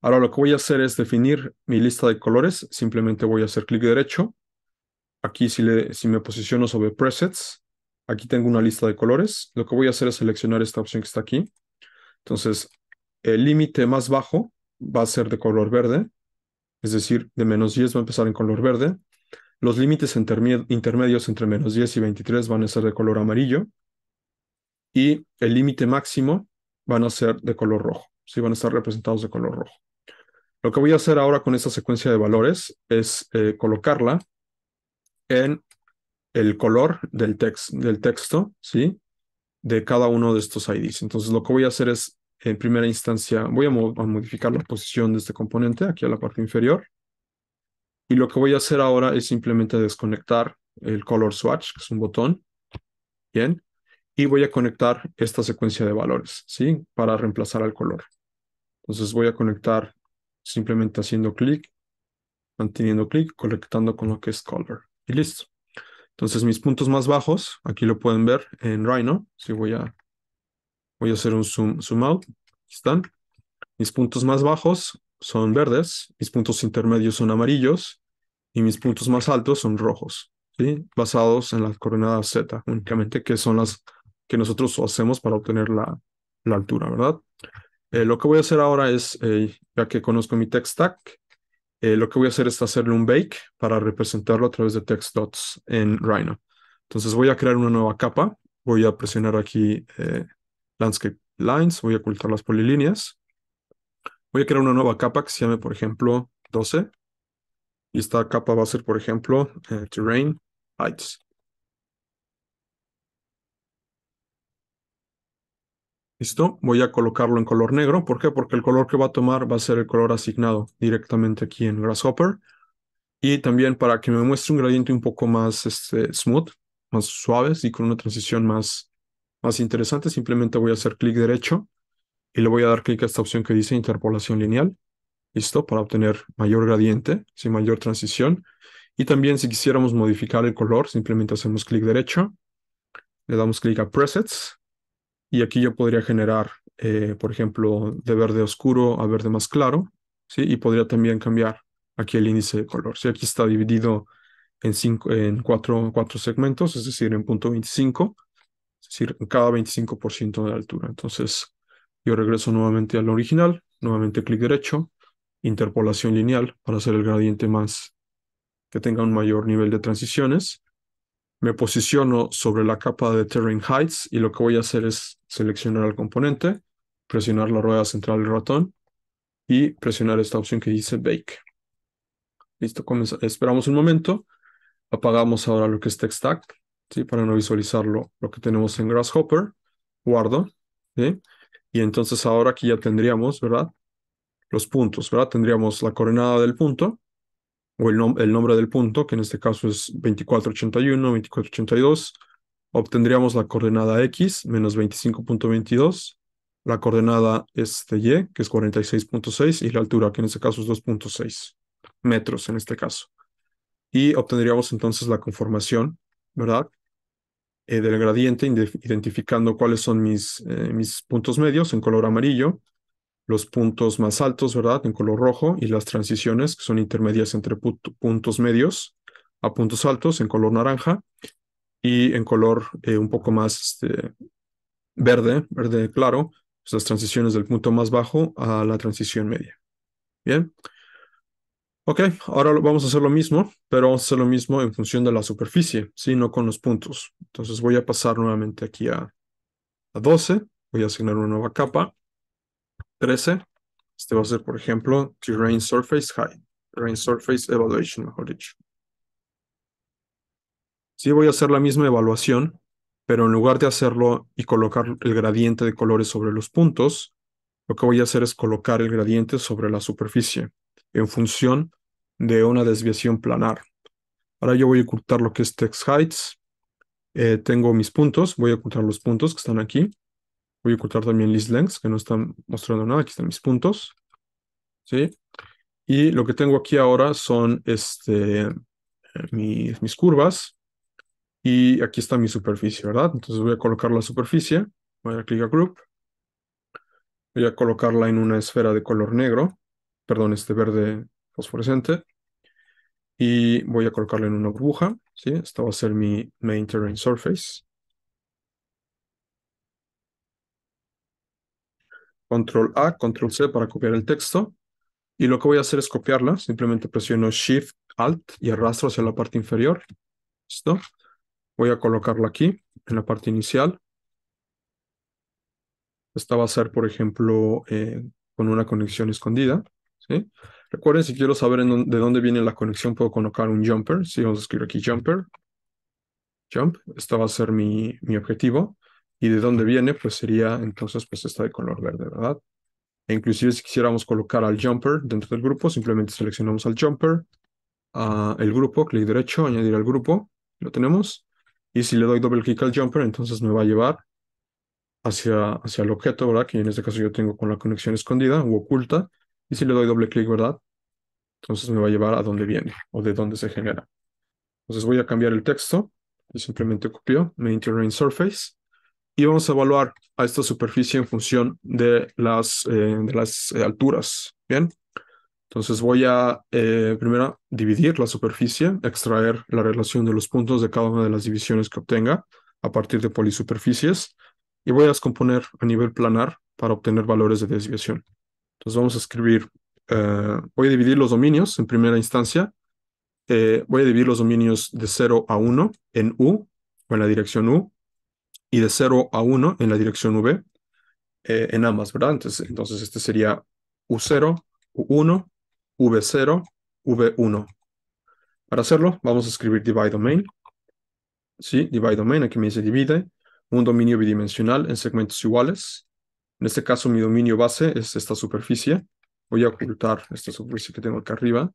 Ahora lo que voy a hacer es definir mi lista de colores. Simplemente voy a hacer clic derecho. Aquí si, le, si me posiciono sobre presets, aquí tengo una lista de colores. Lo que voy a hacer es seleccionar esta opción que está aquí. Entonces, el límite más bajo va a ser de color verde, es decir, de menos 10 va a empezar en color verde. Los límites intermedios entre menos 10 y 23 van a ser de color amarillo. Y el límite máximo van a ser de color rojo, ¿sí? van a estar representados de color rojo. Lo que voy a hacer ahora con esta secuencia de valores es eh, colocarla en el color del, del texto, ¿sí? de cada uno de estos IDs. Entonces lo que voy a hacer es en primera instancia, voy a, modificar la posición de este componente aquí a la parte inferior. Y lo que voy a hacer ahora es simplemente desconectar el color swatch, que es un botón. Bien. Y voy a conectar esta secuencia de valores, ¿sí? Para reemplazar al color. Entonces voy a conectar simplemente haciendo clic, manteniendo clic, conectando con lo que es color. Y listo. Entonces mis puntos más bajos, aquí lo pueden ver en Rhino. Si voy a Voy a hacer un zoom, zoom out. Aquí están. Mis puntos más bajos son verdes, mis puntos intermedios son amarillos y mis puntos más altos son rojos, ¿sí? basados en las coordenadas z únicamente, que son las que nosotros hacemos para obtener la, altura, ¿verdad? Eh, lo que voy a hacer ahora es, eh, ya que conozco mi text stack, eh, lo que voy a hacer es hacerle un bake para representarlo a través de text dots en Rhino. Entonces voy a crear una nueva capa. Voy a presionar aquí landscape lines, voy a ocultar las polilíneas. Voy a crear una nueva capa que se llame, por ejemplo, 12. Y esta capa va a ser, por ejemplo, eh, terrain heights. Listo, voy a colocarlo en color negro. ¿Por qué? Porque el color que va a tomar va a ser el color asignado directamente aquí en Grasshopper. Y también para que me muestre un gradiente un poco más este, smooth, más suave y con una transición más más interesante, simplemente voy a hacer clic derecho y le voy a dar clic a esta opción que dice interpolación lineal. Listo, para obtener mayor gradiente, sin mayor transición. Y también si quisiéramos modificar el color, simplemente hacemos clic derecho, le damos clic a Presets y aquí yo podría generar, eh, por ejemplo, de verde oscuro a verde más claro, ¿sí? Y podría también cambiar aquí el índice de color. ¿sí? Aquí está dividido en, cinco, en cuatro, cuatro segmentos, es decir, en punto .25 es decir, cada 25% de altura. Entonces, yo regreso nuevamente al original, nuevamente clic derecho, interpolación lineal para hacer el gradiente más que tenga un mayor nivel de transiciones. Me posiciono sobre la capa de Terrain Heights y lo que voy a hacer es seleccionar el componente, presionar la rueda central del ratón y presionar esta opción que dice Bake. Listo, esperamos un momento. Apagamos ahora lo que es TextAct ¿sí? Para no visualizarlo, lo que tenemos en Grasshopper, guardo, ¿sí? Y entonces ahora aquí ya tendríamos, ¿verdad? Los puntos, ¿verdad? Tendríamos la coordenada del punto o el, el nombre del punto, que en este caso es 2481, 2482. Obtendríamos la coordenada X, menos 25.22. La coordenada este Y, que es 46.6, y la altura, que en este caso es 2.6 metros, en este caso. Y obtendríamos entonces la conformación, ¿verdad? Eh, del gradiente, identificando cuáles son mis, eh, mis puntos medios en color amarillo, los puntos más altos, ¿verdad? En color rojo y las transiciones que son intermedias entre puntos medios a puntos altos en color naranja y en color eh, un poco más este, verde, verde claro, pues las transiciones del punto más bajo a la transición media. Bien. Ok, ahora vamos a hacer lo mismo, pero vamos a hacer lo mismo en función de la superficie, sino no con los puntos. Entonces voy a pasar nuevamente aquí a, a 12, voy a asignar una nueva capa, 13. Este va a ser, por ejemplo, Terrain Surface High, Terrain Surface Evaluation, mejor dicho. Sí, voy a hacer la misma evaluación, pero en lugar de hacerlo y colocar el gradiente de colores sobre los puntos, lo que voy a hacer es colocar el gradiente sobre la superficie en función de una desviación planar. Ahora yo voy a ocultar lo que es text heights. Eh, tengo mis puntos, voy a ocultar los puntos que están aquí. Voy a ocultar también list lengths, que no están mostrando nada. Aquí están mis puntos. ¿Sí? Y lo que tengo aquí ahora son este, eh, mis, mis curvas. Y aquí está mi superficie, ¿verdad? Entonces voy a colocar la superficie. Voy a clic a group. Voy a colocarla en una esfera de color negro perdón, este verde fosforescente. Y voy a colocarlo en una burbuja, Esta va a ser mi main terrain surface. Control A, Control C para copiar el texto. Y lo que voy a hacer es copiarla. Simplemente presiono Shift, Alt y arrastro hacia la parte inferior. ¿Listo? Voy a colocarla aquí, en la parte inicial. Esta va a ser, por ejemplo, eh, con una conexión escondida. Recuerden, si quiero saber de dónde viene la conexión, puedo colocar un jumper. Si vamos a escribir aquí jumper, jump, este va a ser mi, mi objetivo. Y de dónde viene, pues sería entonces pues esta de color verde, ¿verdad? E inclusive si quisiéramos colocar al jumper dentro del grupo, simplemente seleccionamos al jumper, el grupo, clic derecho, añadir al grupo, lo tenemos. Y si le doy doble clic al jumper, entonces me va a llevar hacia, hacia el objeto, ¿verdad? Que en este caso yo tengo con la conexión escondida u oculta. Y si le doy doble clic, ¿verdad? Entonces me va a llevar a dónde viene o de dónde se genera. Entonces voy a cambiar el texto y simplemente copio Main Surface y vamos a evaluar a esta superficie en función de las, eh, de las eh, alturas. Bien, entonces voy a eh, primero dividir la superficie, extraer la relación de los puntos de cada una de las divisiones que obtenga a partir de polisuperficies y voy a descomponer a nivel planar para obtener valores de desviación. Entonces vamos a escribir, eh, voy a dividir los dominios en primera instancia. Eh, voy a dividir los dominios de 0 a 1 en U o en la dirección U y de 0 a 1 en la dirección V eh, en ambas, ¿verdad? Entonces, entonces este sería U0, U1, V0, V1. Para hacerlo, vamos a escribir divide domain. Sí, divide domain, aquí me dice divide un dominio bidimensional en segmentos iguales en este caso, mi dominio base es esta superficie. Voy a ocultar esta superficie que tengo acá arriba.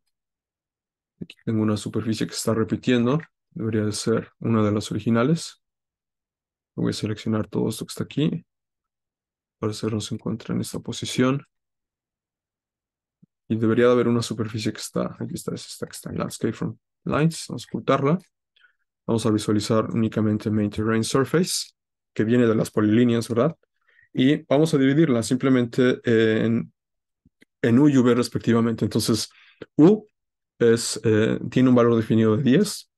Aquí tengo una superficie que está repitiendo. Debería de ser una de las originales. Voy a seleccionar todo esto que está aquí. Para no se encuentra en esta posición. Y debería de haber una superficie que está, aquí está, es esta que está Landscape from Lines. Vamos a ocultarla. Vamos a visualizar únicamente Main Terrain Surface, que viene de las polilíneas, ¿verdad? y vamos a dividirla simplemente eh, en, en U y V respectivamente. Entonces, U es, eh, tiene un valor definido de 10,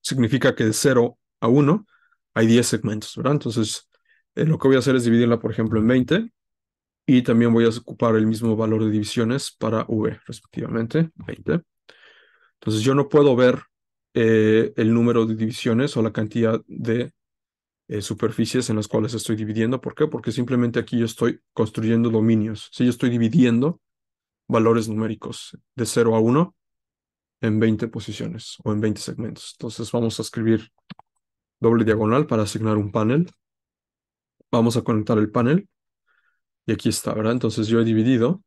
significa que de 0 a 1 hay 10 segmentos, ¿verdad? Entonces, eh, lo que voy a hacer es dividirla, por ejemplo, en 20 y también voy a ocupar el mismo valor de divisiones para V respectivamente, 20. Entonces, yo no puedo ver el número de divisiones o la cantidad de eh, superficies en las cuales estoy dividiendo. ¿Por qué? Porque simplemente aquí yo estoy construyendo dominios. Si yo estoy dividiendo valores numéricos de 0 a 1 en 20 posiciones o en 20 segmentos. Entonces vamos a escribir doble diagonal para asignar un panel. Vamos a conectar el panel. Y aquí está, ¿verdad? Entonces yo he dividido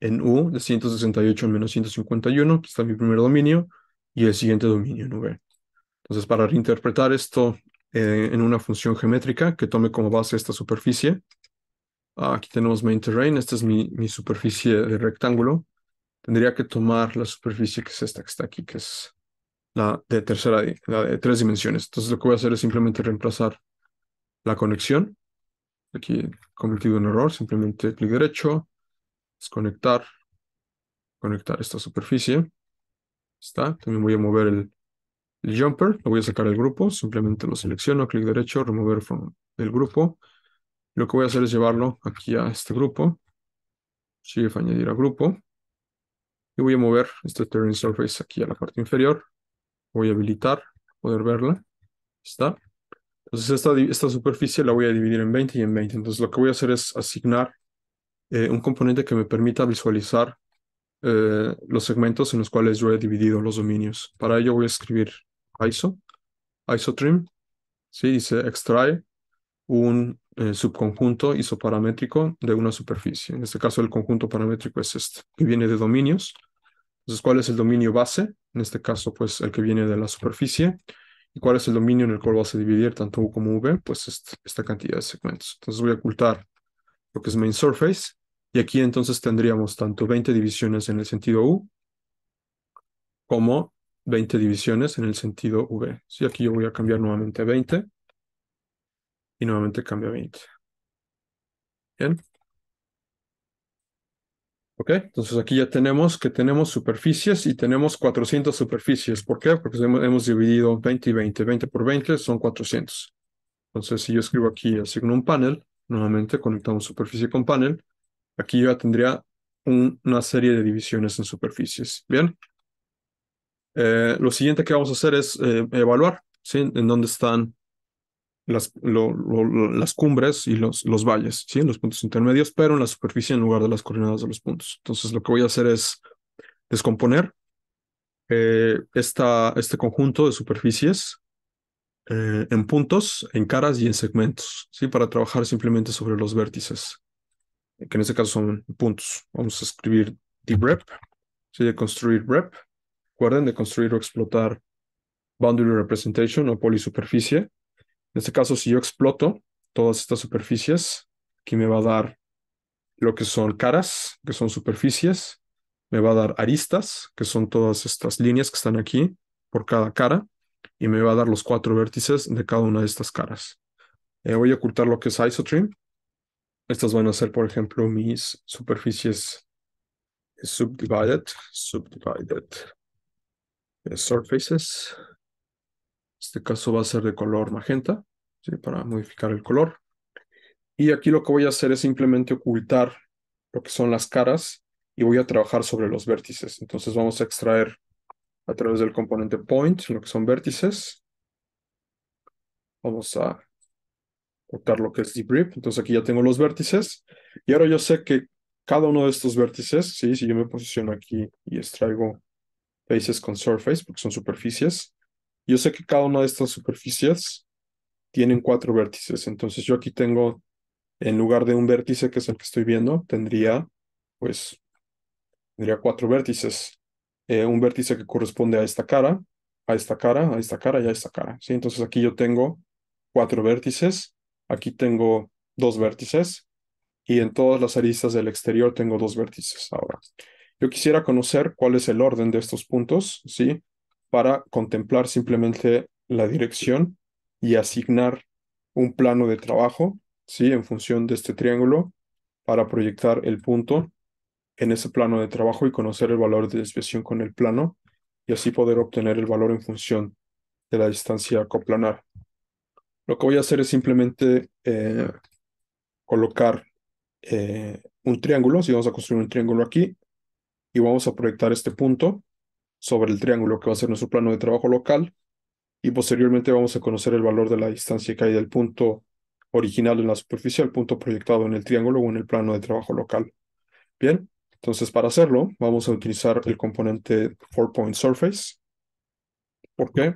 en U de 168 en menos 151. Aquí está mi primer dominio y el siguiente dominio en V. Entonces para reinterpretar esto eh, en una función geométrica que tome como base esta superficie. Ah, aquí tenemos main terrain, esta es mi, superficie de rectángulo. Tendría que tomar la superficie que es esta que está aquí, que es la de tercera, la de tres dimensiones. Entonces lo que voy a hacer es simplemente reemplazar la conexión. Aquí convertido en error, simplemente clic derecho, desconectar, conectar esta superficie. Está. También voy a mover el, el jumper lo voy a sacar el grupo, simplemente lo selecciono, clic derecho, remover from del grupo. Lo que voy a hacer es llevarlo aquí a este grupo. Shift, añadir a grupo. Y voy a mover este Terrain Surface aquí a la parte inferior. Voy a habilitar, poder verla. Está. Entonces esta, esta superficie la voy a dividir en 20 y en 20. Entonces lo que voy a hacer es asignar eh, un componente que me permita visualizar eh, los segmentos en los cuales yo he dividido los dominios. Para ello voy a escribir ISO, ISOTRIM, ¿sí? y se extrae un eh, subconjunto isoparamétrico de una superficie. En este caso, el conjunto paramétrico es este, que viene de dominios. Entonces, ¿cuál es el dominio base? En este caso, pues el que viene de la superficie. ¿Y cuál es el dominio en el cual vas a dividir tanto U como V? Pues este, esta cantidad de segmentos. Entonces voy a ocultar lo que es main surface. Y aquí entonces tendríamos tanto 20 divisiones en el sentido U como 20 divisiones en el sentido V. aquí yo voy a cambiar nuevamente 20 y nuevamente cambio a 20. Bien. Ok, entonces aquí ya tenemos que tenemos superficies y tenemos 400 superficies. ¿Por qué? Porque hemos, dividido 20 y 20. 20 por 20 son 400. Entonces si yo escribo aquí, asigno un panel, nuevamente conectamos superficie con panel, aquí ya tendría una serie de divisiones en superficies. Bien. Eh, lo siguiente que vamos a hacer es eh, evaluar en dónde están las, las cumbres y los, los valles, ¿sí? los puntos intermedios, pero en la superficie en lugar de las coordenadas de los puntos. Entonces lo que voy a hacer es descomponer eh, esta, este conjunto de superficies en puntos, en caras y en segmentos, ¿sí? para trabajar simplemente sobre los vértices, que en este caso son puntos. Vamos a escribir the rep, de construir rep recuerden de construir o explotar boundary representation o polisuperficie. En este caso, si yo exploto todas estas superficies, aquí me va a dar lo que son caras, que son superficies, me va a dar aristas, que son todas estas líneas que están aquí por cada cara, y me va a dar los cuatro vértices de cada una de estas caras. Eh, voy a ocultar lo que es isotrim. Estas van a ser, por ejemplo, mis superficies subdivided, subdivided, eh, surfaces. Este caso va a ser de color magenta, para modificar el color. Y aquí lo que voy a hacer es simplemente ocultar lo que son las caras y voy a trabajar sobre los vértices. Entonces vamos a extraer a través del componente point lo que son vértices. Vamos a ocultar lo que es Rip. Entonces aquí ya tengo los vértices. Y ahora yo sé que cada uno de estos vértices, ¿sí? si yo me posiciono aquí y extraigo faces con surface, porque son superficies. Yo sé que cada una de estas superficies tienen cuatro vértices, entonces yo aquí tengo, en lugar de un vértice, que es el que estoy viendo, tendría, pues, tendría cuatro vértices. Eh, un vértice que corresponde a esta cara, a esta cara, a esta cara y a esta cara. ¿sí? Entonces aquí yo tengo cuatro vértices, aquí tengo dos vértices y en todas las aristas del exterior tengo dos vértices ahora. Yo quisiera conocer cuál es el orden de estos puntos, ¿sí? Para contemplar simplemente la dirección y asignar un plano de trabajo, ¿sí? En función de este triángulo, para proyectar el punto en ese plano de trabajo y conocer el valor de desviación con el plano y así poder obtener el valor en función de la distancia coplanar. Lo que voy a hacer es simplemente eh, colocar eh, un triángulo, si vamos a construir un triángulo aquí, y vamos a proyectar este punto sobre el triángulo que va a ser nuestro plano de trabajo local y posteriormente vamos a conocer el valor de la distancia que hay del punto original en la superficie al punto proyectado en el triángulo o en el plano de trabajo local. Bien, entonces para hacerlo vamos a utilizar el componente four point surface. ¿Por qué?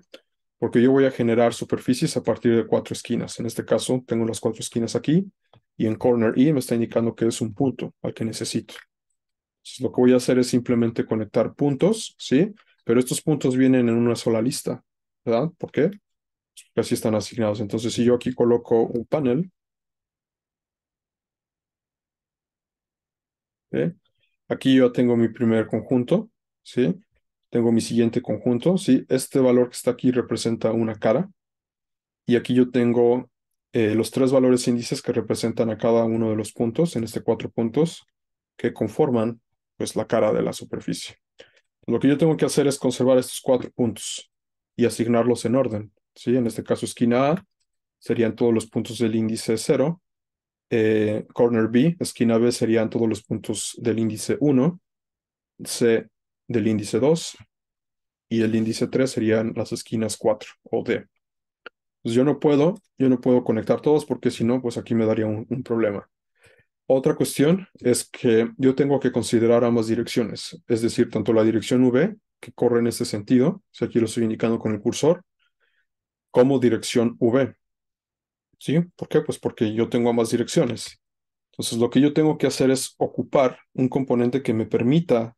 Porque yo voy a generar superficies a partir de cuatro esquinas. En este caso tengo las cuatro esquinas aquí y en corner E me está indicando que es un punto al que necesito lo que voy a hacer es simplemente conectar puntos, ¿sí? Pero estos puntos vienen en una sola lista, ¿verdad? ¿Por qué? Porque así están asignados. Entonces, si yo aquí coloco un panel, Aquí yo tengo mi primer conjunto, ¿sí? Tengo mi siguiente conjunto, ¿sí? Este valor que está aquí representa una cara. Y aquí yo tengo eh, los tres valores índices que representan a cada uno de los puntos, en este cuatro puntos, que conforman es la cara de la superficie. Lo que yo tengo que hacer es conservar estos cuatro puntos y asignarlos en orden. ¿sí? En este caso, esquina A serían todos los puntos del índice 0. Eh, corner B, esquina B serían todos los puntos del índice 1. C del índice 2. Y el índice 3 serían las esquinas 4 o D. Pues yo no puedo, yo no puedo conectar todos porque si no, pues aquí me daría un problema. Otra cuestión es que yo tengo que considerar ambas direcciones, es decir, tanto la dirección V, que corre en este sentido, si aquí lo estoy indicando con el cursor, como dirección V. ¿Sí? ¿Por qué? Pues porque yo tengo ambas direcciones. Entonces, lo que yo tengo que hacer es ocupar un componente que me permita,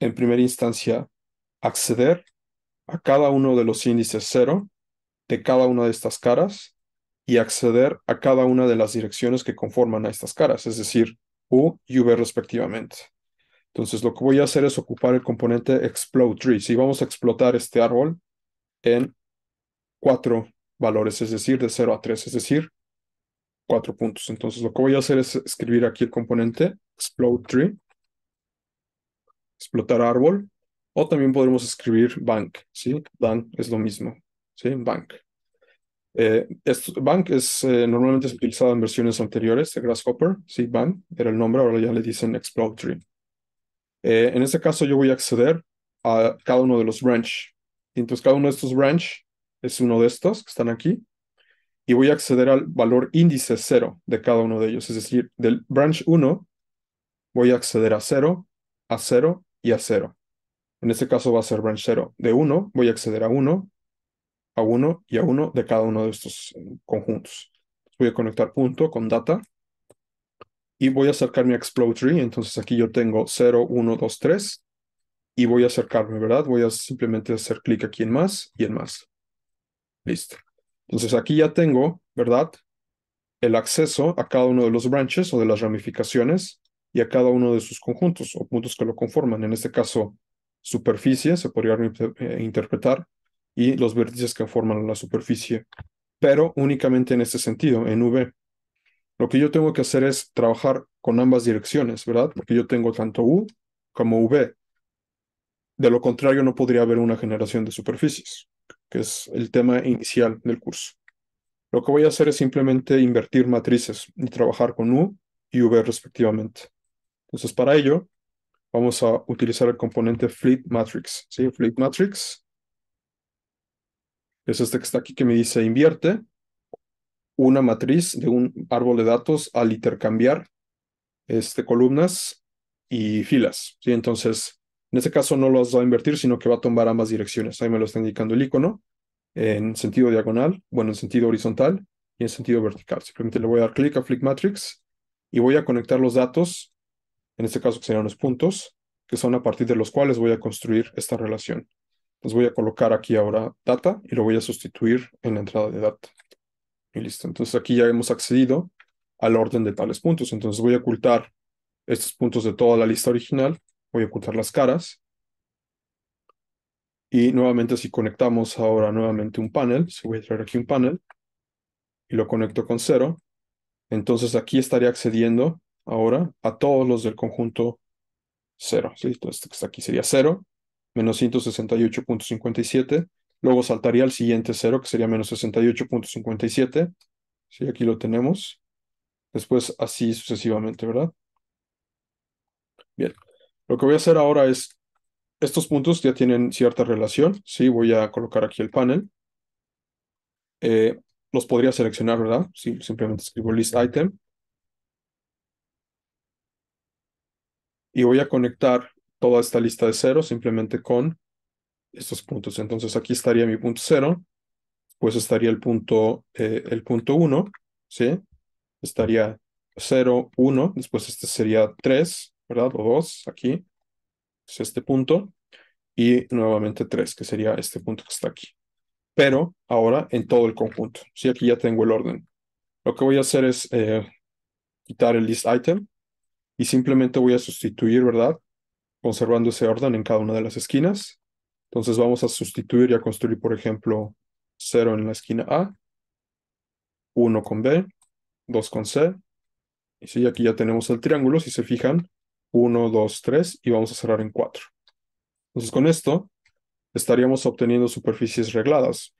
en primera instancia, acceder a cada uno de los índices cero de cada una de estas caras y acceder a cada una de las direcciones que conforman a estas caras, es decir, U y V respectivamente. Entonces lo que voy a hacer es ocupar el componente explode tree. Si vamos a explotar este árbol en cuatro valores, es decir, de 0 a 3, es decir, cuatro puntos. Entonces lo que voy a hacer es escribir aquí el componente explode tree, explotar árbol, o también podremos escribir bank, ¿sí? Dan es lo mismo, ¿sí? Bank. Eh, Bank es eh, normalmente utilizado en versiones anteriores de Grasshopper, sí, Bank era el nombre, ahora ya le dicen Explode eh, en este caso yo voy a acceder a cada uno de los branch. Entonces cada uno de estos branch es uno de estos que están aquí y voy a acceder al valor índice 0 de cada uno de ellos. Es decir, del branch 1 voy a acceder a 0, a 0 y a 0. En este caso va a ser branch 0. De 1 voy a acceder a 1, a uno y a uno de cada uno de estos eh, conjuntos. Voy a conectar punto con data y voy a acercar mi explode Entonces aquí yo tengo 0, 1, 2, 3 y voy a acercarme, ¿verdad? Voy a simplemente hacer clic aquí en más y en más. Listo. Entonces aquí ya tengo, ¿verdad? El acceso a cada uno de los branches o de las ramificaciones y a cada uno de sus conjuntos o puntos que lo conforman. En este caso, superficie se podría eh, interpretar y los vértices que forman la superficie, pero únicamente en este sentido, en V. Lo que yo tengo que hacer es trabajar con ambas direcciones, ¿verdad? Porque yo tengo tanto U como V. De lo contrario, no podría haber una generación de superficies, que es el tema inicial del curso. Lo que voy a hacer es simplemente invertir matrices y trabajar con U y V respectivamente. Entonces, para ello, vamos a utilizar el componente flip Matrix. ¿sí? Fleet Matrix es este que está aquí que me dice invierte una matriz de un árbol de datos al intercambiar este, columnas y filas. ¿sí? Entonces, en este caso no los va a invertir, sino que va a tomar ambas direcciones. Ahí me lo está indicando el icono en sentido diagonal, bueno, en sentido horizontal y en sentido vertical. Simplemente le voy a dar clic a Flick Matrix y voy a conectar los datos, en este caso que serían los puntos, que son a partir de los cuales voy a construir esta relación voy a colocar aquí ahora data y lo voy a sustituir en la entrada de data. Y listo. Entonces aquí ya hemos accedido al orden de tales puntos. Entonces voy a ocultar estos puntos de toda la lista original. Voy a ocultar las caras. Y nuevamente si conectamos ahora nuevamente un panel, si voy a traer aquí un panel y lo conecto con cero, entonces aquí estaría accediendo ahora a todos los del conjunto cero. Este que Entonces aquí sería cero menos 168.57. Luego saltaría al siguiente cero, que sería menos 68.57. Sí, aquí lo tenemos. Después así sucesivamente, ¿verdad? Bien. Lo que voy a hacer ahora es, estos puntos ya tienen cierta relación. Sí, voy a colocar aquí el panel. Eh, los podría seleccionar, ¿verdad? Sí, simplemente escribo list item. Y voy a conectar toda esta lista de ceros simplemente con estos puntos. Entonces aquí estaría mi punto cero. pues estaría el punto, eh, el punto uno ¿sí? Estaría 0, 1, después este sería 3, ¿verdad? O dos, aquí, es pues este punto, y nuevamente 3, que sería este punto que está aquí. Pero ahora en todo el conjunto, ¿sí? Aquí ya tengo el orden. Lo que voy a hacer es eh, quitar el list item y simplemente voy a sustituir, ¿verdad? conservando ese orden en cada una de las esquinas. Entonces vamos a sustituir y a construir, por ejemplo, cero en la esquina A, uno con B, dos con C. Y sí, aquí ya tenemos el triángulo, si se fijan, 1, 2, 3 y vamos a cerrar en 4. Entonces con esto estaríamos obteniendo superficies regladas,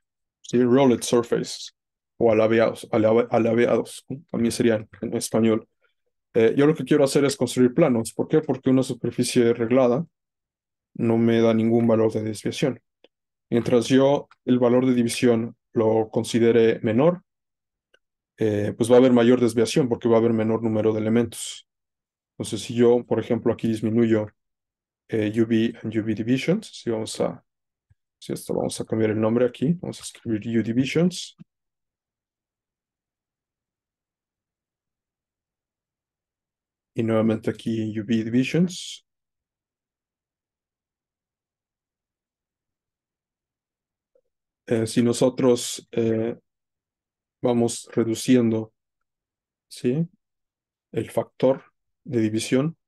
rolled surfaces o alabeados, alabeados, también serían en español. Eh, yo lo que quiero hacer es construir planos. ¿Por qué? Porque una superficie reglada no me da ningún valor de desviación. Mientras yo el valor de división lo considere menor, eh, pues va a haber mayor desviación porque va a haber menor número de elementos. Entonces, si yo, por ejemplo, aquí disminuyo eh, UV and UV divisions, si vamos a, si esto vamos a cambiar el nombre aquí, vamos a escribir U divisions, y nuevamente aquí UV Divisions. Eh, si nosotros eh, vamos reduciendo ¿sí? el factor de división,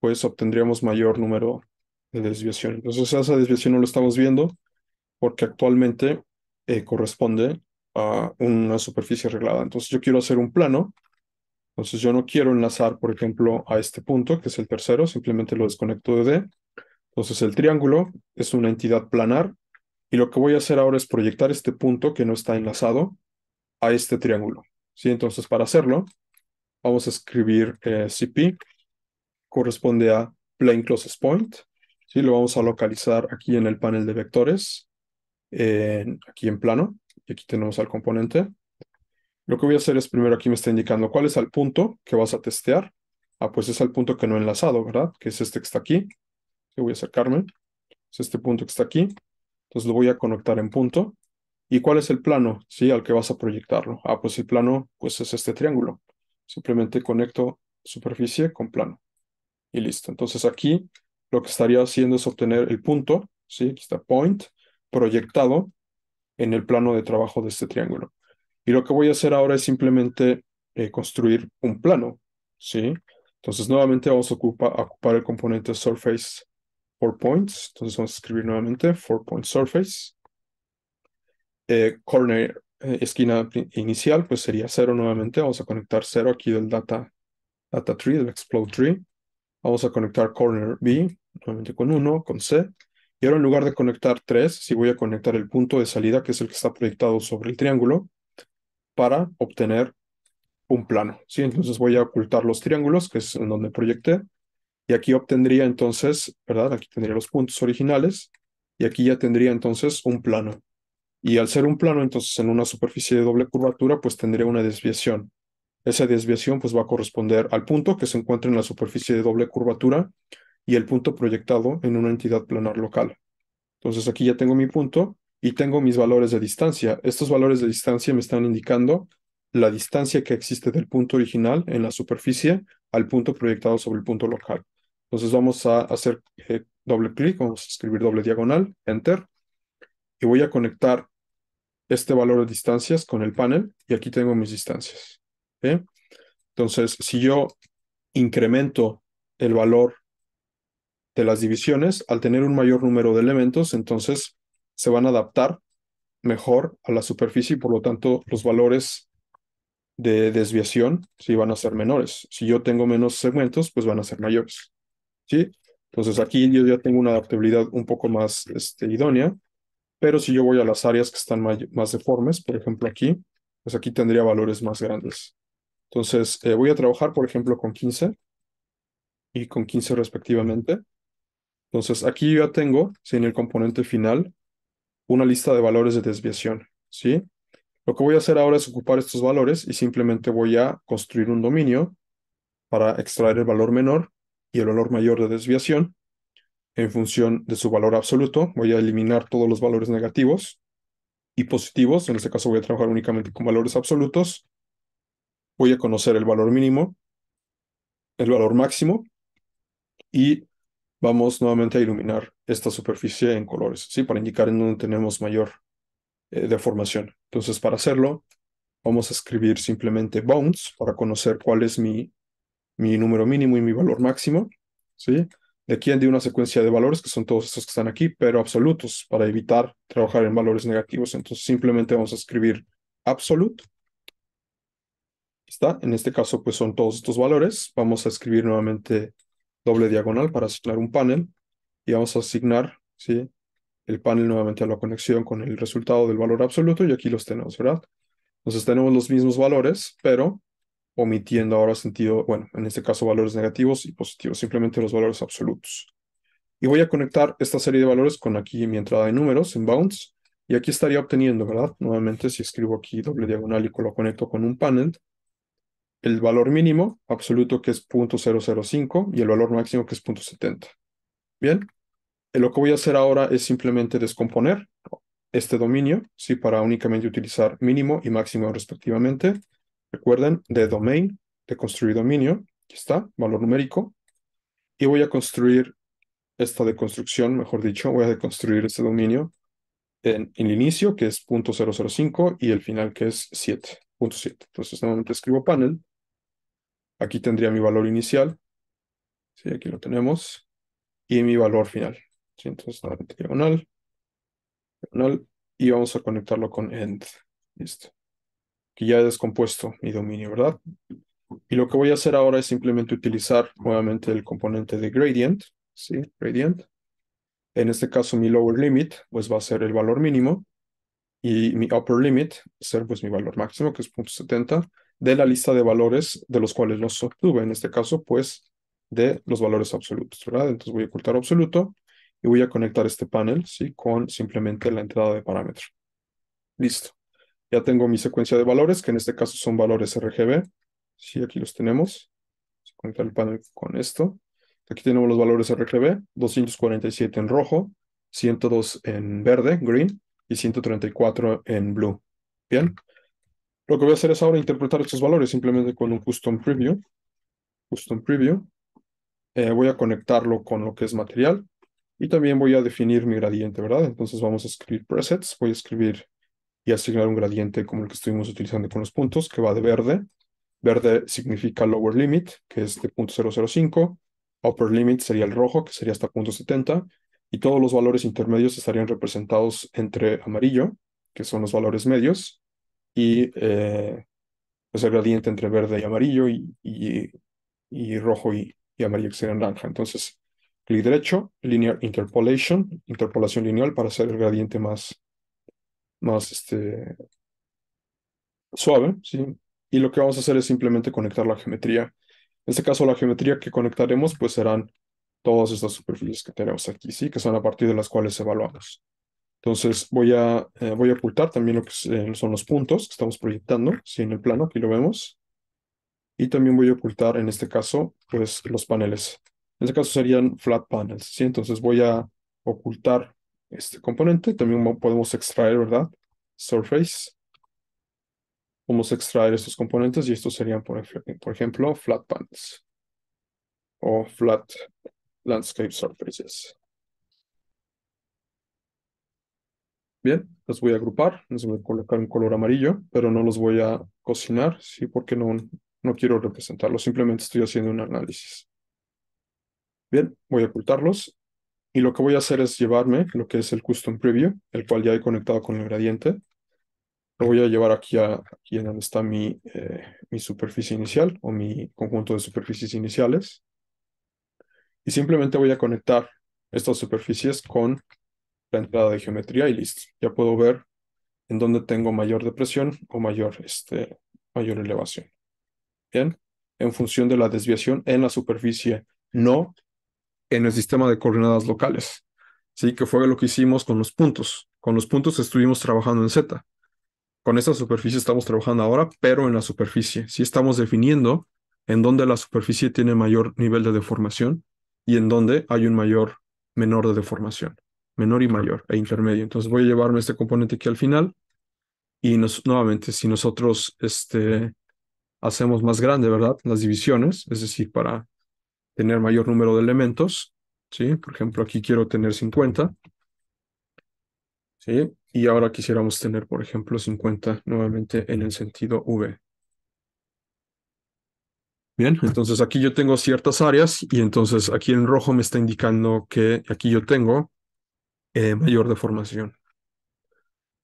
pues obtendríamos mayor número de desviación. Entonces esa desviación no lo estamos viendo porque actualmente eh, corresponde a una superficie arreglada. Entonces yo quiero hacer un plano entonces yo no quiero enlazar, por ejemplo, a este punto, que es el tercero, simplemente lo desconecto de D. Entonces el triángulo es una entidad planar y lo que voy a hacer ahora es proyectar este punto que no está enlazado a este triángulo. ¿sí? Entonces para hacerlo vamos a escribir eh, CP, corresponde a plane closest point. ¿sí? Lo vamos a localizar aquí en el panel de vectores, aquí en plano, y aquí tenemos al componente. Lo que voy a hacer es primero aquí me está indicando cuál es el punto que vas a testear. Ah, pues es el punto que no he enlazado, ¿verdad? Que es este que está aquí. Que voy a acercarme. Es este punto que está aquí. Entonces lo voy a conectar en punto. ¿Y cuál es el plano sí, al que vas a proyectarlo? Ah, pues el plano pues es este triángulo. Simplemente conecto superficie con plano. Y listo. Entonces aquí lo que estaría haciendo es obtener el punto, ¿sí? aquí está point, proyectado en el plano de trabajo de este triángulo. Y lo que voy a hacer ahora es simplemente eh, construir un plano, ¿sí? Entonces nuevamente vamos a, ocupar el componente surface four points. Entonces vamos a escribir nuevamente four point surface. Eh, corner, eh, esquina inicial, pues sería cero nuevamente. Vamos a conectar cero aquí del data, data tree, del explode tree. Vamos a conectar corner B, nuevamente con uno, con C. Y ahora en lugar de conectar tres, si voy a conectar el punto de salida, que es el que está proyectado sobre el triángulo, para obtener un plano. ¿sí? Entonces voy a ocultar los triángulos, que es en donde proyecté, y aquí obtendría entonces, ¿verdad? Aquí tendría los puntos originales, y aquí ya tendría entonces un plano. Y al ser un plano, entonces en una superficie de doble curvatura, pues tendría una desviación. Esa desviación pues va a corresponder al punto que se encuentra en la superficie de doble curvatura y el punto proyectado en una entidad planar local. Entonces aquí ya tengo mi punto, y tengo mis valores de distancia. Estos valores de distancia me están indicando la distancia que existe del punto original en la superficie al punto proyectado sobre el punto local. Entonces vamos a hacer eh, doble clic, vamos a escribir doble diagonal, enter, y voy a conectar este valor de distancias con el panel, y aquí tengo mis distancias. Entonces, si yo incremento el valor de las divisiones, al tener un mayor número de elementos, entonces se van a adaptar mejor a la superficie y por lo tanto los valores de desviación sí van a ser menores. Si yo tengo menos segmentos, pues van a ser mayores. ¿sí? Entonces aquí yo ya tengo una adaptabilidad un poco más este, idónea, pero si yo voy a las áreas que están más deformes, por ejemplo aquí, pues aquí tendría valores más grandes. Entonces eh, voy a trabajar, por ejemplo, con 15 y con 15 respectivamente. Entonces aquí ya tengo, si en el componente final, una lista de valores de desviación, ¿sí? Lo que voy a hacer ahora es ocupar estos valores y simplemente voy a construir un dominio para extraer el valor menor y el valor mayor de desviación en función de su valor absoluto. Voy a eliminar todos los valores negativos y positivos. En este caso voy a trabajar únicamente con valores absolutos. Voy a conocer el valor mínimo, el valor máximo y vamos nuevamente a iluminar esta superficie en colores, ¿sí? Para indicar en dónde tenemos mayor eh, deformación. Entonces, para hacerlo, vamos a escribir simplemente bounds para conocer cuál es mi, mi número mínimo y mi valor máximo, ¿sí? De aquí de una secuencia de valores, que son todos estos que están aquí, pero absolutos, para evitar trabajar en valores negativos. Entonces, simplemente vamos a escribir absolute. Está, en este caso, pues son todos estos valores. Vamos a escribir nuevamente doble diagonal para asignar un panel y vamos a asignar ¿sí? el panel nuevamente a la conexión con el resultado del valor absoluto y aquí los tenemos, ¿verdad? Entonces tenemos los mismos valores, pero omitiendo ahora sentido, bueno, en este caso valores negativos y positivos, simplemente los valores absolutos. Y voy a conectar esta serie de valores con aquí mi entrada de números en bounds y aquí estaría obteniendo, ¿verdad? Nuevamente si escribo aquí doble diagonal y lo conecto con un panel, el valor mínimo absoluto que es 0.005 y el valor máximo que es 0.70. Bien, eh, lo que voy a hacer ahora es simplemente descomponer este dominio, ¿sí? Para únicamente utilizar mínimo y máximo respectivamente. Recuerden, de domain, de construir dominio, aquí está, valor numérico. Y voy a construir esta deconstrucción, mejor dicho, voy a deconstruir este dominio en, el inicio, que es 0.005, y el final, que es 7.7. Entonces, nuevamente escribo panel Aquí tendría mi valor inicial. Sí, aquí lo tenemos. Y mi valor final. Sí, entonces, diagonal. Y vamos a conectarlo con end. Listo. Que ya he descompuesto mi dominio, ¿verdad? Y lo que voy a hacer ahora es simplemente utilizar nuevamente el componente de gradient. Sí, gradient. En este caso, mi lower limit, pues va a ser el valor mínimo. Y mi upper limit va a ser pues mi valor máximo, que es 0.70 de la lista de valores de los cuales los obtuve. En este caso, pues, de los valores absolutos, ¿verdad? Entonces voy a ocultar absoluto y voy a conectar este panel, ¿sí? Con simplemente la entrada de parámetro. Listo. Ya tengo mi secuencia de valores, que en este caso son valores RGB. Sí, aquí los tenemos. conectar el panel con esto. Aquí tenemos los valores RGB, 247 en rojo, 102 en verde, green, y 134 en blue. Bien. Lo que voy a hacer es ahora interpretar estos valores simplemente con un custom preview. Custom preview. Eh, voy a conectarlo con lo que es material y también voy a definir mi gradiente, ¿verdad? Entonces vamos a escribir presets. Voy a escribir y asignar un gradiente como el que estuvimos utilizando con los puntos, que va de verde. Verde significa lower limit, que es de 0.005. Upper limit sería el rojo, que sería hasta 0.70. Y todos los valores intermedios estarían representados entre amarillo, que son los valores medios, y eh, pues, el gradiente entre verde y amarillo y, y, rojo y, amarillo que sería naranja. Entonces, clic derecho, linear interpolation, interpolación lineal para hacer el gradiente más, más este, suave, Y lo que vamos a hacer es simplemente conectar la geometría. En este caso, la geometría que conectaremos pues serán todas estas superficies que tenemos aquí, ¿sí? Que son a partir de las cuales evaluamos. Entonces voy a, eh, voy a ocultar también lo que eh, son los puntos que estamos proyectando, en el plano, aquí lo vemos. Y también voy a ocultar, en este caso, pues los paneles. En este caso serían flat panels, ¿sí? Entonces voy a ocultar este componente. También podemos extraer, ¿verdad? Surface. a extraer estos componentes y estos serían, por, por ejemplo, flat panels o flat landscape surfaces. Bien, los voy a agrupar, les voy a colocar un color amarillo, pero no los voy a cocinar, ¿sí? Porque no, no quiero representarlos, simplemente estoy haciendo un análisis. Bien, voy a ocultarlos y lo que voy a hacer es llevarme lo que es el Custom Preview, el cual ya he conectado con el gradiente. Lo voy a llevar aquí, a, aquí en donde está mi, eh, mi superficie inicial o mi conjunto de superficies iniciales. Y simplemente voy a conectar estas superficies con la entrada de geometría y listo. Ya puedo ver en dónde tengo mayor depresión o mayor, este, mayor elevación. Bien, en función de la desviación en la superficie, no en el sistema de coordenadas locales. Sí, que fue lo que hicimos con los puntos. Con los puntos estuvimos trabajando en Z. Con esa superficie estamos trabajando ahora, pero en la superficie. si estamos definiendo en dónde la superficie tiene mayor nivel de deformación y en dónde hay un mayor menor de deformación menor y mayor e intermedio. Entonces voy a llevarme este componente aquí al final y nuevamente si nosotros este, hacemos más grande, ¿verdad? Las divisiones, es decir, para tener mayor número de elementos, ¿sí? Por ejemplo, aquí quiero tener 50, ¿sí? Y ahora quisiéramos tener, por ejemplo, 50 nuevamente en el sentido V. Bien, entonces aquí yo tengo ciertas áreas y entonces aquí en rojo me está indicando que aquí yo tengo eh, mayor deformación.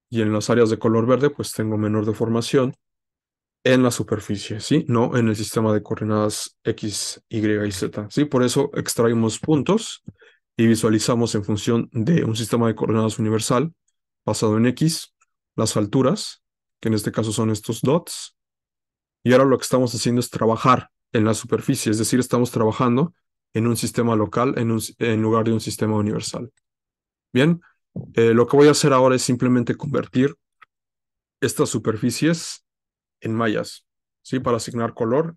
Y en las áreas de color verde, pues tengo menor deformación en la superficie, ¿sí? No en el sistema de coordenadas X, Y y Z, ¿sí? Por eso extraemos puntos y visualizamos en función de un sistema de coordenadas universal basado en X, las alturas, que en este caso son estos dots, y ahora lo que estamos haciendo es trabajar en la superficie, es decir, estamos trabajando en un sistema local en, un, en lugar de un sistema universal. Bien, eh, lo que voy a hacer ahora es simplemente convertir estas superficies en mallas, ¿sí? Para asignar color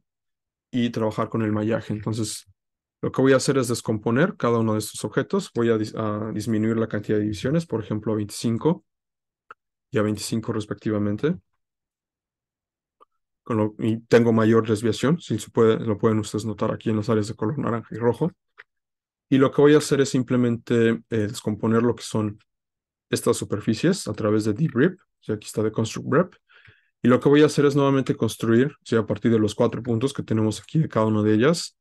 y trabajar con el mallaje. Entonces, lo que voy a hacer es descomponer cada uno de estos objetos. Voy a, disminuir la cantidad de divisiones, por ejemplo, a 25 y a 25 respectivamente. y tengo mayor desviación, si se lo pueden ustedes notar aquí en las áreas de color naranja y rojo. Y lo que voy a hacer es simplemente eh, descomponer lo que son estas superficies a través de Deep Rip. aquí está de Construct Rep. Y lo que voy a hacer es nuevamente construir, a partir de los cuatro puntos que tenemos aquí de cada una de ellas,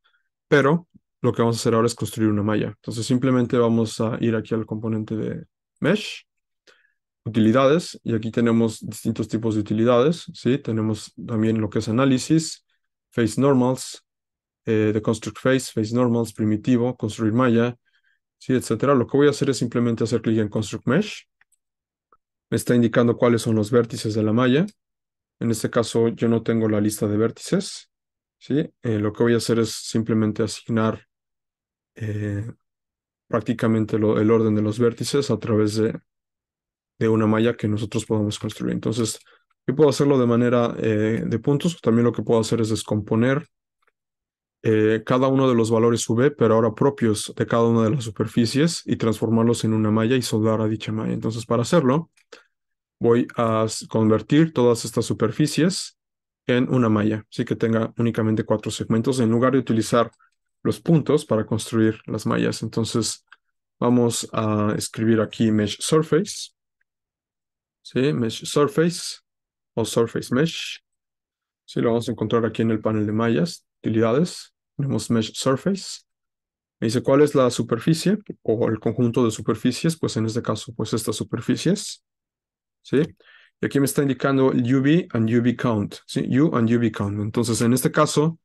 pero lo que vamos a hacer ahora es construir una malla. Entonces simplemente vamos a ir aquí al componente de Mesh, utilidades, y aquí tenemos distintos tipos de utilidades, ¿sí? Tenemos también lo que es análisis, face normals, eh, de construct face, face normals, primitivo, construir malla, sí, etcétera. Lo que voy a hacer es simplemente hacer clic en construct mesh. Me está indicando cuáles son los vértices de la malla. En este caso yo no tengo la lista de vértices. ¿sí? Eh, lo que voy a hacer es simplemente asignar eh, prácticamente el orden de los vértices a través de, de una malla que nosotros podamos construir. Entonces, yo puedo hacerlo de manera de puntos. También lo que puedo hacer es descomponer eh, cada uno de los valores V, pero ahora propios de cada una de las superficies y transformarlos en una malla y soldar a dicha malla. Entonces, para hacerlo, voy a convertir todas estas superficies en una malla, así que tenga únicamente cuatro segmentos en lugar de utilizar los puntos para construir las mallas. Entonces, vamos a escribir aquí mesh surface, ¿sí? Mesh surface o surface mesh. Sí, lo vamos a encontrar aquí en el panel de mallas utilidades, tenemos Mesh Surface. Me dice cuál es la superficie o el conjunto de superficies, pues en este caso, pues estas superficies. ¿Sí? Y aquí me está indicando el UV and UV count, ¿sí? U and UV count. Entonces, en este caso,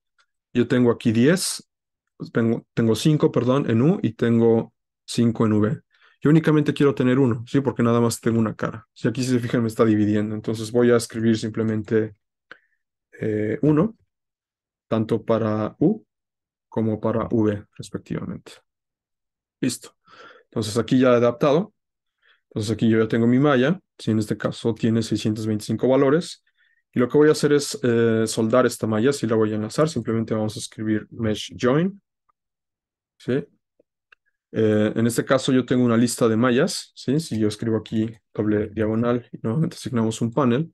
yo tengo aquí 10, pues tengo, tengo 5, perdón, en U y tengo 5 en V. Yo únicamente quiero tener uno, ¿sí? Porque nada más tengo una cara. Si aquí, si se fijan, me está dividiendo. Entonces voy a escribir simplemente 1. Eh, tanto para U como para V respectivamente. Listo. Entonces aquí ya he adaptado. Entonces aquí yo ya tengo mi malla, si en este caso tiene 625 valores. Y lo que voy a hacer es eh, soldar esta malla, si la voy a enlazar, simplemente vamos a escribir mesh join. ¿sí? Eh, en este caso yo tengo una lista de mallas, ¿sí? si yo escribo aquí doble diagonal y nuevamente asignamos un panel,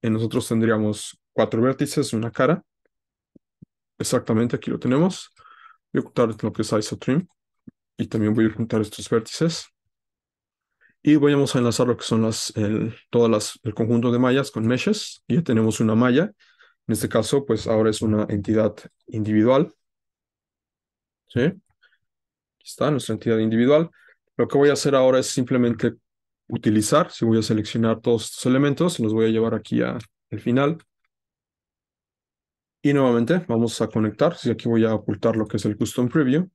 en eh, nosotros tendríamos cuatro vértices, una cara, exactamente aquí lo tenemos. Voy a ocultar lo que es isotrim y también voy a juntar estos vértices. Y vamos a enlazar lo que son el, todas el conjunto de mallas con meshes. Y ya tenemos una malla. En este caso, pues ahora es una entidad individual. ¿Sí? Aquí está nuestra entidad individual. Lo que voy a hacer ahora es simplemente utilizar. Si voy a seleccionar todos estos elementos, los voy a llevar aquí al final. Y nuevamente vamos a conectar. Si aquí voy a ocultar lo que es el custom preview.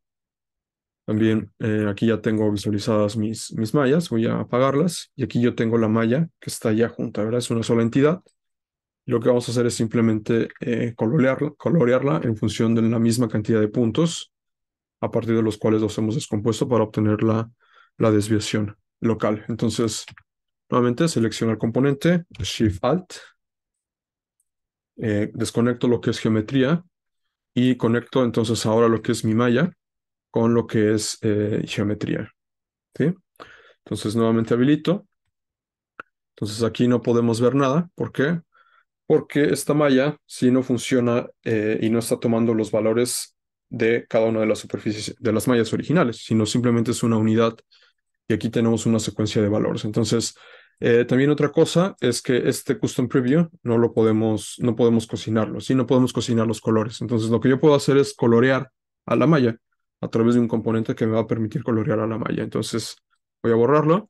También eh, aquí ya tengo visualizadas mis, mis mallas. Voy a apagarlas. Y aquí yo tengo la malla que está ya junta, ¿verdad? Es una sola entidad. Lo que vamos a hacer es simplemente eh, colorearla, en función de la misma cantidad de puntos a partir de los cuales los hemos descompuesto para obtener la, la desviación local. Entonces, nuevamente, selecciono el componente, Shift-Alt, eh, desconecto lo que es geometría y conecto entonces ahora lo que es mi malla con lo que es eh, geometría. ¿sí? Entonces nuevamente habilito. Entonces aquí no podemos ver nada. ¿Por qué? Porque esta malla, si no funciona eh, y no está tomando los valores de cada una de las superficies de las mallas originales, sino simplemente es una unidad y aquí tenemos una secuencia de valores. Entonces, eh, también otra cosa es que este custom preview no lo podemos, no podemos cocinarlo, si no podemos cocinar los colores. Entonces lo que yo puedo hacer es colorear a la malla a través de un componente que me va a permitir colorear a la malla. Entonces voy a borrarlo.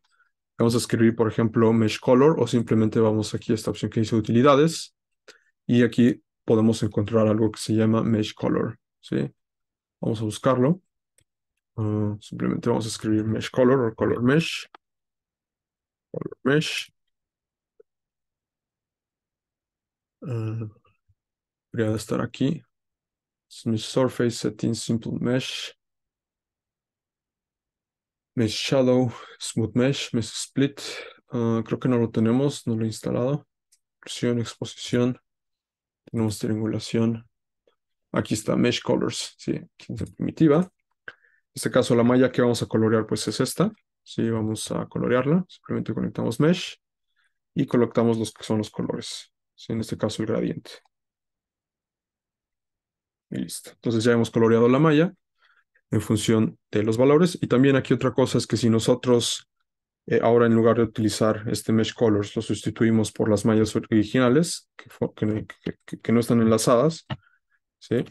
Vamos a escribir, por ejemplo, mesh color o simplemente vamos aquí a esta opción que dice utilidades y aquí podemos encontrar algo que se llama mesh color. ¿sí? Vamos a buscarlo. Ah, simplemente vamos a escribir mesh color o color mesh. Color mesh. Eh, debería de estar aquí. Smith surface setting simple mesh. Mesh shadow, smooth mesh, mesh split. Eh, creo que no lo tenemos, no lo he instalado. Presión, exposición. Tenemos triangulación. Aquí está mesh colors, sí, aquí en primitiva. En este caso la malla que vamos a colorear pues es esta. ¿sí? Vamos a colorearla, simplemente conectamos mesh y colocamos los que son los colores, en este caso el gradiente. Y listo. Entonces ya hemos coloreado la malla en función de los valores. Y también aquí otra cosa es que si nosotros eh, ahora en lugar de utilizar este mesh colors, lo sustituimos por las mallas originales que, que no están enlazadas, ¿sí?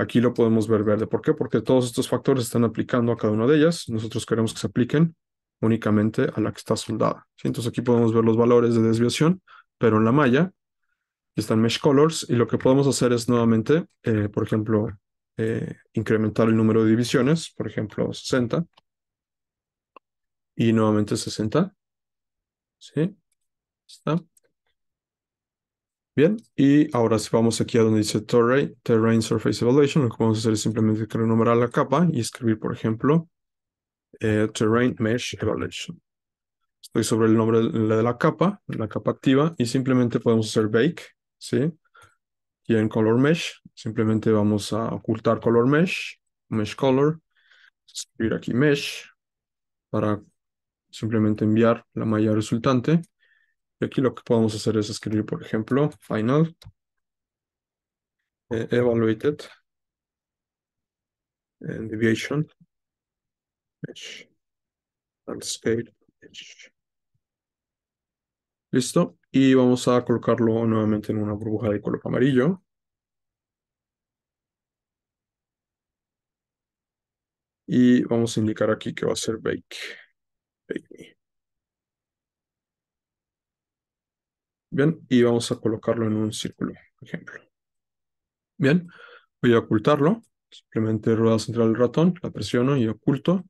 Aquí lo podemos ver verde. ¿Por qué? Porque todos estos factores están aplicando a cada una de ellas. Nosotros queremos que se apliquen únicamente a la que está soldada. Entonces aquí podemos ver los valores de desviación, pero en la malla están mesh colors y lo que podemos hacer es nuevamente, eh, por ejemplo, eh, incrementar el número de divisiones, por ejemplo, 60 y nuevamente 60. ¿Sí? Está y ahora si vamos aquí a donde dice Terrain, Terrain Surface Evaluation, lo que vamos a hacer es simplemente renombrar la capa y escribir, por ejemplo, eh, Terrain Mesh Evaluation. Estoy sobre el nombre de la capa, la capa activa, y simplemente podemos hacer Bake, ¿sí? Y en Color Mesh, simplemente vamos a ocultar Color Mesh, Mesh Color, escribir aquí Mesh, para simplemente enviar la malla resultante. Y aquí lo que podemos hacer es escribir, por ejemplo, final eh, evaluated deviation and scale edge. Listo. Y vamos a colocarlo nuevamente en una burbuja de color amarillo. Y vamos a indicar aquí que va a ser bake. Bake y vamos a colocarlo en un círculo, por ejemplo. Bien, voy a ocultarlo. Simplemente rueda central del ratón, la presiono y oculto.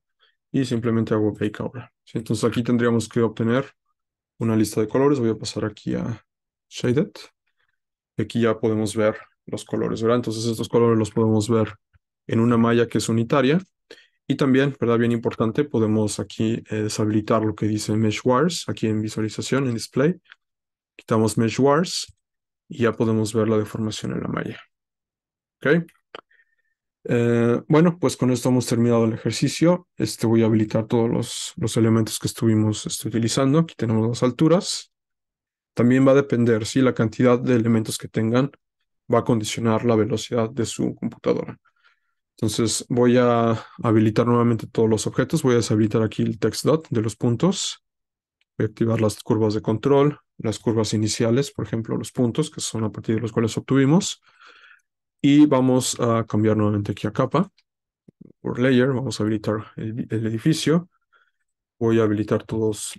Y simplemente hago bake ahora. Entonces aquí tendríamos que obtener una lista de colores. Voy a pasar aquí a Shaded. Y aquí ya podemos ver los colores, ¿verdad? Entonces estos colores los podemos ver en una malla que es unitaria. Y también, ¿verdad? Bien importante, podemos aquí eh, deshabilitar lo que dice Mesh Wires, aquí en visualización, en display. Quitamos mesh wars y ya podemos ver la deformación en la malla. ¿Ok? Eh, bueno, pues con esto hemos terminado el ejercicio. Este voy a habilitar todos los, los elementos que estuvimos este, utilizando. Aquí tenemos las alturas. También va a depender si la cantidad de elementos que tengan va a condicionar la velocidad de su computadora. Entonces voy a habilitar nuevamente todos los objetos. Voy a deshabilitar aquí el text dot de los puntos activar las curvas de control, las curvas iniciales, por ejemplo, los puntos, que son a partir de los cuales obtuvimos. Y vamos a cambiar nuevamente aquí a capa, por layer, vamos a habilitar el, edificio. Voy a habilitar todos,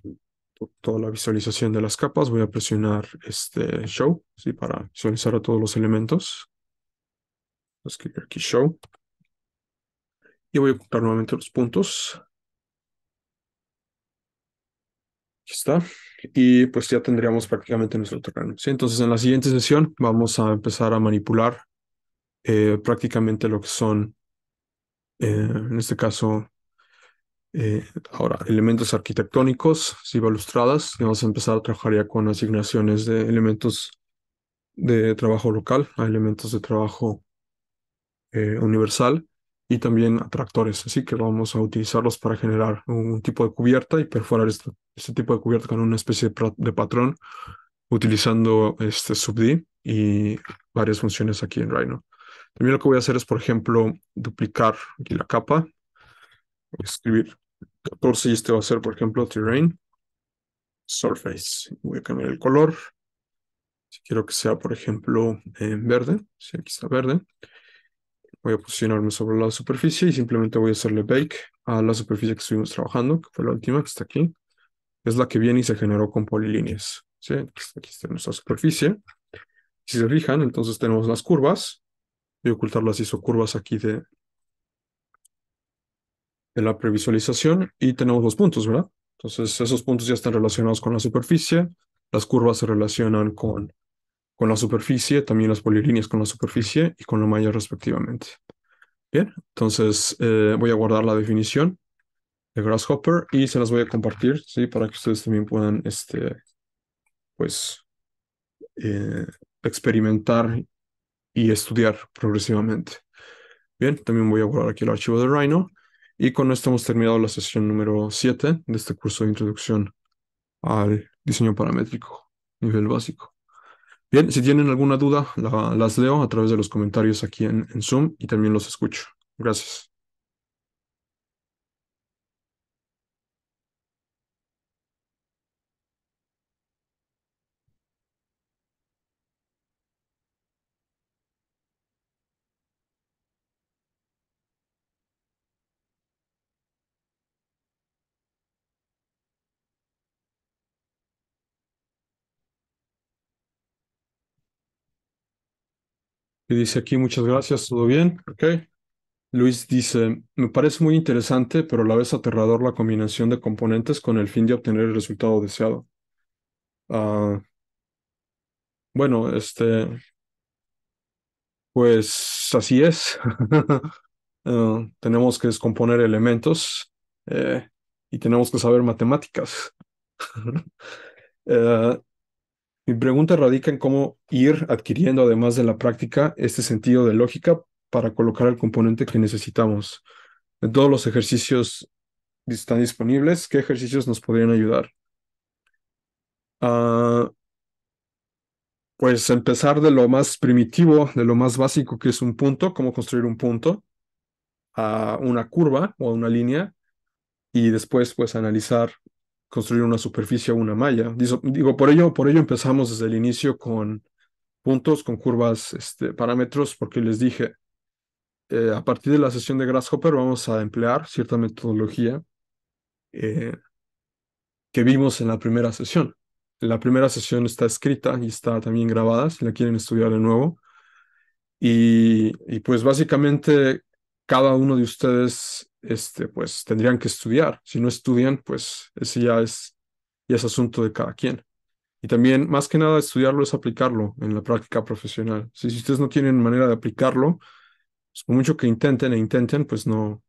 toda la visualización de las capas. Voy a presionar este show, ¿sí? Para visualizar a todos los elementos. a Escribir aquí show. Y voy a ocultar nuevamente los puntos. Aquí está. Y pues ya tendríamos prácticamente nuestro terreno. Entonces en la siguiente sesión vamos a empezar a manipular eh, prácticamente lo que son, eh, en este caso, eh, ahora, elementos arquitectónicos, si balustradas, y vamos a empezar a trabajar ya con asignaciones de elementos de trabajo local a elementos de trabajo universal y también atractores, así que vamos a utilizarlos para generar un tipo de cubierta y perforar este, este, tipo de cubierta con una especie de, patrón utilizando este subd y varias funciones aquí en Rhino. También lo que voy a hacer es, por ejemplo, duplicar la capa, escribir 14 y este va a ser, por ejemplo, terrain, surface. Voy a cambiar el color. Si quiero que sea, por ejemplo, en eh, verde, si aquí está verde voy a posicionarme sobre la superficie y simplemente voy a hacerle bake a la superficie que estuvimos trabajando, que fue la última que está aquí. Es la que viene y se generó con polilíneas. Aquí está nuestra superficie. Si se fijan, entonces tenemos las curvas. Voy a ocultar las isocurvas aquí de, de la previsualización y tenemos los puntos, ¿verdad? Entonces esos puntos ya están relacionados con la superficie. Las curvas se relacionan con con la superficie, también las polilíneas con la superficie y con la malla respectivamente. Bien, entonces eh, voy a guardar la definición de Grasshopper y se las voy a compartir, ¿sí? Para que ustedes también puedan, este, pues, eh, experimentar y estudiar progresivamente. Bien, también voy a guardar aquí el archivo de Rhino. Y con esto hemos terminado la sesión número 7 de este curso de introducción al diseño paramétrico, nivel básico. Bien, si tienen alguna duda, las leo a través de los comentarios aquí en Zoom y también los escucho. Gracias. Y dice aquí, muchas gracias, todo bien, ok. Luis dice, me parece muy interesante, pero a la vez aterrador la combinación de componentes con el fin de obtener el resultado deseado. Ah, bueno, este, pues así es. Ah, tenemos que descomponer elementos eh, y tenemos que saber matemáticas. Eh, mi pregunta radica en cómo ir adquiriendo, además de la práctica, este sentido de lógica para colocar el componente que necesitamos. En todos los ejercicios están disponibles, ¿qué ejercicios nos podrían ayudar? Ah, pues empezar de lo más primitivo, de lo más básico que es un punto, cómo construir un punto, a una curva o a una línea, y después pues analizar construir una superficie o una malla. Digo, por ello, por ello empezamos desde el inicio con puntos, con curvas, este, parámetros, porque les dije, eh, a partir de la sesión de Grasshopper vamos a emplear cierta metodología eh, que vimos en la primera sesión. La primera sesión está escrita y está también grabada, si la quieren estudiar de nuevo. y pues básicamente cada uno de ustedes este, pues tendrían que estudiar. Si no estudian, pues ese ya es, ya es asunto de cada quien. Y también, más que nada, estudiarlo es aplicarlo en la práctica profesional. Si, ustedes no tienen manera de aplicarlo, pues, por mucho que intenten e intenten, pues no,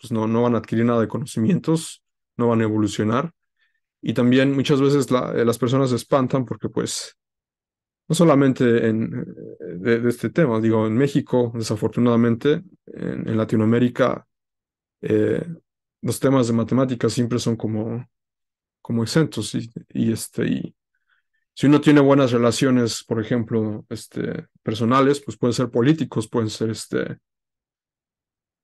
pues no, no van a adquirir nada de conocimientos, no van a evolucionar. Y también muchas veces eh, las personas se espantan porque pues no solamente en, eh, de, este tema, digo, en México, desafortunadamente, en Latinoamérica eh, los temas de matemáticas siempre son como, como exentos y, y este, y si uno tiene buenas relaciones, por ejemplo, este, personales, pues pueden ser políticos, pueden ser este,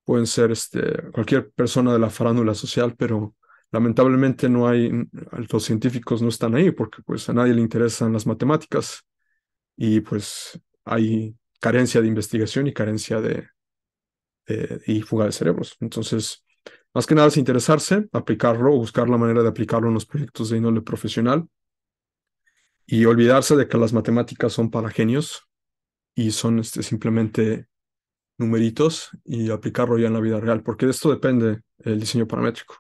pueden ser este, cualquier persona de la farándula social, pero lamentablemente no hay, los científicos no están ahí porque pues a nadie le interesan las matemáticas y pues hay carencia de investigación y carencia de, eh, y fuga de cerebros. Entonces, más que nada es interesarse, aplicarlo buscar la manera de aplicarlo en los proyectos de índole profesional y olvidarse de que las matemáticas son para genios y son este, simplemente numeritos y aplicarlo ya en la vida real, porque de esto depende el diseño paramétrico.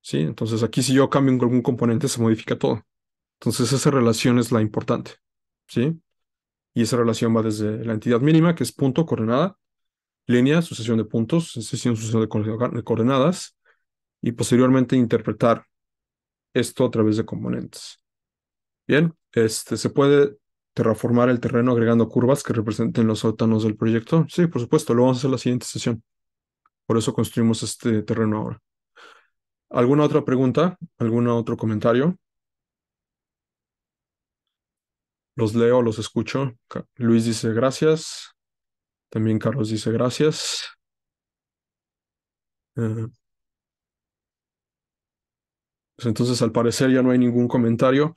¿sí? Entonces aquí si yo cambio algún componente se modifica todo. Entonces esa relación es la importante. ¿sí? Y esa relación va desde la entidad mínima, que es punto, coordenada, línea, sucesión de puntos, sucesión, de coordenadas, y posteriormente interpretar esto a través de componentes. Bien, este, se puede terraformar el terreno agregando curvas que representen los sótanos del proyecto. Sí, por supuesto, lo vamos a hacer en la siguiente sesión. Por eso construimos este terreno ahora. ¿Alguna otra pregunta? ¿Algún otro comentario? Los leo, los escucho. Luis dice gracias. También Carlos dice gracias. Eh, pues entonces, al parecer ya no hay ningún comentario.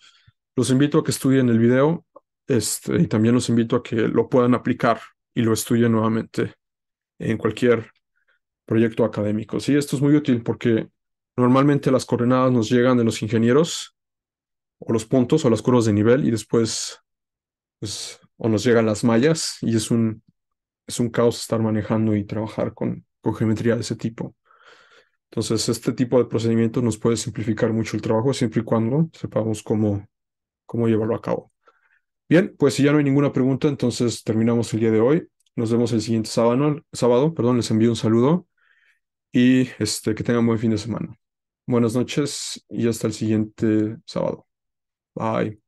Los invito a que estudien el video este, y también los invito a que lo puedan aplicar y lo estudien nuevamente en cualquier proyecto académico. Sí, esto es muy útil porque normalmente las coordenadas nos llegan de los ingenieros o los puntos o las curvas de nivel y después pues, o nos llegan las mallas y es un es un caos estar manejando y trabajar con, geometría de ese tipo. Entonces, este tipo de procedimiento nos puede simplificar mucho el trabajo siempre y cuando sepamos cómo, cómo llevarlo a cabo. Bien, pues si ya no hay ninguna pregunta, entonces terminamos el día de hoy. Nos vemos el siguiente sábado, sábado perdón, les envío un saludo y este, que tengan buen fin de semana. Buenas noches y hasta el siguiente sábado. Bye.